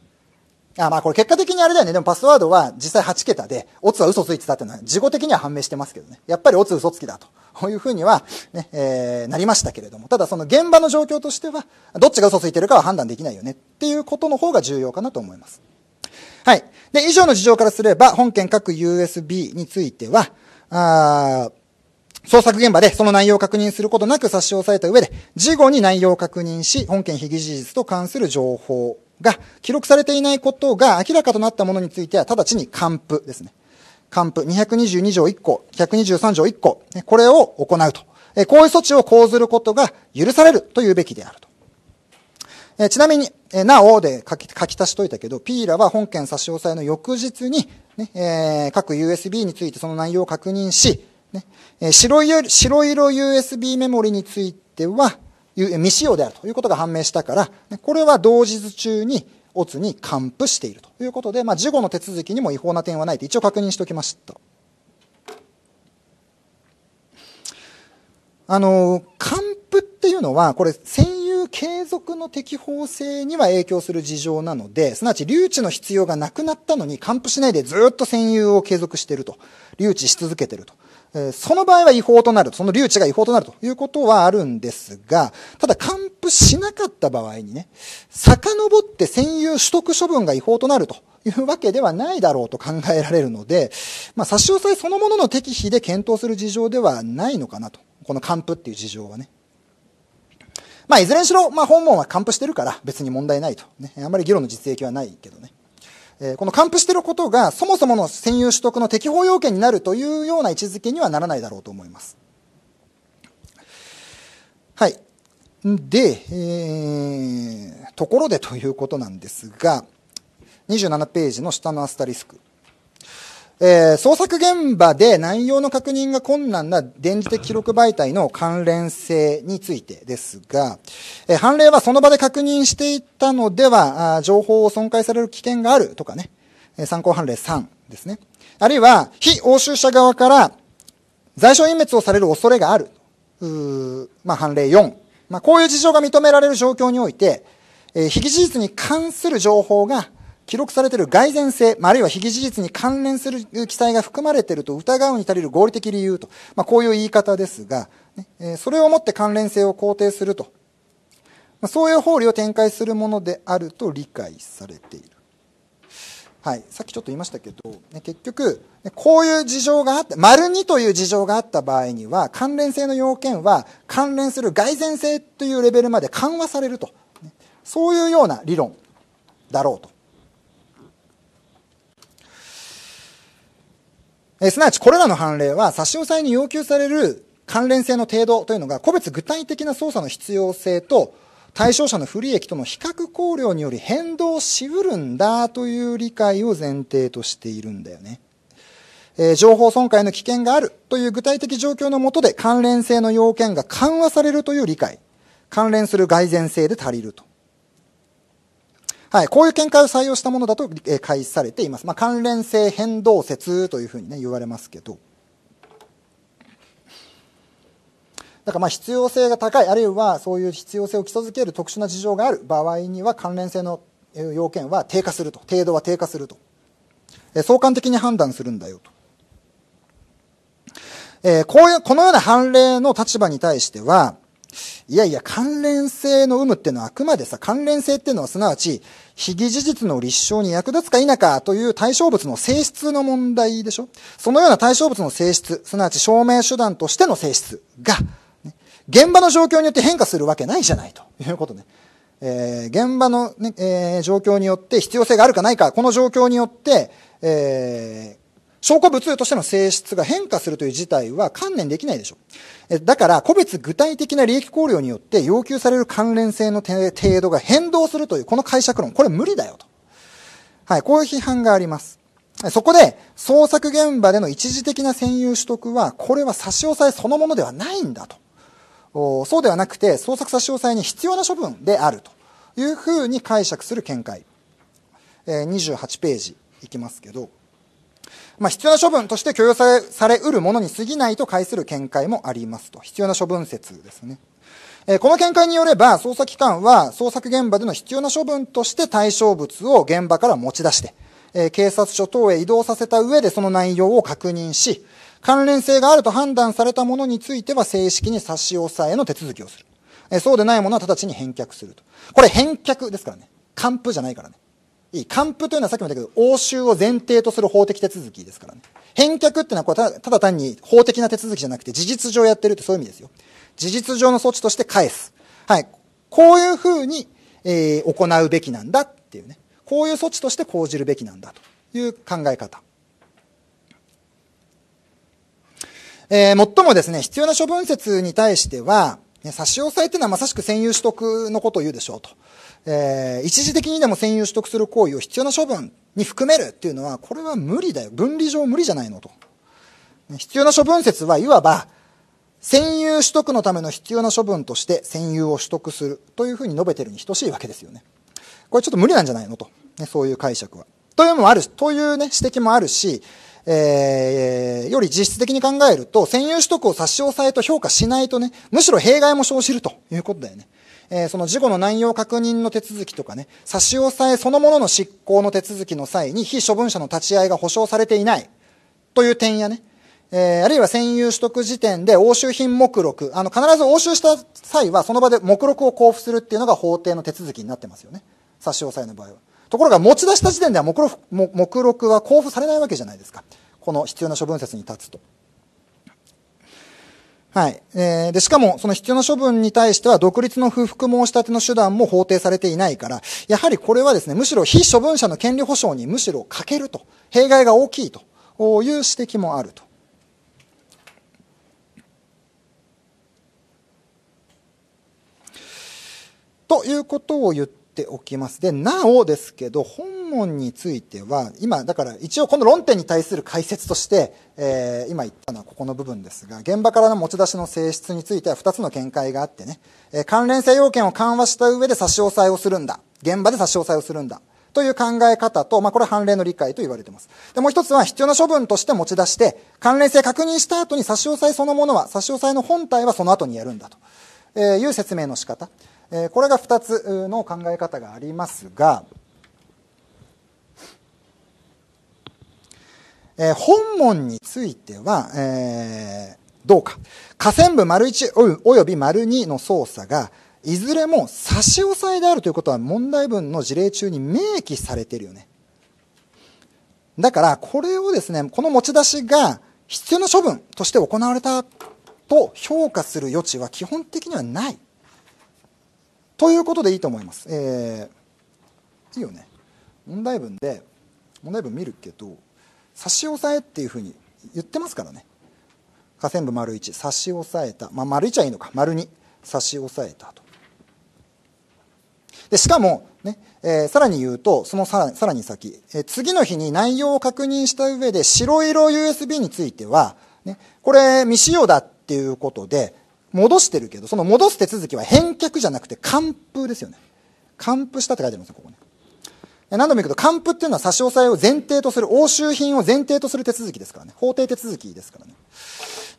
Speaker 1: あまあこれ結果的にあれだよね。でもパスワードは実際8桁で、オツは嘘ついてたっていうのは、事後的には判明してますけどね。やっぱりオツ嘘つきだと。こういうふうにはね、えー、なりましたけれども。ただその現場の状況としては、どっちが嘘ついてるかは判断できないよねっていうことの方が重要かなと思います。はい。で、以上の事情からすれば、本件各 USB については、あ捜索現場でその内容を確認することなく差し押さえた上で、事後に内容を確認し、本件被疑事実と関する情報が記録されていないことが明らかとなったものについては、直ちに還付ですね。還付222条1項、123条1項、これを行うと。こういう措置を講ずることが許されるというべきであると。えちなみに、えなおで書き書き足しといたけど、ピーラは本件差し押さえの翌日に、ねえー、各 USB についてその内容を確認し、ねえー、白い白色 USB メモリについては未使用であるということが判明したから、ね、これは同日中に、オツに還付しているということで、まあ、事後の手続きにも違法な点はないと一応確認しておきました。あの、還付っていうのは、これ、専継続の適法性には影響する事情なので、すなわち留置の必要がなくなったのに、還付しないでずっと占有を継続していると、留置し続けていると。その場合は違法となる、その留置が違法となるということはあるんですが、ただ還付しなかった場合にね、遡って占有取得処分が違法となるというわけではないだろうと考えられるので、まあ、差し押さえそのものの適否で検討する事情ではないのかなと。この還付っていう事情はね。まあ、いずれにしろ、まあ、本門は還付してるから別に問題ないと。ね。あんまり議論の実益はないけどね。えー、この還付してることが、そもそもの占有取得の適法要件になるというような位置づけにはならないだろうと思います。はい。で、えー、ところでということなんですが、27ページの下のアスタリスク。えー、捜索現場で内容の確認が困難な電磁的記録媒体の関連性についてですが、えー、判例はその場で確認していたのでは、あ情報を損壊される危険があるとかね、えー、参考判例3ですね。あるいは、非押収者側から在所隠滅をされる恐れがある。うまあ、判例4。まあ、こういう事情が認められる状況において、えー、非事実に関する情報が記録されている蓋然性、あ、るいは被疑事実に関連する記載が含まれていると疑うに足りる合理的理由と、まあ、こういう言い方ですが、えそれをもって関連性を肯定すると、まあ、そういう法理を展開するものであると理解されている。はい、さっきちょっと言いましたけど、ね、結局、こういう事情があった、丸2という事情があった場合には、関連性の要件は、関連する蓋然性というレベルまで緩和されると、そういうような理論だろうと。えすなわちこれらの判例は差し押さえに要求される関連性の程度というのが個別具体的な捜査の必要性と対象者の不利益との比較考慮により変動しうるんだという理解を前提としているんだよね。えー、情報損壊の危険があるという具体的状況のもとで関連性の要件が緩和されるという理解。関連する蓋然性で足りると。はい、こういう見解を採用したものだと、えー、開されています。まあ、関連性変動説というふうにね、言われますけど。だからまあ必要性が高い、あるいはそういう必要性を基礎づける特殊な事情がある場合には関連性の要件は低下すると、程度は低下すると。え相関的に判断するんだよと。えー、こういう、このような判例の立場に対しては、いやいや、関連性の有無っていうのはあくまでさ、関連性っていうのはすなわち、非疑事実の立証に役立つか否かという対象物の性質の問題でしょそのような対象物の性質、すなわち証明手段としての性質が、ね、現場の状況によって変化するわけないじゃないということね。えー、現場のねえー、状況によって必要性があるかないか、この状況によって、えー、証拠物としての性質が変化するという事態は観念できないでしょう。だから、個別具体的な利益考慮によって要求される関連性の程度が変動するという、この解釈論、これ無理だよと。はい、こういう批判があります。そこで、創作現場での一時的な占有取得は、これは差し押さえそのものではないんだと。そうではなくて、創作差し押さえに必要な処分であるというふうに解釈する見解。28ページいきますけど、まあ、必要な処分として許容されされうるものに過ぎないと解する見解もありますと。必要な処分説ですね。えこの見解によれば、捜査機関は捜索現場での必要な処分として対象物を現場から持ち出して、え警察署等へ移動させた上でその内容を確認し、関連性があると判断されたものについては正式に差し押さえの手続きをする。えそうでないものは直ちに返却すると。これ返却ですからね。還付じゃないからね。いい還付というのはさっきも言ったけど、応酬を前提とする法的手続きですからね。返却っていうのはこれただ単に法的な手続きじゃなくて、事実上やってるってそういう意味ですよ。事実上の措置として返す。はい。こういうふうに、えー、行うべきなんだっていうね。こういう措置として講じるべきなんだという考え方。えー、もっともですね、必要な処分説に対しては、ね、差し押さえというのはまさしく占有取得のことを言うでしょうと。えー、一時的にでも占有取得する行為を必要な処分に含めるっていうのは、これは無理だよ。分離上無理じゃないのと。必要な処分説はいわば、占有取得のための必要な処分として占有を取得するというふうに述べてるに等しいわけですよね。これちょっと無理なんじゃないのと。ね、そういう解釈は。というのもあるというね、指摘もあるし、えー、より実質的に考えると、占有取得を差し押さえと評価しないとね、むしろ弊害も生じるということだよね。えー、その事故の内容確認の手続きとかね、差し押さえそのものの執行の手続きの際に被処分者の立ち会いが保障されていないという点やね、えー、あるいは占有取得時点で押収品目録、あの、必ず押収した際はその場で目録を交付するっていうのが法定の手続きになってますよね。差し押さえの場合は。ところが持ち出した時点では目録目録は交付されないわけじゃないですか。この必要な処分説に立つと。はい。えー、で、しかも、その必要な処分に対しては、独立の不服申し立ての手段も法定されていないから、やはりこれはですね、むしろ非処分者の権利保障にむしろ欠けると、弊害が大きいという指摘もあると。ということを言っておきます。で、なおですけど、本質問については今だから一応この論点に対する解説として、えー、今言ったのはここの部分ですが現場からの持ち出しの性質については2つの見解があってね、えー、関連性要件を緩和した上で差し押さえをするんだ現場で差し押さえをするんだという考え方と、まあ、これは判例の理解と言われています。で、もう一つは必要な処分として持ち出して、関連性確認した後に差し押さえそのものは、差し押さえの本体はその後にやるんだと、えいう説明の仕方。えこれが2つの考え方がありますが、えー、本問については、えー、どうか。河川部丸一および丸二の操作が、いずれも差し押さえであるということは問題文の事例中に明記されてるよね。だから、これをですね、この持ち出しが必要な処分として行われたと評価する余地は基本的にはない。ということでいいと思います。えー、いいよね。問題文で、問題文見るけど、差し押さえっていうふうに言ってますからね下線部丸1差し押さえた、まあ、丸1はいいのか丸2差し押さえたとでしかもね、えー、さらに言うとそのさらさらに先、えー、次の日に内容を確認した上で白色 USB については、ね、これ未使用だっていうことで戻してるけどその戻す手続きは返却じゃなくて還付ですよね還付したって書いてありますよここね何度も言うけど、還付っていうのは差し押さえを前提とする、押収品を前提とする手続きですからね、法定手続きですからね。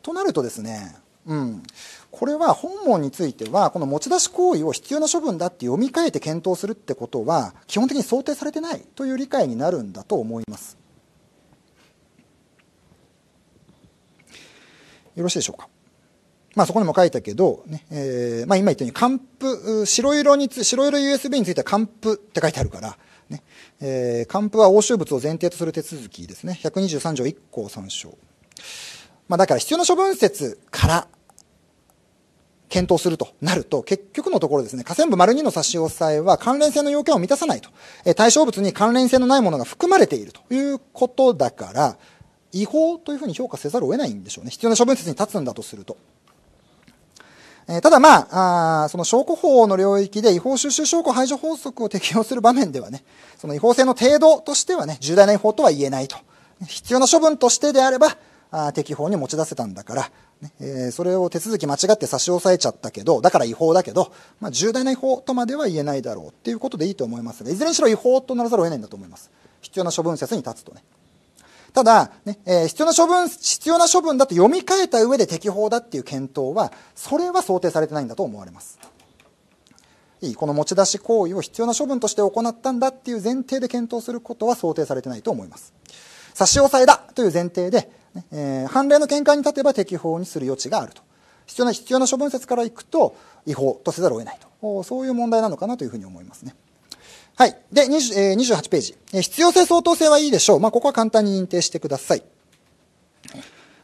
Speaker 1: となるとですね、うん、これは本門については、この持ち出し行為を必要な処分だって読み替えて検討するってことは、基本的に想定されてないという理解になるんだと思います。よろしいでしょうか。まあ、そこにも書いたけど、ねえーまあ、今言ったように、還付、白色につ白色 USB については還付って書いてあるから、えー、還付は押収物を前提とする手続きですね。123条1項3章。まあ、だから必要な処分説から検討するとなると、結局のところですね、河川部丸2の差し押さえは関連性の要件を満たさないと。えー、対象物に関連性のないものが含まれているということだから、違法というふうに評価せざるを得ないんでしょうね。必要な処分説に立つんだとすると。えただまあその証拠法の領域で違法収集証拠排除法則を適用する場面ではね、その違法性の程度としてはね、重大な違法とは言えないと。必要な処分としてであれば、あ適法に持ち出せたんだから、ねえそれを手続き間違って差し押さえちゃったけど、だから違法だけど、まあ、重大な違法とまでは言えないだろうっていうことでいいと思いますが、いずれにしろ違法とならざるを得ないんだと思います。必要な処分説に立つとね。ただ、ねえー、必要な処分、必要な処分だと読み替えた上で適法だっていう検討は、それは想定されてないんだと思われます。いい、この持ち出し行為を必要な処分として行ったんだっていう前提で検討することは想定されてないと思います。差し押さえだという前提で、ね、えー、判例の見解に立てば適法にする余地があると。必要な、必要な処分説からいくと、違法とせざるを得ないと。そういう問題なのかなというふうに思いますね。はい。で、2え8ページ、え必要性、相当性はいいでしょう。まあ、ここは簡単に認定してください。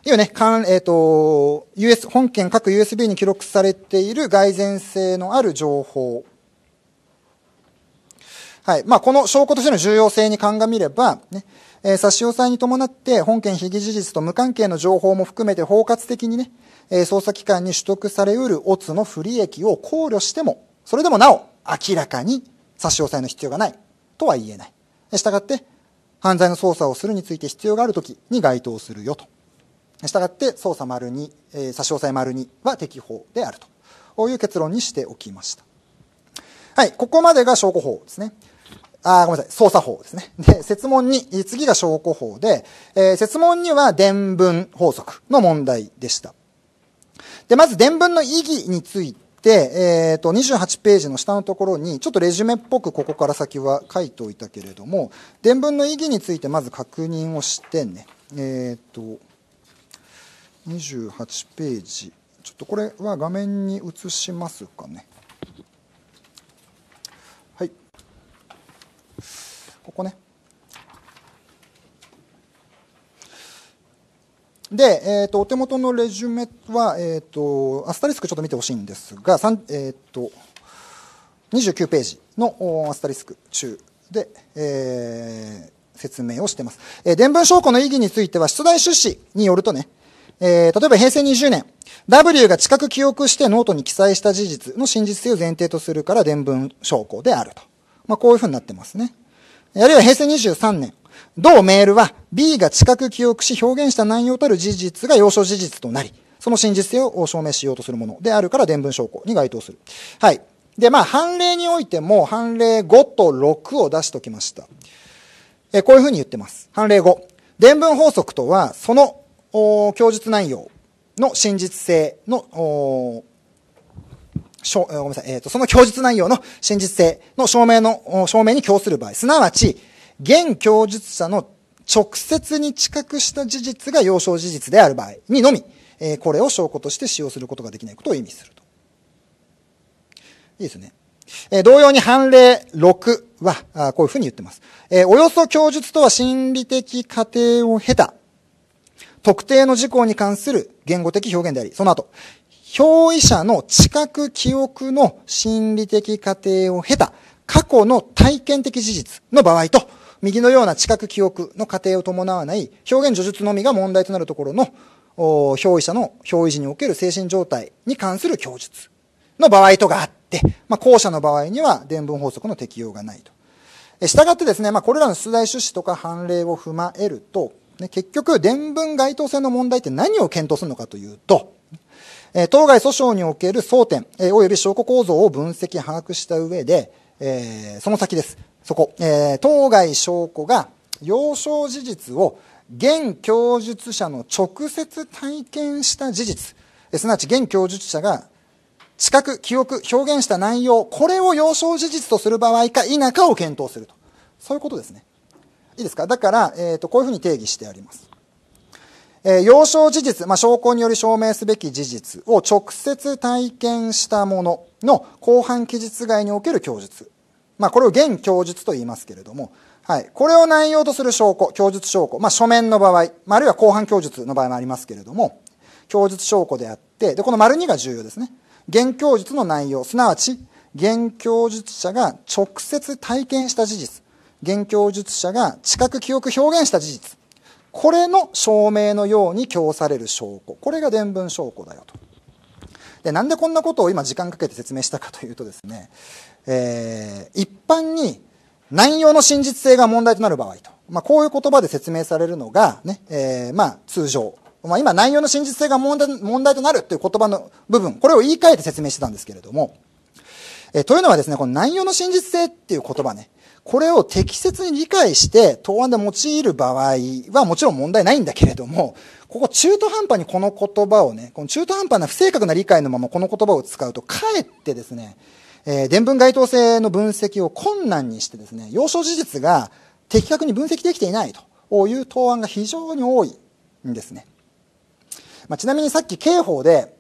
Speaker 1: 今ね、えっ、ー、と、US、本件各 USB に記録されている蓋然性のある情報。はい。まあ、この証拠としての重要性に鑑みれば、ね、えー、差し押さえに伴って、本件被疑事実と無関係の情報も含めて包括的にね、えー、捜査機関に取得されうるオツの不利益を考慮しても、それでもなお、明らかに差し押さえの必要がないとは言えない。したがって、犯罪の捜査をするについて必要があるときに該当するよと。したがって、捜査丸2、えー、差し押さえ丸2は適法であるとこういう結論にしておきました。はい、ここまでが証拠法ですね。あ、ごめんなさい、捜査法ですね。で、説問に、次が証拠法で、えー、説問には伝聞法則の問題でした。で、まず伝聞の意義について、で、えっ、ー、と、28ページの下のところに、ちょっとレジュメっぽくここから先は書いておいたけれども、伝文の意義についてまず確認をしてね、えっ、ー、と、28ページ、ちょっとこれは画面に映しますかね。はい。ここね。で、えーと、お手元のレジュメは、えーと、アスタリスクちょっと見てほしいんですが、えーと、と29ページのアスタリスク中で、えー、説明をしています、えー、伝文証拠の意義については出題趣旨によるとね、えー、例えば平成20年 W が近く記憶してノートに記載した事実の真実性を前提とするから伝文証拠であると、まあ、こういうふうになってますねあるいは平成23年同メールは B が知覚記憶し表現した内容たる事実が要所事実となり、その真実性を証明しようとするものであるから伝聞証拠に該当する。はい。で、まあ、判例においても、判例5と6を出しときました。え、こういうふうに言ってます。判例5。伝聞法則とは、その、お供述内容の真実性の、しょごめんなさい、えっ、ー、と、その供述内容の真実性の証明の、証明に供する場合、すなわち、現供述者の直接に知覚した事実が要証事実である場合にのみ、えこれを証拠として使用することができないことを意味すると。いいですね。え同様に判例6はあこういうふうに言ってます、えおよそ供述とは心理的過程を経た特定の事項に関する言語的表現であり、その後、表意者の知覚記憶の心理的過程を経た過去の体験的事実の場合と右のような知覚記憶の過程を伴わない表現叙述のみが問題となるところの憑依者の憑依時における精神状態に関する供述の場合とがあって、まあ、後者の場合には伝聞法則の適用がないと。したがってですね、まあ、これらの出題趣旨とか判例を踏まえると、ね、結局、伝聞該当性の問題って何を検討するのかというと、え当該訴訟における争点、えー、及び証拠構造を分析、把握した上で、えー、その先です。そこ、えー、当該証拠が幼少事実を現供述者の直接体験した事実、えすなわち現供述者が知覚、記憶、表現した内容、これを幼少事実とする場合か否かを検討すると。そういうことですね。いいですかだから、えーと、とこういうふうに定義してあります。えー、幼少事実、まあ、証拠により証明すべき事実を直接体験したものの後半記述外における供述。まあ、これを現供述と言いますけれども、はい、これを内容とする証拠、供述証拠、まあ、書面の場合、まあ、るいは公判供述の場合もありますけれども、供述証拠であって、で、この丸2が重要ですね。現供述の内容、すなわち、現供述者が直接体験した事実、現供述者が知覚記憶表現した事実、これの証明のように供される証拠、これが伝聞証拠だよと。で、なんでこんなことを今時間かけて説明したかというとですね、えー、一般に内容の真実性が問題となる場合と、まあ、こういう言葉で説明されるのがね、えー、まあ、通常まあ、今、内容の真実性が問題問題となるという言葉の部分、これを言い換えて説明してたんですけれども、えというのはですね、この内容の真実性っていう言葉ね、これを適切に理解して答案で用いる場合はもちろん問題ないんだけれども、ここ中途半端にこの言葉をね、この中途半端な不正確な理解のままこの言葉を使うと、かえってですね、えー、伝聞該当性の分析を困難にしてですね要所事実が的確に分析できていないという答案が非常に多いんですね、まあ、ちなみにさっき刑法で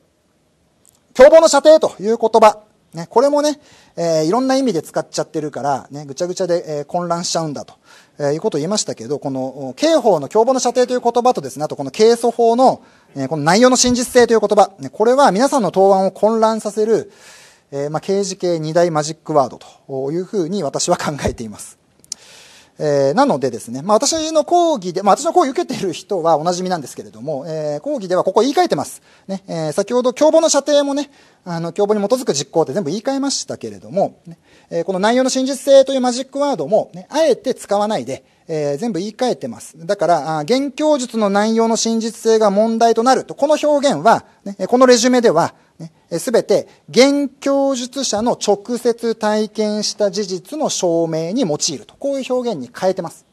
Speaker 1: 共謀の射程という言葉ね、これもね、えー、いろんな意味で使っちゃってるから、ね、ぐちゃぐちゃで、えー、混乱しちゃうんだと、えー、いうことを言いましたけど、この刑法の共謀の射程という言葉とですね、あとこの刑訴法の、えこの内容の真実性という言葉、ね、これは皆さんの答案を混乱させる、えー、まあ、刑事系二大マジックワードというふうに私は考えています。えー、なのでですね、まあ、私の講義で、まあ、私の講義受けている人はおなじみなんですけれども、えー、講義ではここ言い換えてます。ねえー、先ほど共謀の射程もね、あの共謀に基づく実行って全部言い換えましたけれども、ねえー、この内容の真実性というマジックワードも、ね、あえて使わないで、えー、全部言い換えてます。だから、現況術の内容の真実性が問題となると、この表現は、ね、このレジュメでは、すべて現供述者の直接体験した事実の証明に用いると。こういう表現に変えてます。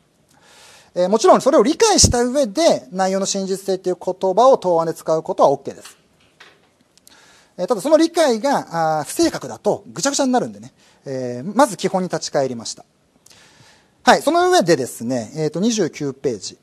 Speaker 1: えもちろんそれを理解した上で内容の真実性という言葉を答案で使うことは OK です。えただその理解があ不正確だとぐちゃぐちゃになるんでね、えまず基本に立ち返りました。はい、その上でですね、えっ、と29ページ。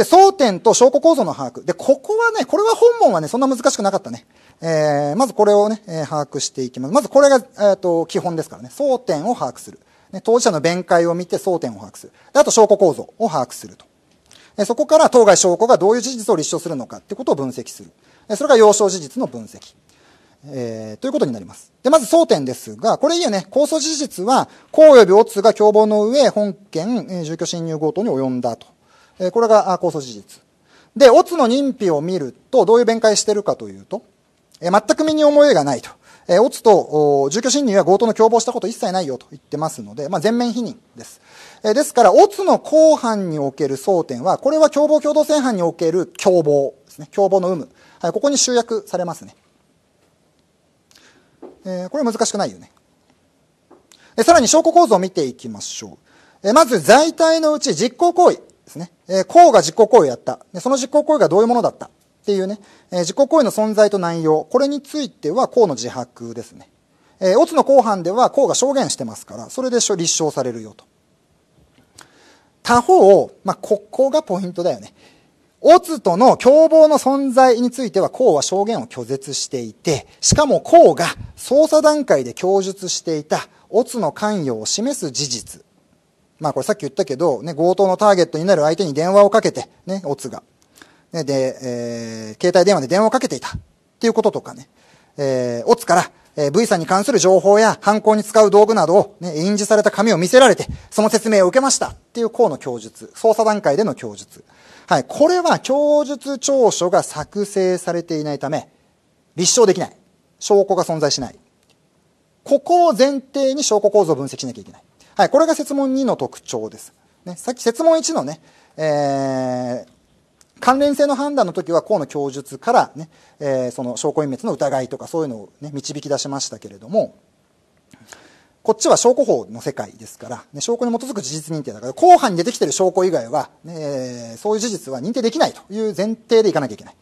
Speaker 1: で、争点と証拠構造の把握。で、ここはね、これは本文はね、そんな難しくなかったね。えー、まずこれをね、えー、把握していきます。まずこれが、えっ、ー、と、基本ですからね。争点を把握する。ね、当事者の弁解を見て争点を把握する。で、あと証拠構造を把握すると。えー、そこから当該証拠がどういう事実を立証するのかってことを分析する。えそれが要証事実の分析。えー、ということになります。で、まず争点ですが、これいいよね。控訴事実は、公及びオツが共謀の上、本件、えー、住居侵入強盗に及んだと。えこれが控訴事実。で、オツの認否を見ると、どういう弁解してるかというと、え全く身に思いがないと。えオツと住居侵入や強盗の共謀したこと一切ないよと言ってますので、まあ、全面否認です。えですから、オツの公判における争点は、これは共謀共同正犯における共謀ですね。共謀の有無。はい、ここに集約されますね。えー、これ難しくないよね。えさらに証拠構造を見ていきましょう。えまず、在体のうち実行行為。ですね。えー、公が実行行為をやった。で、その実行行為がどういうものだったっていうね、えー、実行行為の存在と内容、これについては公の自白ですね。えー、オツの後半では公が証言してますから、それで立証されるよと。他方、まあ、ここがポイントだよね。オツとの共謀の存在については、公は証言を拒絶していて、しかも公が捜査段階で供述していたオツの関与を示す事実まあこれさっき言ったけど、ね、強盗のターゲットになる相手に電話をかけて、ね、オツが。ね、で、えー、携帯電話で電話をかけていた。っていうこととかね。えー、オツから、えー、V さんに関する情報や犯行に使う道具などを、ね、印字された紙を見せられて、その説明を受けましたっていう項の供述、捜査段階での供述。はい、これは供述調書が作成されていないため、立証できない。証拠が存在しない。ここを前提に証拠構造を分析しなきゃいけない。はい、これが設問2の特徴です。ね、さっき設問1のね、えー関連性の判断の時は河野供述からね、ねえー、その証拠隠滅の疑いとかそういうのを、ね、導き出しましたけれどもこっちは証拠法の世界ですから、ね、証拠に基づく事実認定だから後半に出てきてる証拠以外は、ね、そういう事実は認定できないという前提でいかなきゃいけない。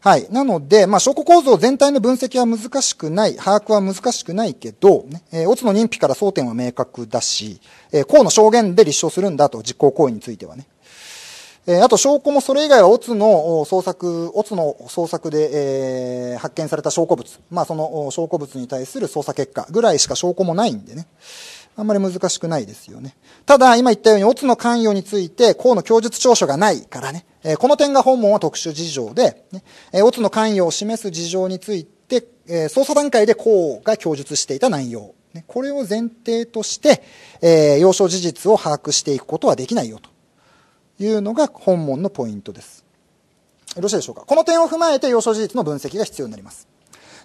Speaker 1: はい。なので、まあ、証拠構造全体の分析は難しくない、把握は難しくないけど、ね、えー、オツの認否から争点は明確だし、えー、うの証言で立証するんだと、実行行為についてはね。えー、あと証拠もそれ以外はオツの捜索、オツの捜索で、えー、発見された証拠物、まあ、その証拠物に対する捜査結果ぐらいしか証拠もないんでね。あんまり難しくないですよね。ただ、今言ったように、オツの関与について、項の供述調書がないからね、えー、この点が本文は特殊事情で、ね、えー、オツの関与を示す事情について、えー、捜査段階で項が供述していた内容、ね、これを前提として、えー、要所事実を把握していくことはできないよというのが本文のポイントです。よろしいでしょうか。この点を踏まえて、要所事実の分析が必要になります。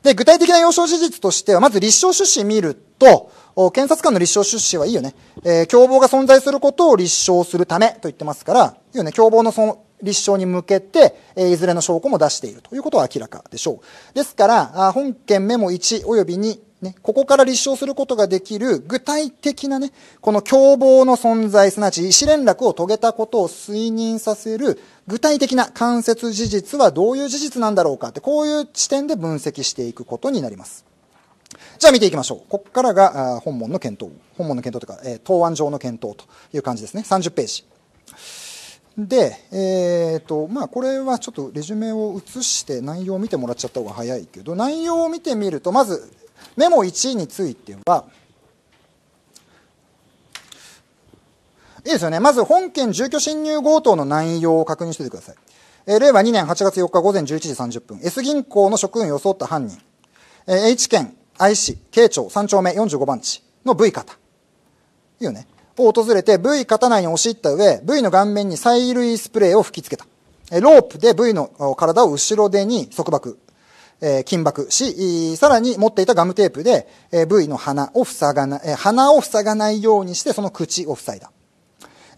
Speaker 1: で、具体的な要所事実としては、まず立証趣旨見ると、検察官の立証出資はいいよね。えー、共謀が存在することを立証するためと言ってますから、いいよね、共謀のその立証に向けて、えー、いずれの証拠も出しているということは明らかでしょう。ですから、あ本件メモ1及び2、ね、ここから立証することができる具体的なね、この共謀の存在、すなわち意思連絡を遂げたことを推認させる具体的な間接事実はどういう事実なんだろうかって、こういう視点で分析していくことになります。じゃあ見ていきましょう。ここからが本文の検討。本文の検討というか、え答案上の検討という感じですね。30ページ。で、えーとまあ、これはちょっとレジュメを移して内容を見てもらっちゃった方が早いけど内容を見てみるとまずメモ1についてはいいですよねまず本件住居侵入強盗の内容を確認しておいてください、えー、令和2年8月4日午前11時30分 S 銀行の職員を装った犯人、えー、H 県愛市慶長3丁目45番地の V 型いうねを訪れて V 型内に押し入った上 V の顔面に催涙スプレーを吹きつけたロープで V の体を後ろ手に束縛、えー、緊縛し、さらに持っていたガムテープで、え V の鼻を塞がない、え鼻を塞がないようにしてその口を塞いだ。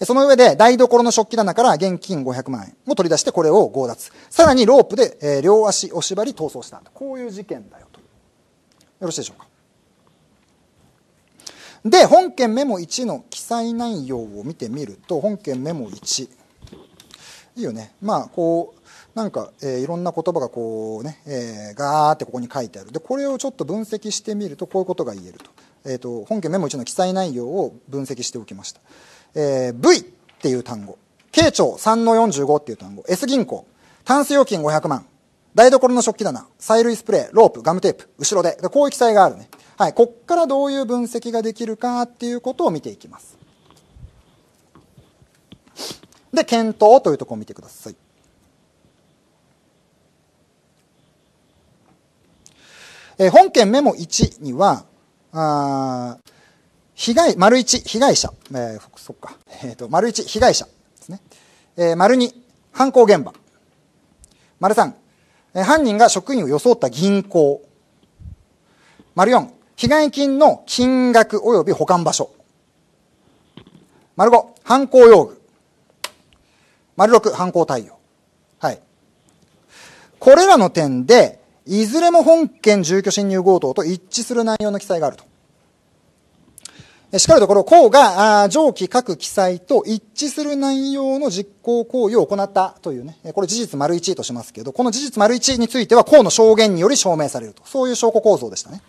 Speaker 1: その上で台所の食器棚から現金500万円を取り出してこれを強奪。さらにロープで、え両足を縛り逃走した。こういう事件だよ。よろしいでしょうかで本件メモ1の記載内容を見てみると本件メモ1いいよねまあこうなんか、えー、いろんな言葉がこうね、えー、ガーってここに書いてあるでこれをちょっと分析してみるとこういうことが言えると,、えーと、本件メモ1の記載内容を分析しておきました、えー、V っていう単語慶長3の45っていう単語 S 銀行タンス預金500万台所の食器棚、催涙スプレー、ロープ、ガムテープ、後ろで。こういう記載があるね。はい。こっからどういう分析ができるかっていうことを見ていきます。で、検討というところを見てください。えー、本件メモ1には、あ被害、丸1、被害者。えー、そっか。えっ、ー、と、丸1、被害者ですね。えー、丸2、犯行現場。丸3、犯人が職員を装った銀行。丸4、被害金の金額及び保管場所。丸5、犯行用具。丸6、犯行対応。はい。これらの点で、いずれも本件住居侵入強盗と一致する内容の記載があると。しかるところ、項が上記各記載と一致する内容の実行行為を行ったというね、これ事実丸一としますけど、この事実丸一については項の証言により証明されると。そういう証拠構造でしたね。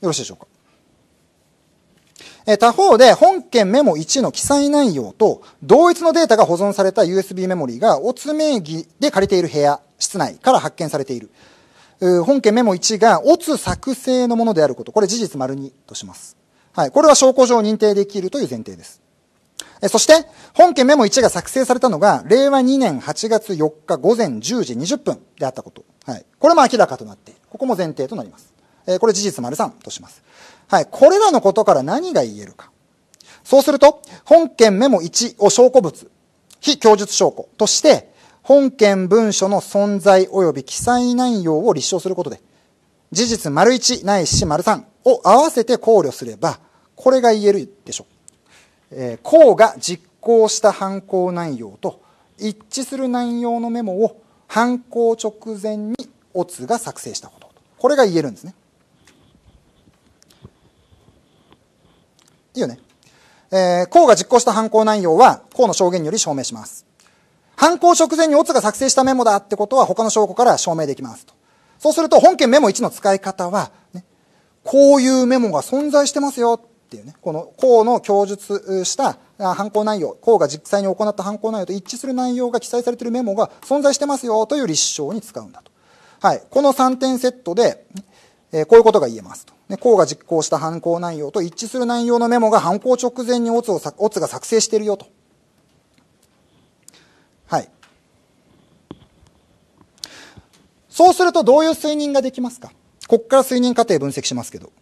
Speaker 1: よろしいでしょうか。え他方で本件メモ1の記載内容と同一のデータが保存された USB メモリーがオツ名義で借りている部屋、室内から発見されている。本件メモ1が、オツ作成のものであること。これ事実丸2とします。はい。これは証拠上認定できるという前提です。えそして、本件メモ1が作成されたのが、令和2年8月4日午前10時20分であったこと。はい。これも明らかとなっている。ここも前提となります。えこれ事実丸3とします。はい。これらのことから何が言えるか。そうすると、本件メモ1を証拠物、非供述証拠として、本件文書の存在及び記載内容を立証することで、事実丸1ないし丸3を合わせて考慮すれば、これが言えるでしょう。えー、公が実行した犯行内容と一致する内容のメモを犯行直前にオツが作成したこと。これが言えるんですね。いいよね。えー、公が実行した犯行内容は、公の証言により証明します。犯行直前にオツが作成したメモだってことは他の証拠から証明できますと。そうすると本件メモ1の使い方は、ね、こういうメモが存在してますよっていうね、この項の供述した犯行内容、項が実際に行った犯行内容と一致する内容が記載されているメモが存在してますよという立証に使うんだと。はい、この3点セットで、えー、こういうことが言えますと。ね、項が実行した犯行内容と一致する内容のメモが犯行直前にオツをオツが作成しているよと。そうするとどういう推認ができますかここから推認過程分析しますけど。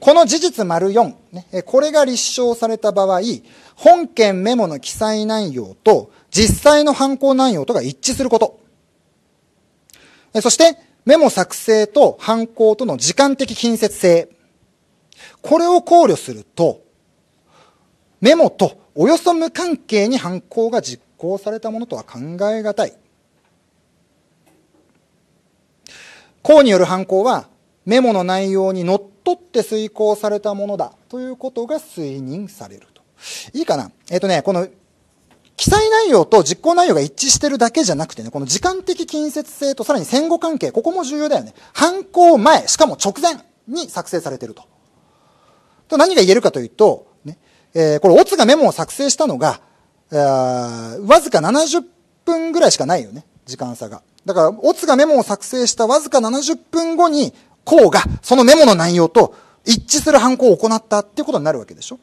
Speaker 1: この事実丸4、これが立証された場合、本件メモの記載内容と実際の犯行内容とが一致すること。そして、メモ作成と犯行との時間的近接性。これを考慮すると、メモとおよそ無関係に犯行が実行されたものとは考え難い。項による犯行はメモの内容にのっとって遂行されたものだということが推認されると。いいかなえっ、ー、とね、この記載内容と実行内容が一致してるだけじゃなくてね、この時間的近接性とさらに戦後関係、ここも重要だよね。犯行前、しかも直前に作成されてると。と何が言えるかというと、ね、えー、これ、オツがメモを作成したのが、えわずか70分ぐらいしかないよね、時間差が。だから、オツがメモを作成したわずか70分後に、コウが、そのメモの内容と一致する犯行を行ったっていうことになるわけでしょ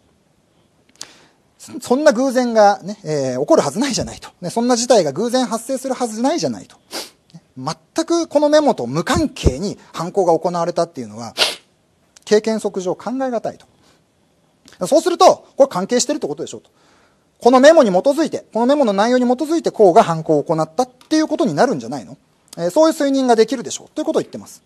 Speaker 1: そんな偶然がね、えー、起こるはずないじゃないと、ね。そんな事態が偶然発生するはずないじゃないと。全くこのメモと無関係に犯行が行われたっていうのは、経験則上考え難いと。そうすると、これ関係してるってことでしょうと。このメモに基づいて、このメモの内容に基づいて、こうが犯行を行ったっていうことになるんじゃないの、えー、そういう推認ができるでしょうということを言ってます。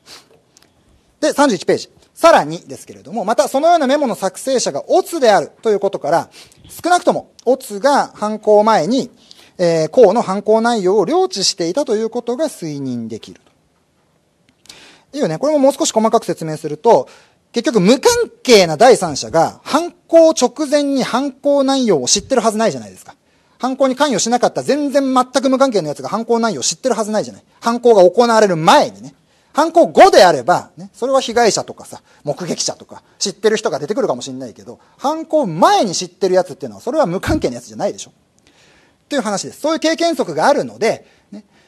Speaker 1: で、31ページ。さらにですけれども、またそのようなメモの作成者がオツであるということから、少なくともオツが犯行前に、えー、うの犯行内容を領知していたということが推認できる。いいよね。これももう少し細かく説明すると、結局無関係な第三者が犯行直前に犯行内容を知ってるはずないじゃないですか。犯行に関与しなかった全然全く無関係のやつが犯行内容を知ってるはずないじゃない。犯行が行われる前にね。犯行後であれば、ね、それは被害者とかさ、目撃者とか、知ってる人が出てくるかもしれないけど、犯行前に知ってるやつっていうのは、それは無関係のやつじゃないでしょ。という話です。そういう経験則があるので、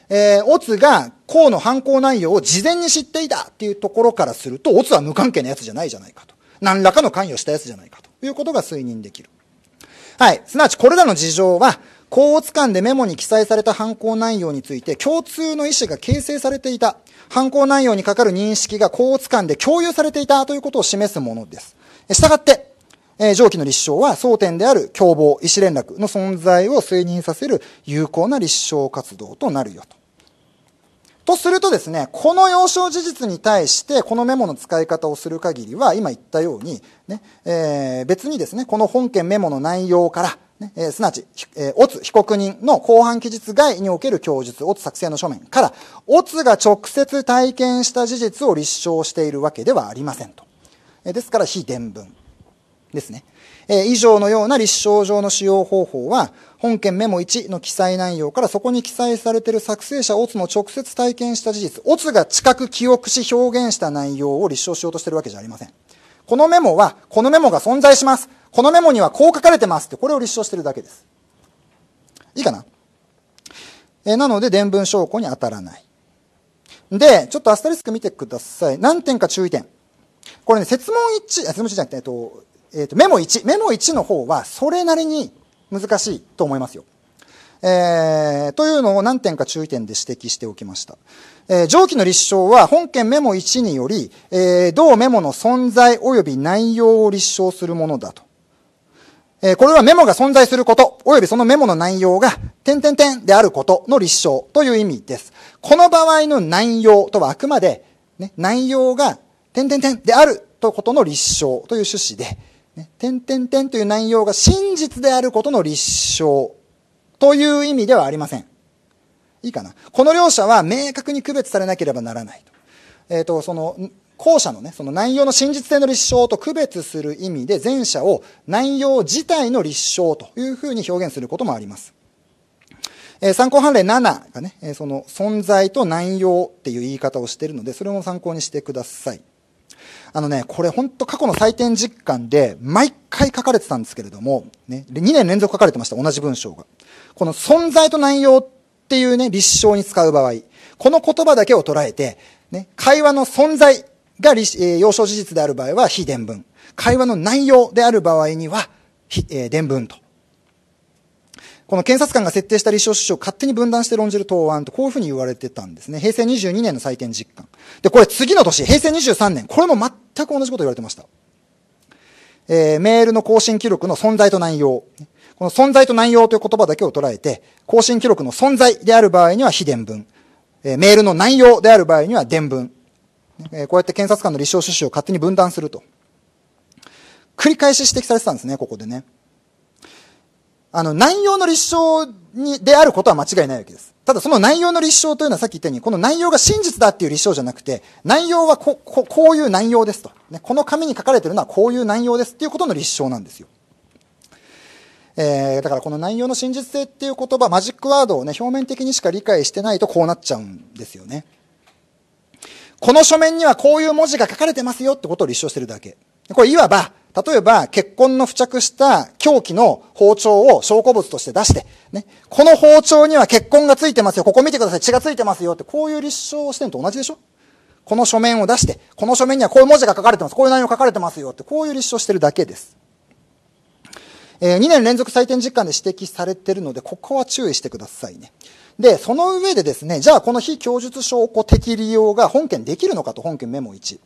Speaker 1: えー、オツが項の犯行内容を事前に知っていたっていうところからすると、オツは無関係なやつじゃないじゃないかと。何らかの関与したやつじゃないかということが推認できる。はい。すなわち、これらの事情は、高圧間でメモに記載された犯行内容について共通の意思が形成されていた。犯行内容にかかる認識が高圧間で共有されていたということを示すものです。したがって、えー、上記の立証は争点である共謀、意思連絡の存在を推認させる有効な立証活動となるよと。とするとですね、この要少事実に対して、このメモの使い方をする限りは、今言ったように、ねえー、別にですね、この本件メモの内容から、ねえー、すなわち、えー、オツ被告人の公判期日外における供述、オツ作成の書面から、オツが直接体験した事実を立証しているわけではありませんと。えー、ですから、非伝聞ですね。えー、以上のような立証上の使用方法は、本件メモ1の記載内容からそこに記載されている作成者オツの直接体験した事実、オツが近く記憶し表現した内容を立証しようとしてるわけじゃありません。このメモは、このメモが存在します。このメモにはこう書かれてますって、これを立証してるだけです。いいかなえなので、伝聞証拠に当たらない。で、ちょっとアスタリスク見てください。何点か注意点。これね、説問1、説問1じゃなくて、えっと、えっと、メモ1。メモ1の方は、それなりに難しいと思いますよ。えー、というのを何点か注意点で指摘しておきました。えー、上記の立証は本件メモ1により、えー、同メモの存在及び内容を立証するものだと。えー、これはメモが存在すること、及びそのメモの内容が、点点点であることの立証という意味です。この場合の内容とはあくまで、ね、内容が点点点であるとことの立証という趣旨で、ね、点点点という内容が真実であることの立証という意味ではありません。いいかな。この両者は明確に区別されなければならないと。えっ、ー、と、その、後者のね、その内容の真実性の立証と区別する意味で前者を内容自体の立証というふうに表現することもあります。えー、参考判例7がね、えー、その存在と内容っていう言い方をしているので、それも参考にしてください。あのね、これ本当過去の採点実感で毎回書かれてたんですけれども、ね、2年連続書かれてました、同じ文章が。この存在と内容っていうね、立証に使う場合、この言葉だけを捉えて、ね、会話の存在が、えー、要所事実である場合は非伝文。会話の内容である場合には、えー、伝文と。この検察官が設定した立証趣旨を勝手に分断して論じる答案とこういうふうに言われてたんですね。平成22年の再建実感。で、これ次の年、平成23年、これも全く同じこと言われてました。えー、メールの更新記録の存在と内容。この存在と内容という言葉だけを捉えて、更新記録の存在である場合には非伝文。えー、メールの内容である場合には伝文。えー、こうやって検察官の立証趣旨を勝手に分断すると。繰り返し指摘されてたんですね、ここでね。あの、内容の立証に、であることは間違いないわけです。ただその内容の立証というのはさっき言ったように、この内容が真実だっていう立証じゃなくて、内容はこ、ここういう内容ですと。ね、この紙に書かれてるのはこういう内容ですっていうことの立証なんですよ。えー、だからこの内容の真実性っていう言葉、マジックワードをね、表面的にしか理解してないとこうなっちゃうんですよね。この書面にはこういう文字が書かれてますよってことを立証してるだけ。これいわば、例えば、血痕の付着した凶器の包丁を証拠物として出して、ね、この包丁には血痕がついてますよ、ここ見てください、血がついてますよって、こういう立証してるのと同じでしょこの書面を出して、この書面にはこういう文字が書かれてます、こういう内容書かれてますよって、こういう立証してるだけです。えー、2年連続採点実感で指摘されてるので、ここは注意してくださいね。で、その上でですね、じゃあこの非供述証拠的利用が本件できるのかと、本件メモ1。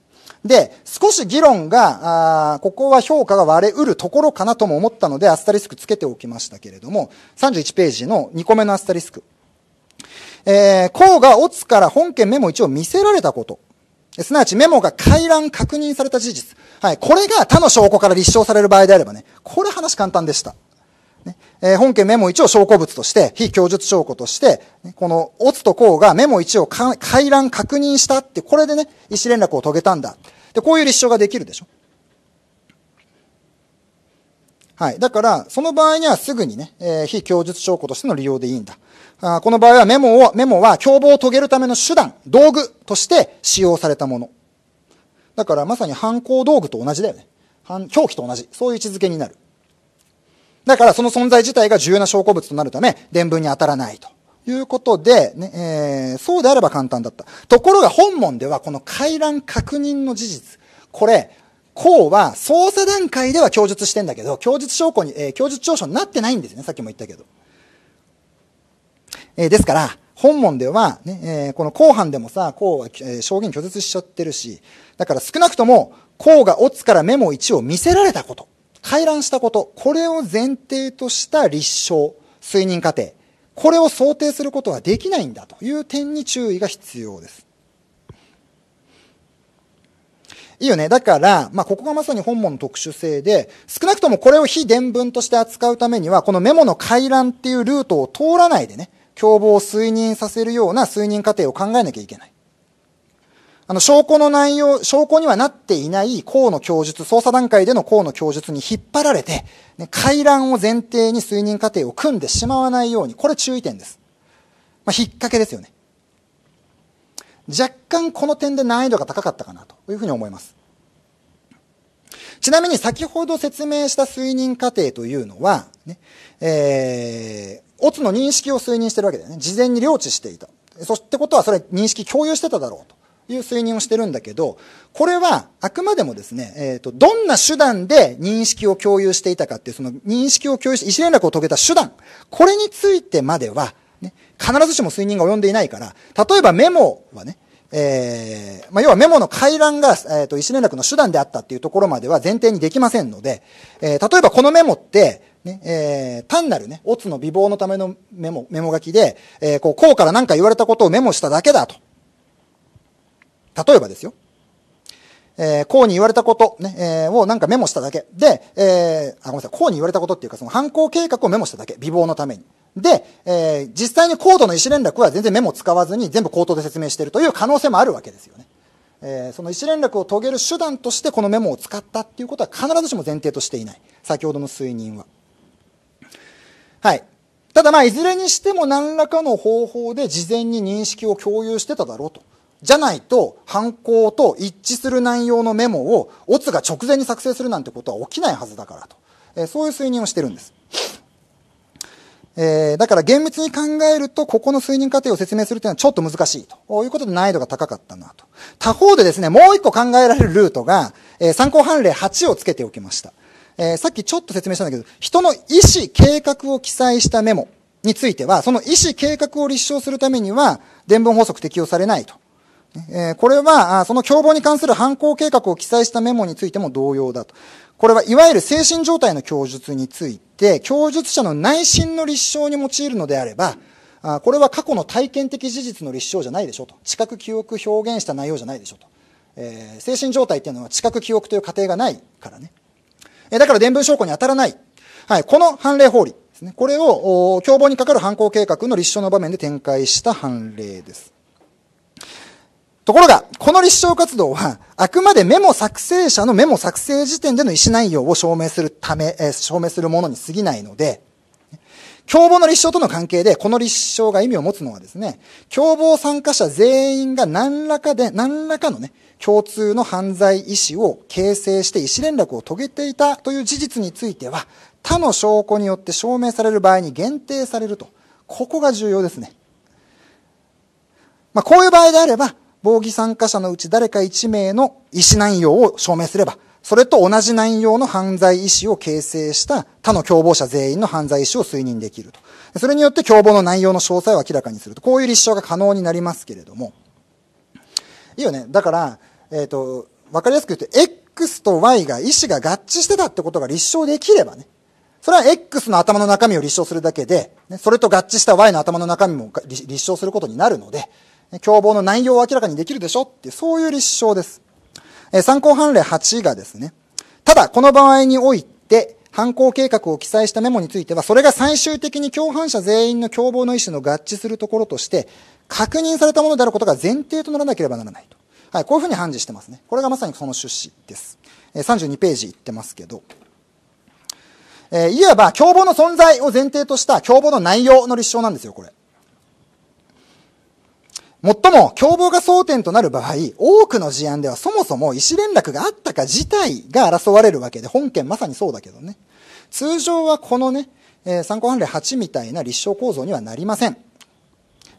Speaker 1: で、少し議論が、あここは評価が割れうるところかなとも思ったので、アスタリスクつけておきましたけれども、31ページの2個目のアスタリスク。えー、項がオツから本件メモ1を見せられたこと。すなわちメモが回覧確認された事実。はい。これが他の証拠から立証される場合であればね、これ話簡単でした。え本件メモ1を証拠物として、非供述証拠として、この、オツとコウがメモ1を回覧確認したって、これでね、意思連絡を遂げたんだ。で、こういう立証ができるでしょ。はい。だから、その場合にはすぐにね、え非供述証拠としての利用でいいんだ。あこの場合はメモを、メモは共謀を遂げるための手段、道具として使用されたもの。だから、まさに犯行道具と同じだよね。犯、狂気と同じ。そういう位置づけになる。だからその存在自体が重要な証拠物となるため、伝聞に当たらないと。いうことで、ね、えー、そうであれば簡単だった。ところが本門では、この回覧確認の事実。これ、こうは捜査段階では供述してんだけど、供述証拠に、えー、供述調書になってないんですね。さっきも言ったけど。えー、ですから、本門ではね、ねえー、この後半でもさ、こうは、えー、証言拒絶しちゃってるし、だから少なくとも、こうがオツからメモ1を見せられたこと。回覧したこと、これを前提とした立証、推認過程、これを想定することはできないんだという点に注意が必要です。いいよね。だから、まあ、ここがまさに本文の特殊性で、少なくともこれを非伝文として扱うためには、このメモの回覧っていうルートを通らないでね、共謀を推認させるような推認過程を考えなきゃいけない。あの、証拠の内容、証拠にはなっていない公の供述、捜査段階での公の供述に引っ張られて、ね、回覧を前提に推認過程を組んでしまわないように、これ注意点です。まあ、引っ掛けですよね。若干この点で難易度が高かったかなというふうに思います。ちなみに先ほど説明した推認過程というのは、ね、えー、オツの認識を推認してるわけだよね。事前に領知していた。そしてことはそれ認識共有してただろうと。いう推認をしてるんだけど、これはあくまでもですね、えっ、ー、と、どんな手段で認識を共有していたかっていう、その認識を共有して、意思連絡を遂げた手段、これについてまでは、ね、必ずしも推認が及んでいないから、例えばメモはね、えー、まあ、要はメモの回覧が、えっ、ー、と、意思連絡の手段であったっていうところまでは前提にできませんので、えー、例えばこのメモって、ね、えー、単なるね、オツの美貌のためのメモ、メモ書きで、えー、こう、こうから何か言われたことをメモしただけだと例えばですよ。えー、こうに言われたこと、ね、えー、をなんかメモしただけ。で、えー、あ、ごめんなさい、こうに言われたことっていうか、その犯行計画をメモしただけ。美貌のために。で、えー、実際にコーの意思連絡は全然メモ使わずに全部口頭で説明しているという可能性もあるわけですよね。えー、その意思連絡を遂げる手段としてこのメモを使ったっていうことは必ずしも前提としていない。先ほどの推認は。はい。ただまあ、いずれにしても何らかの方法で事前に認識を共有してただろうと。じゃないと犯行と一致する内容のメモをオツが直前に作成するなんてことは起きないはずだからと、えー、そういう推認をしてるんです。えー、だから厳密に考えると、ここの推認過程を説明するというのはちょっと難しいということで難易度が高かったなと。他方でですね、もう一個考えられるルートが、えー、参考判例8をつけておきました。えー、さっきちょっと説明したんだけど、人の意思、計画を記載したメモについては、その意思、計画を立証するためには、伝聞法則適用されないと。えこれは、その共謀に関する犯行計画を記載したメモについても同様だと。これはいわゆる精神状態の供述について、供述者の内心の立証に用いるのであれば、あこれは過去の体験的事実の立証じゃないでしょと。知覚記憶表現した内容じゃないでしょと。えー、精神状態っていうのは知覚記憶という過程がないからね。えー、だから伝聞証拠に当たらない。はい、この判例法理ですね。これを、共謀にかかる犯行計画の立証の場面で展開した判例です。ところが、この立証活動は、あくまでメモ作成者のメモ作成時点での意思内容を証明するため、えー、証明するものに過ぎないので、共謀の立証との関係で、この立証が意味を持つのはですね、共謀参加者全員が何らかで、何らかのね、共通の犯罪意思を形成して意思連絡を遂げていたという事実については、他の証拠によって証明される場合に限定されると。ここが重要ですね。まあ、こういう場合であれば、防疑参加者のうち誰か1名の意思内容を証明すれば、それと同じ内容の犯罪意思を形成した他の共謀者全員の犯罪意思を推認できると。それによって共謀の内容の詳細を明らかにすると。こういう立証が可能になりますけれども。いいよね。だから、えっ、ー、と、わかりやすく言って、X と Y が意思が合致してたってことが立証できればね。それは X の頭の中身を立証するだけで、ね、それと合致した Y の頭の中身も立証することになるので、共謀の内容を明らかにできるでしょってそういう立証です。え参考判例8がですね、ただ、この場合において、犯行計画を記載したメモについては、それが最終的に共犯者全員の共謀の意思の合致するところとして、確認されたものであることが前提とならなければならないと。はい、こういうふうに判事してますね。これがまさにその趣旨です。え32ページいってますけど、えー、いわば共謀の存在を前提とした共謀の内容の立証なんですよ、これ。もっとも、共謀が争点となる場合、多くの事案ではそもそも意思連絡があったか自体が争われるわけで、本件まさにそうだけどね。通常はこのね、えー、参考判例8みたいな立証構造にはなりません。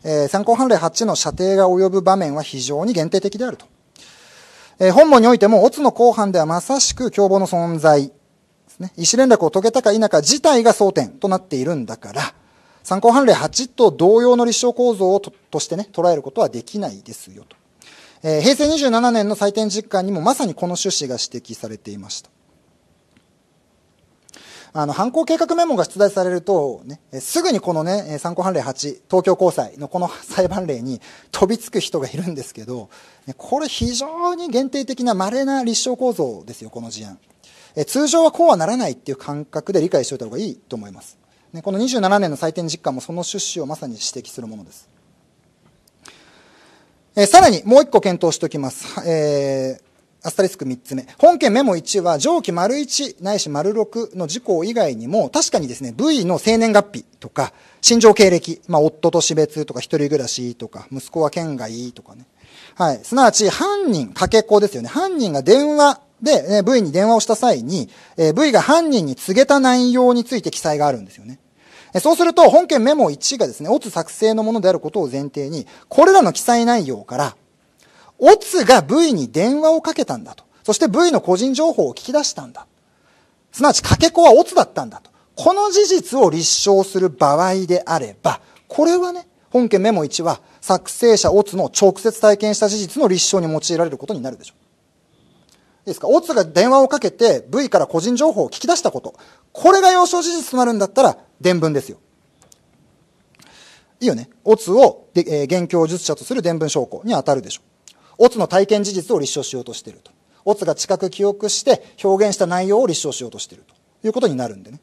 Speaker 1: えー、参考判例8の射程が及ぶ場面は非常に限定的であると。えー、本文においても、オツの後半ではまさしく共謀の存在ですね。意思連絡を遂げたか否か自体が争点となっているんだから、参考判例8と同様の立証構造をとしてね、捉えることはできないですよと。えー、平成27年の採点実感にもまさにこの趣旨が指摘されていました。あの、犯行計画メモが出題されると、ね、すぐにこのね、参考判例8、東京高裁のこの裁判例に飛びつく人がいるんですけど、これ非常に限定的な稀な立証構造ですよ、この事案。え通常はこうはならないっていう感覚で理解しておいた方がいいと思います。ね、この27年の採点実感もその趣旨をまさに指摘するものです。えー、さらにもう一個検討しておきます。えーアスタリスク三つ目。本件メモ1は、上記丸1ないし丸6の事項以外にも、確かにですね、V の生年月日とか、心情経歴、まあ、夫と死別とか、一人暮らしとか、息子は県外とかね。はい。すなわち、犯人、かけ子ですよね。犯人が電話で、ね、V に電話をした際に、えー、V が犯人に告げた内容について記載があるんですよね。そうすると、本件メモ1がですね、オツ作成のものであることを前提に、これらの記載内容から、オツが V に電話をかけたんだと。そして V の個人情報を聞き出したんだ。すなわち、かけ子はオツだったんだと。この事実を立証する場合であれば、これはね、本件メモ1は、作成者オツの直接体験した事実の立証に用いられることになるでしょう。いいですかオツが電話をかけて V から個人情報を聞き出したこと。これが要証事実となるんだったら、伝文ですよ。いいよね。オツを、えー、現況術者とする伝文証拠に当たるでしょう。オツの体験事実を立証しようとしていると。オツが近く記憶して表現した内容を立証しようとしているということになるんでね。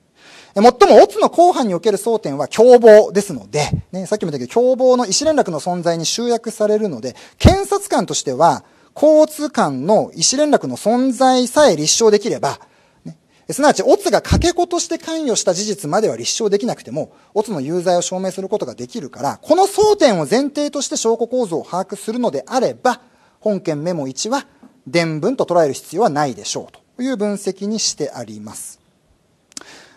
Speaker 1: 最もオツの後半における争点は共謀ですので、ね、さっきも言ったけど共謀の意思連絡の存在に集約されるので、検察官としては、交通官の意思連絡の存在さえ立証できれば、すなわち、オツがかけ子として関与した事実までは立証できなくても、オツの有罪を証明することができるから、この争点を前提として証拠構造を把握するのであれば、本件メモ1は伝聞と捉える必要はないでしょうという分析にしてあります。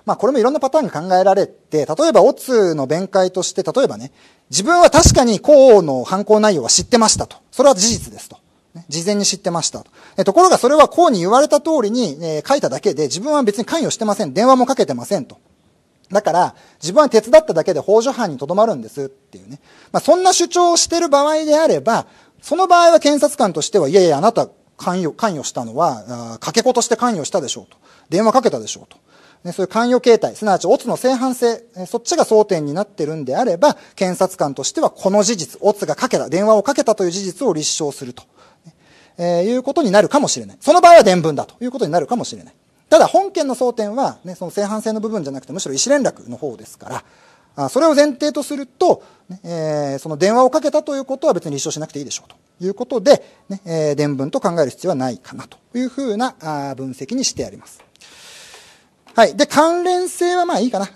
Speaker 1: まあこれもいろんなパターンが考えられて、例えばオツの弁解として、例えばね、自分は確かに河野の犯行内容は知ってましたと。それは事実ですと。事前に知ってました。ところがそれはこうに言われた通りに、え書いただけで自分は別に関与してません。電話もかけてませんと。だから、自分は手伝っただけで法助犯にとどまるんですっていうね。まあ、そんな主張をしてる場合であれば、その場合は検察官としては、いやいや、あなた関与、関与したのは、かけ子として関与したでしょうと。電話かけたでしょうと。ね、そういう関与形態、すなわち、オツの正反性、そっちが争点になってるんであれば、検察官としては、この事実、オツがかけた、電話をかけたという事実を立証すると。えー、いうことになるかもしれない。その場合は伝聞だということになるかもしれない。ただ本件の争点は、ね、その正反性の部分じゃなくてむしろ意思連絡の方ですから、あそれを前提とすると、ね、えー、その電話をかけたということは別に立証しなくていいでしょうということで、ねえー、伝聞と考える必要はないかなというふうなあ分析にしてあります。はい。で、関連性はまあいいかな。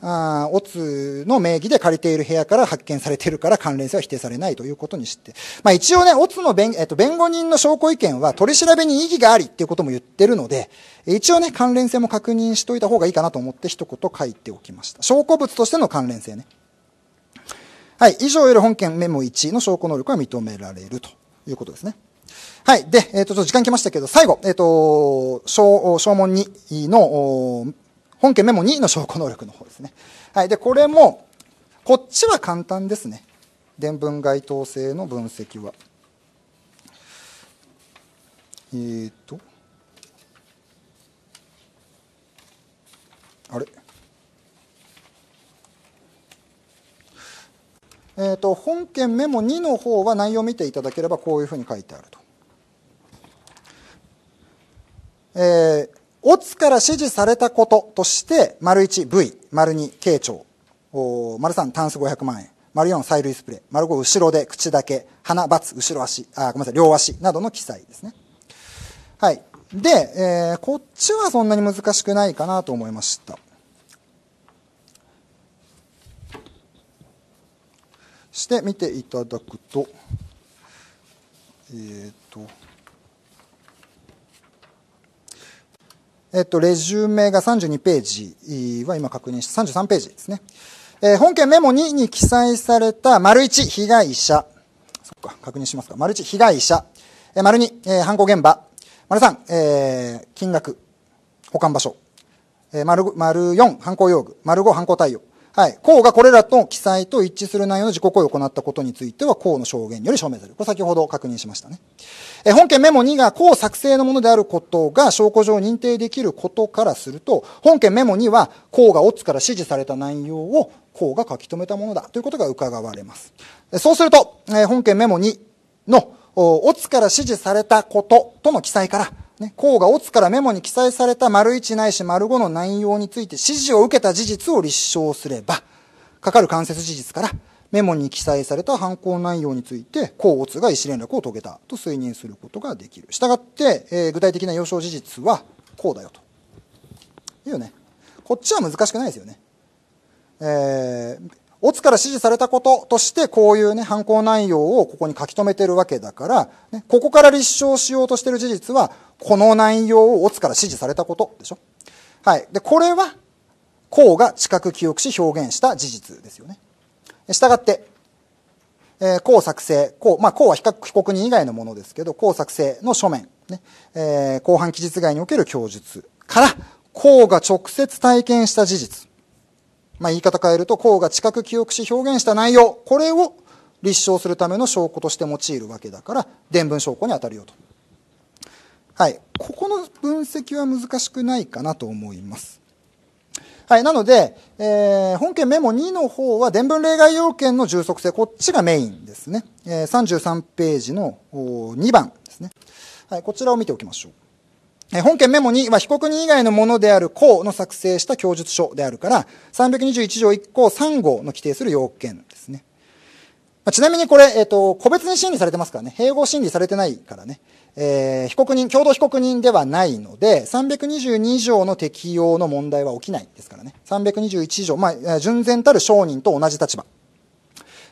Speaker 1: あオツの名義で借りている部屋から発見されてるから関連性は否定されないということにして。まあ一応ね、オツの弁,、えっと、弁護人の証拠意見は取り調べに意義がありっていうことも言ってるので、一応ね、関連性も確認しといた方がいいかなと思って一言書いておきました。証拠物としての関連性ね。はい。以上より本件メモ1の証拠能力は認められるということですね。はい。で、えっ、ー、と、時間来ましたけど、最後、えっ、ー、と、証、証文2の、本件メモ2の証拠能力の方ですね。はい、でこれも、こっちは簡単ですね。伝文該当性の分析は。えっ、ー、と、あれえーと、と本件メモ2の方は内容を見ていただければこういうふうに書いてあると。えー、オツから指示されたこととして、丸 1V、丸 2K 長、丸3タンス500万円、丸4催涙スプレー、丸5後ろで口だけ、鼻、バツ、後ろ足、あ、ごめんなさい、両足などの記載ですね。はい。で、えー、こっちはそんなに難しくないかなと思いました。して見ていただくと、えっ、ー、と、えっと、レジュメが32ページは今確認した33ページですね。えー、本件メモ2に記載された、丸1、被害者。そっか、確認しますか。丸1、被害者。えー、丸2、えー、犯行現場。丸3、えー、金額、保管場所。えー、丸、丸4、犯行用具。丸5、犯行対応。はい。項がこれらと記載と一致する内容の自己行為を行ったことについては、項の証言により証明する。これ先ほど確認しましたね。え本件メモ2が項作成のものであることが証拠上認定できることからすると、本件メモ2は項がオッから指示された内容を項が書き留めたものだということが伺われます。そうすると、え本件メモ2のオッから指示されたこととの記載から、ね、甲がオツからメモに記載された丸一ないし丸五の内容について指示を受けた事実を立証すれば、かかる間接事実からメモに記載された犯行内容について、甲乙が意思連絡を遂げたと推認することができる。したがって、えー、具体的な要証事実はこうだよと。いうね。こっちは難しくないですよね。えーオツから指示されたこととしてこういうね、犯行内容をここに書き留めてるわけだから、ね、ここから立証しようとしてる事実は、この内容をオツから指示されたことでしょ。はい。で、これは、こうが知覚記憶し表現した事実ですよね。したがって、えー、こう作成、こう、まあ、こうは被告人以外のものですけど、こう作成の書面、ね、えー、後半期日外における供述から、こうが直接体験した事実。まあ、言い方変えると、項が知覚記憶し表現した内容、これを立証するための証拠として用いるわけだから、伝文証拠に当たるよと。はい。ここの分析は難しくないかなと思います。はい。なので、えー、本件メモ2の方は、伝文例外要件の充足性、こっちがメインですね。えー、33ページの2番ですね。はい。こちらを見ておきましょう。本件メモには被告人以外のものである公の作成した供述書であるから321条1項3号の規定する要件ですね、ちなみにこれ、えっ、ー、と、個別に審理されてますからね、併合審理されてないからね、えー、被告人、共同被告人ではないので、322条の適用の問題は起きないですからね。321条、まあ、純然たる商人と同じ立場。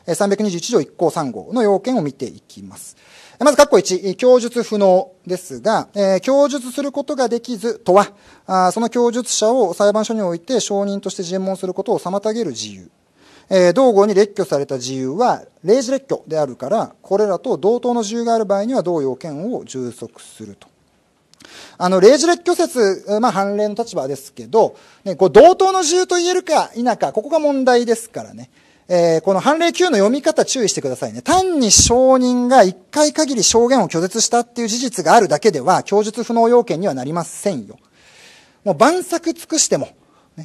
Speaker 1: 321条1項3号の要件を見ていきます。まず、括弧1、供述不能ですが、えー、供述することができずとはあ、その供述者を裁判所において証人として尋問することを妨げる自由。えー、同語に列挙された自由は、例示列挙であるから、これらと同等の自由がある場合には同要件を充足すると。あの、例示列挙説、まあ、判例の立場ですけど、ね、こう同等の自由と言えるか否か、ここが問題ですからね。えー、この判例9の読み方注意してくださいね。単に証人が一回限り証言を拒絶したっていう事実があるだけでは、供述不能要件にはなりませんよ。もう万策尽くしても、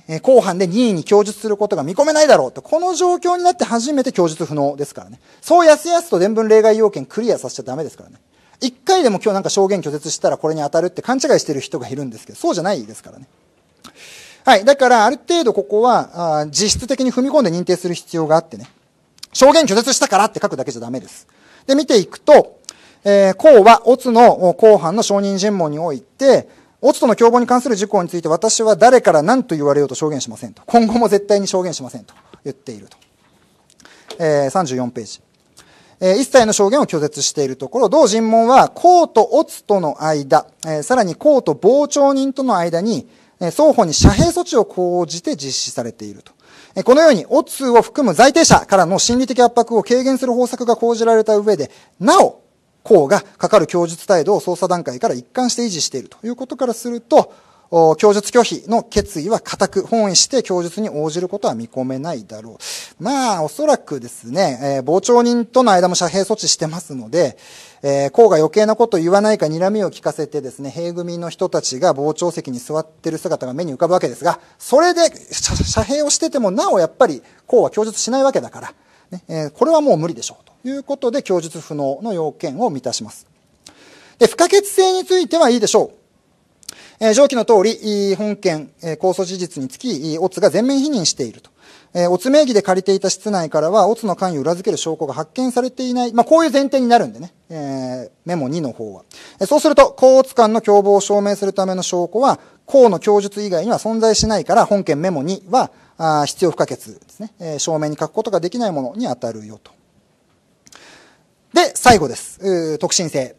Speaker 1: え、後半で任意に供述することが見込めないだろうと、この状況になって初めて供述不能ですからね。そうやすやすと伝聞例外要件クリアさせちゃダメですからね。一回でも今日なんか証言拒絶したらこれに当たるって勘違いしてる人がいるんですけど、そうじゃないですからね。はい。だから、ある程度ここは、あ実質的に踏み込んで認定する必要があってね。証言拒絶したからって書くだけじゃダメです。で、見ていくと、えー、公は、オツの公判の証人尋問において、オツとの共謀に関する事項について私は誰から何と言われようと証言しませんと。今後も絶対に証言しませんと言っていると。えー、34ページ。えー、一切の証言を拒絶しているところ、同尋問は、公とオツとの間、えー、さらに公と傍聴人との間に、双方に遮蔽措置を講じて実施されていると。このように、オツを含む在定者からの心理的圧迫を軽減する方策が講じられた上で、なお、うがかかる供述態度を捜査段階から一貫して維持しているということからすると、供述拒否の決意は固く、本意して供述に応じることは見込めないだろう。まあ、おそらくですね、えー、傍聴人との間も遮蔽措置してますので、えー、うが余計なことを言わないか睨みを聞かせてですね、兵組の人たちが傍聴席に座ってる姿が目に浮かぶわけですが、それで遮蔽をしててもなおやっぱりうは供述しないわけだから、ねえー、これはもう無理でしょうということで供述不能の要件を満たします。で、不可欠性についてはいいでしょう。えー、上記の通り、本件、えー、控訴事実につき、オツが全面否認していると。えー、オツ名義で借りていた室内からは、オツの関与を裏付ける証拠が発見されていない。まあ、こういう前提になるんでね。えー、メモ2の方は。えー、そうすると、高オツ間の共謀を証明するための証拠は、公の供述以外には存在しないから、本件メモ2は、あ必要不可欠ですね、えー。証明に書くことができないものに当たるよと。で、最後です。特進性。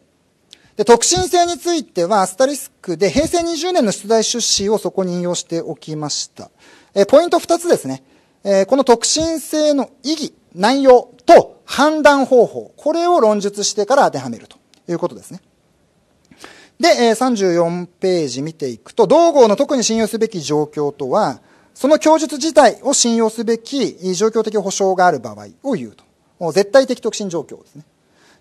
Speaker 1: で、特進性についてはアスタリスクで平成20年の出題出資をそこに引用しておきました。えポイント2つですね。えこの特進性の意義、内容と判断方法、これを論述してから当てはめるということですね。で、え34ページ見ていくと、同号の特に信用すべき状況とは、その供述自体を信用すべき状況的保障がある場合を言うと。絶対的特進状況ですね。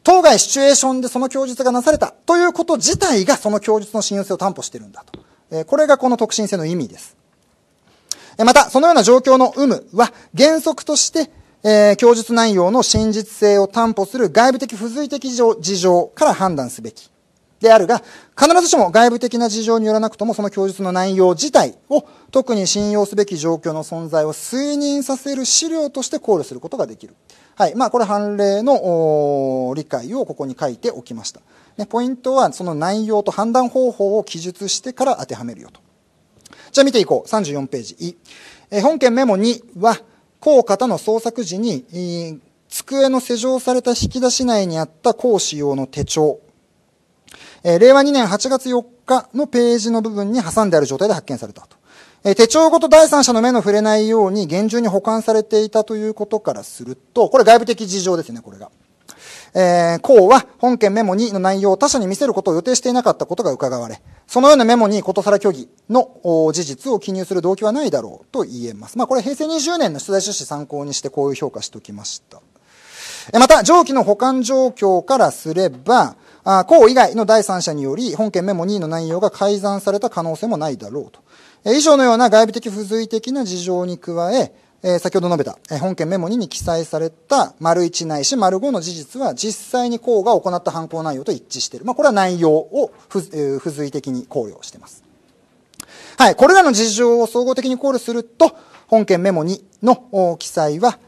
Speaker 1: 当該シチュエーションでその供述がなされたということ自体がその供述の信用性を担保してるんだと。えこれがこの特進性の意味です。えまた、そのような状況の有無は原則として、えー、供述内容の真実性を担保する外部的付随的事情から判断すべきであるが、必ずしも外部的な事情によらなくともその供述の内容自体を特に信用すべき状況の存在を推認させる資料として考慮することができる。はい。まあ、これ判例の理解をここに書いておきました。ね、ポイントはその内容と判断方法を記述してから当てはめるよと。じゃあ見ていこう。34ページ。いえ本件メモ2は、校方の捜索時に、机の施錠された引き出し内にあった講師用の手帳、え令和2年8月4日のページの部分に挟んである状態で発見されたと。え手帳ごと第三者の目の触れないように厳重に保管されていたということからすると、これ外部的事情ですね、これが。えー、は本件メモ2の内容を他者に見せることを予定していなかったことが伺われ、そのようなメモにことさら虚偽の事実を記入する動機はないだろうと言えます。まあこれ平成20年の出題趣旨参考にしてこういう評価しておきました。また、上記の保管状況からすれば、公以外の第三者により本件メモ2の内容が改ざんされた可能性もないだろうと。以上のような外部的付随的な事情に加え、え先ほど述べた、え本件メモ2に記載された丸1ないし丸5の事実は実際に公が行った犯行内容と一致している。まあ、これは内容を付,、え付随的に考慮しています。はい。これらの事情を総合的に考慮すると、本件メモ2の記載は、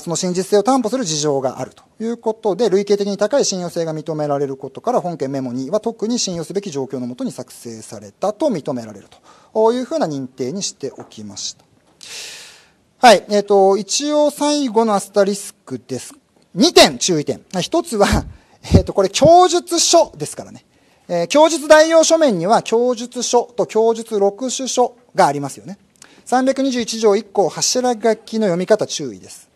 Speaker 1: その真実性を担保する事情があるということで、類型的に高い信用性が認められることから、本件メモには特に信用すべき状況のもとに作成されたと認められるというふうな認定にしておきました。はい。えっ、ー、と、一応最後のアスタリスクです。2点注意点。1つは、えっ、ー、と、これ、供述書ですからね。えー、供述代用書面には、供述書と供述録取書がありますよね。321条1項柱書きの読み方注意です。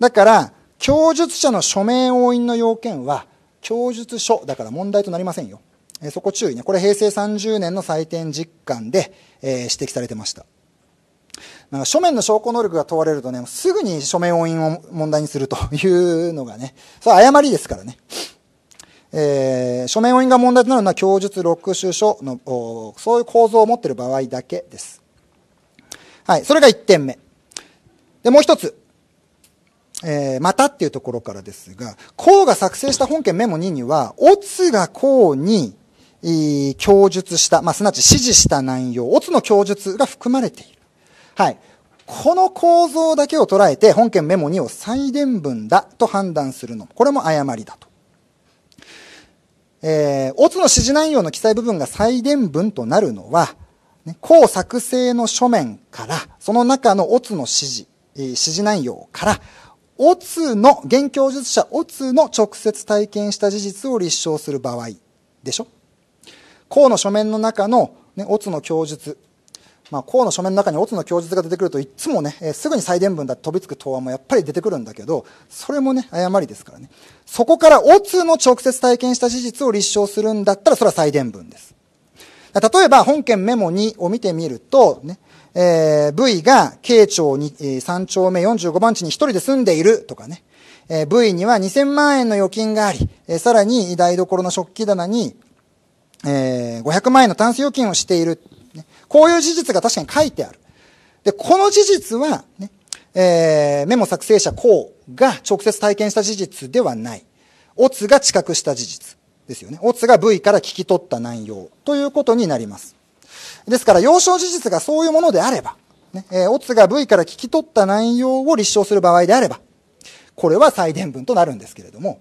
Speaker 1: だから供述者の署名押印の要件は供述書だから問題となりませんよ、えー、そこ注意ねこれ平成30年の採点実感で、えー、指摘されてましたなんか書面の証拠能力が問われるとねすぐに署名押印を問題にすると いうのがねそれは誤りですからねえー、書面押印が問題となるのは供述録取書のそういう構造を持っている場合だけです。はい、それが1点目。で、もう一つ。えー、またっていうところからですが、孔が作成した本件メモ2には、オツが孔に、い供述した、まあ、すなわち指示した内容、オツの供述が含まれている。はい。この構造だけを捉えて、本件メモ2を再伝文だと判断するの。これも誤りだと。えー、オツの指示内容の記載部分が再伝文となるのは、ね、項作成の書面から、その中のオツの指示、えー、指示内容から、オツの、現教術者オツの直接体験した事実を立証する場合でしょ項の書面の中の、ね、オツの供述。まあ、項の書面の中にオツの供述が出てくるといつもね、えー、すぐに再伝文だって飛びつく答案もやっぱり出てくるんだけど、それもね、誤りですからね。そこからオツの直接体験した事実を立証するんだったら、それは再伝文です。例えば、本件メモ2を見てみると、ね、えー、V が慶長に、三3丁目45番地に一人で住んでいるとかね。えー、V には2000万円の預金があり、えー、さらに台所の食器棚に、えー、500万円のタンス預金をしている、ね。こういう事実が確かに書いてある。で、この事実は、ね、えー、メモ作成者こうが直接体験した事実ではない。オツが知覚した事実ですよね。オツが V から聞き取った内容ということになります。ですから、要証事実がそういうものであれば、ね、えー、オツが V から聞き取った内容を立証する場合であれば、これは再伝文となるんですけれども、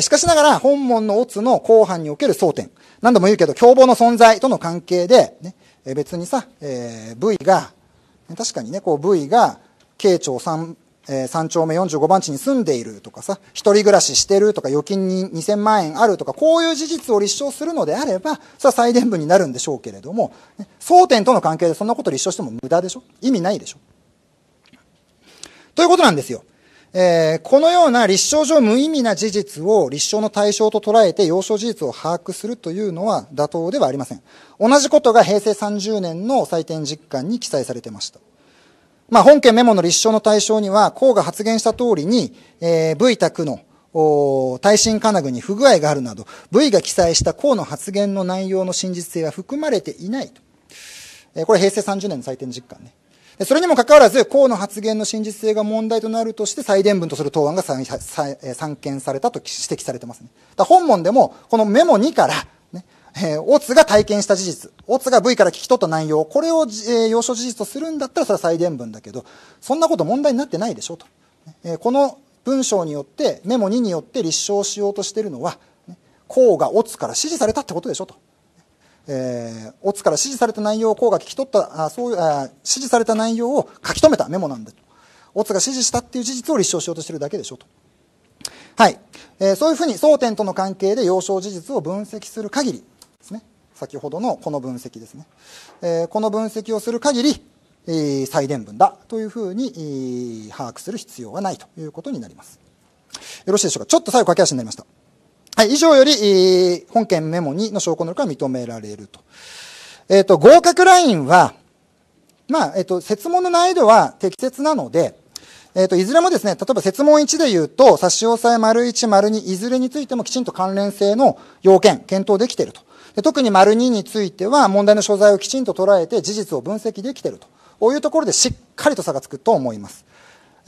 Speaker 1: しかしながら、本文のオツの後半における争点、何度も言うけど、共謀の存在との関係で、ね、別にさ、えー、V が、確かにね、こう V が、慶長三えー、3丁目45番地に住んでいるとかさ、一人暮らししてるとか、預金に2000万円あるとか、こういう事実を立証するのであれば、それは再伝文になるんでしょうけれども、ね、争点との関係でそんなこと立証しても無駄でしょ意味ないでしょということなんですよ。えー、このような立証上無意味な事実を立証の対象と捉えて要所事実を把握するというのは妥当ではありません。同じことが平成30年の採点実感に記載されてました。まあ、本件メモの立証の対象には、公が発言した通りに、えー、V 卓のお耐震金具に不具合があるなど、V が記載した公の発言の内容の真実性は含まれていないと。えー、これ平成30年の採点実感ね。それにもかかわらず、公の発言の真実性が問題となるとして、再伝文とする答案が散見されたと指摘されてますね。だ本文でも、このメモ2から、えー、オツが体験した事実、オツが V から聞き取った内容、これを、えー、要所事実とするんだったらそれは再伝文だけど、そんなこと問題になってないでしょと。えー、この文章によって、メモ2によって立証しようとしているのは、こうがオツから指示されたってことでしょと。えー、オツから指示された内容をこうが聞き取った、あそうあ指示された内容を書き留めたメモなんだと。オツが指示したっていう事実を立証しようとしてるだけでしょと。はい。えー、そういうふうに争点との関係で要衝事実を分析する限り、先ほどのこの分析ですね、えー、この分析をする限り、えー、最伝分だというふうに、えー、把握する必要はないということになりますよろしいでしょうかちょっと最後駆け足になりましたはい、以上より、えー、本件メモ2の証拠能力は認められると。えっ、ー、と、合格ラインは、まあ、えっ、ー、と、説問の難易度は適切なので、えっ、と、いずれもですね、例えば説問1で言うと、差し押さえ丸1、丸2、いずれについてもきちんと関連性の要件、検討できているとで特に丸2については問題の所在をきちんと捉えて事実を分析できているとこういうところでしっかりと差がつくと思います。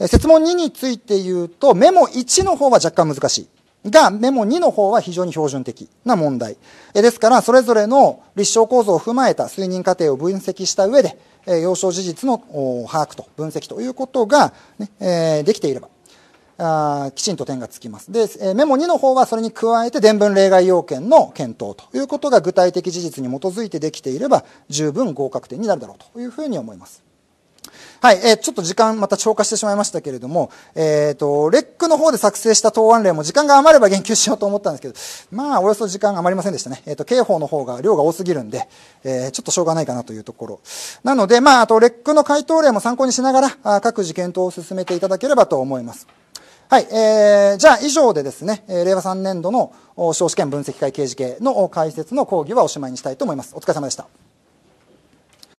Speaker 1: 説問2について言うと、メモ1の方は若干難しい。が、メモ2の方は非常に標準的な問題。ですから、それぞれの立証構造を踏まえた推認過程を分析した上で、要衝事実の把握と分析ということが、ね、できていれば、あきちんと点がつきます。で、えメモ2の方はそれに加えて伝文例外要件の検討ということが具体的事実に基づいてできていれば十分合格点になるだろうというふうに思います。はい、えー、ちょっと時間また超過してしまいましたけれども、えっ、ー、と、レックの方で作成した答案例も時間が余れば言及しようと思ったんですけど、まあ、およそ時間余りませんでしたね。えっ、ー、と、刑法の方が量が多すぎるんで、えー、ちょっとしょうがないかなというところ。なので、まあ、あと、レックの回答例も参考にしながら、あ各自検討を進めていただければと思います。はい、えー、じゃあ以上でですね、令和3年度の少子圏分析会刑事系の解説の講義はおしまいにしたいと思います。お疲れ様でした。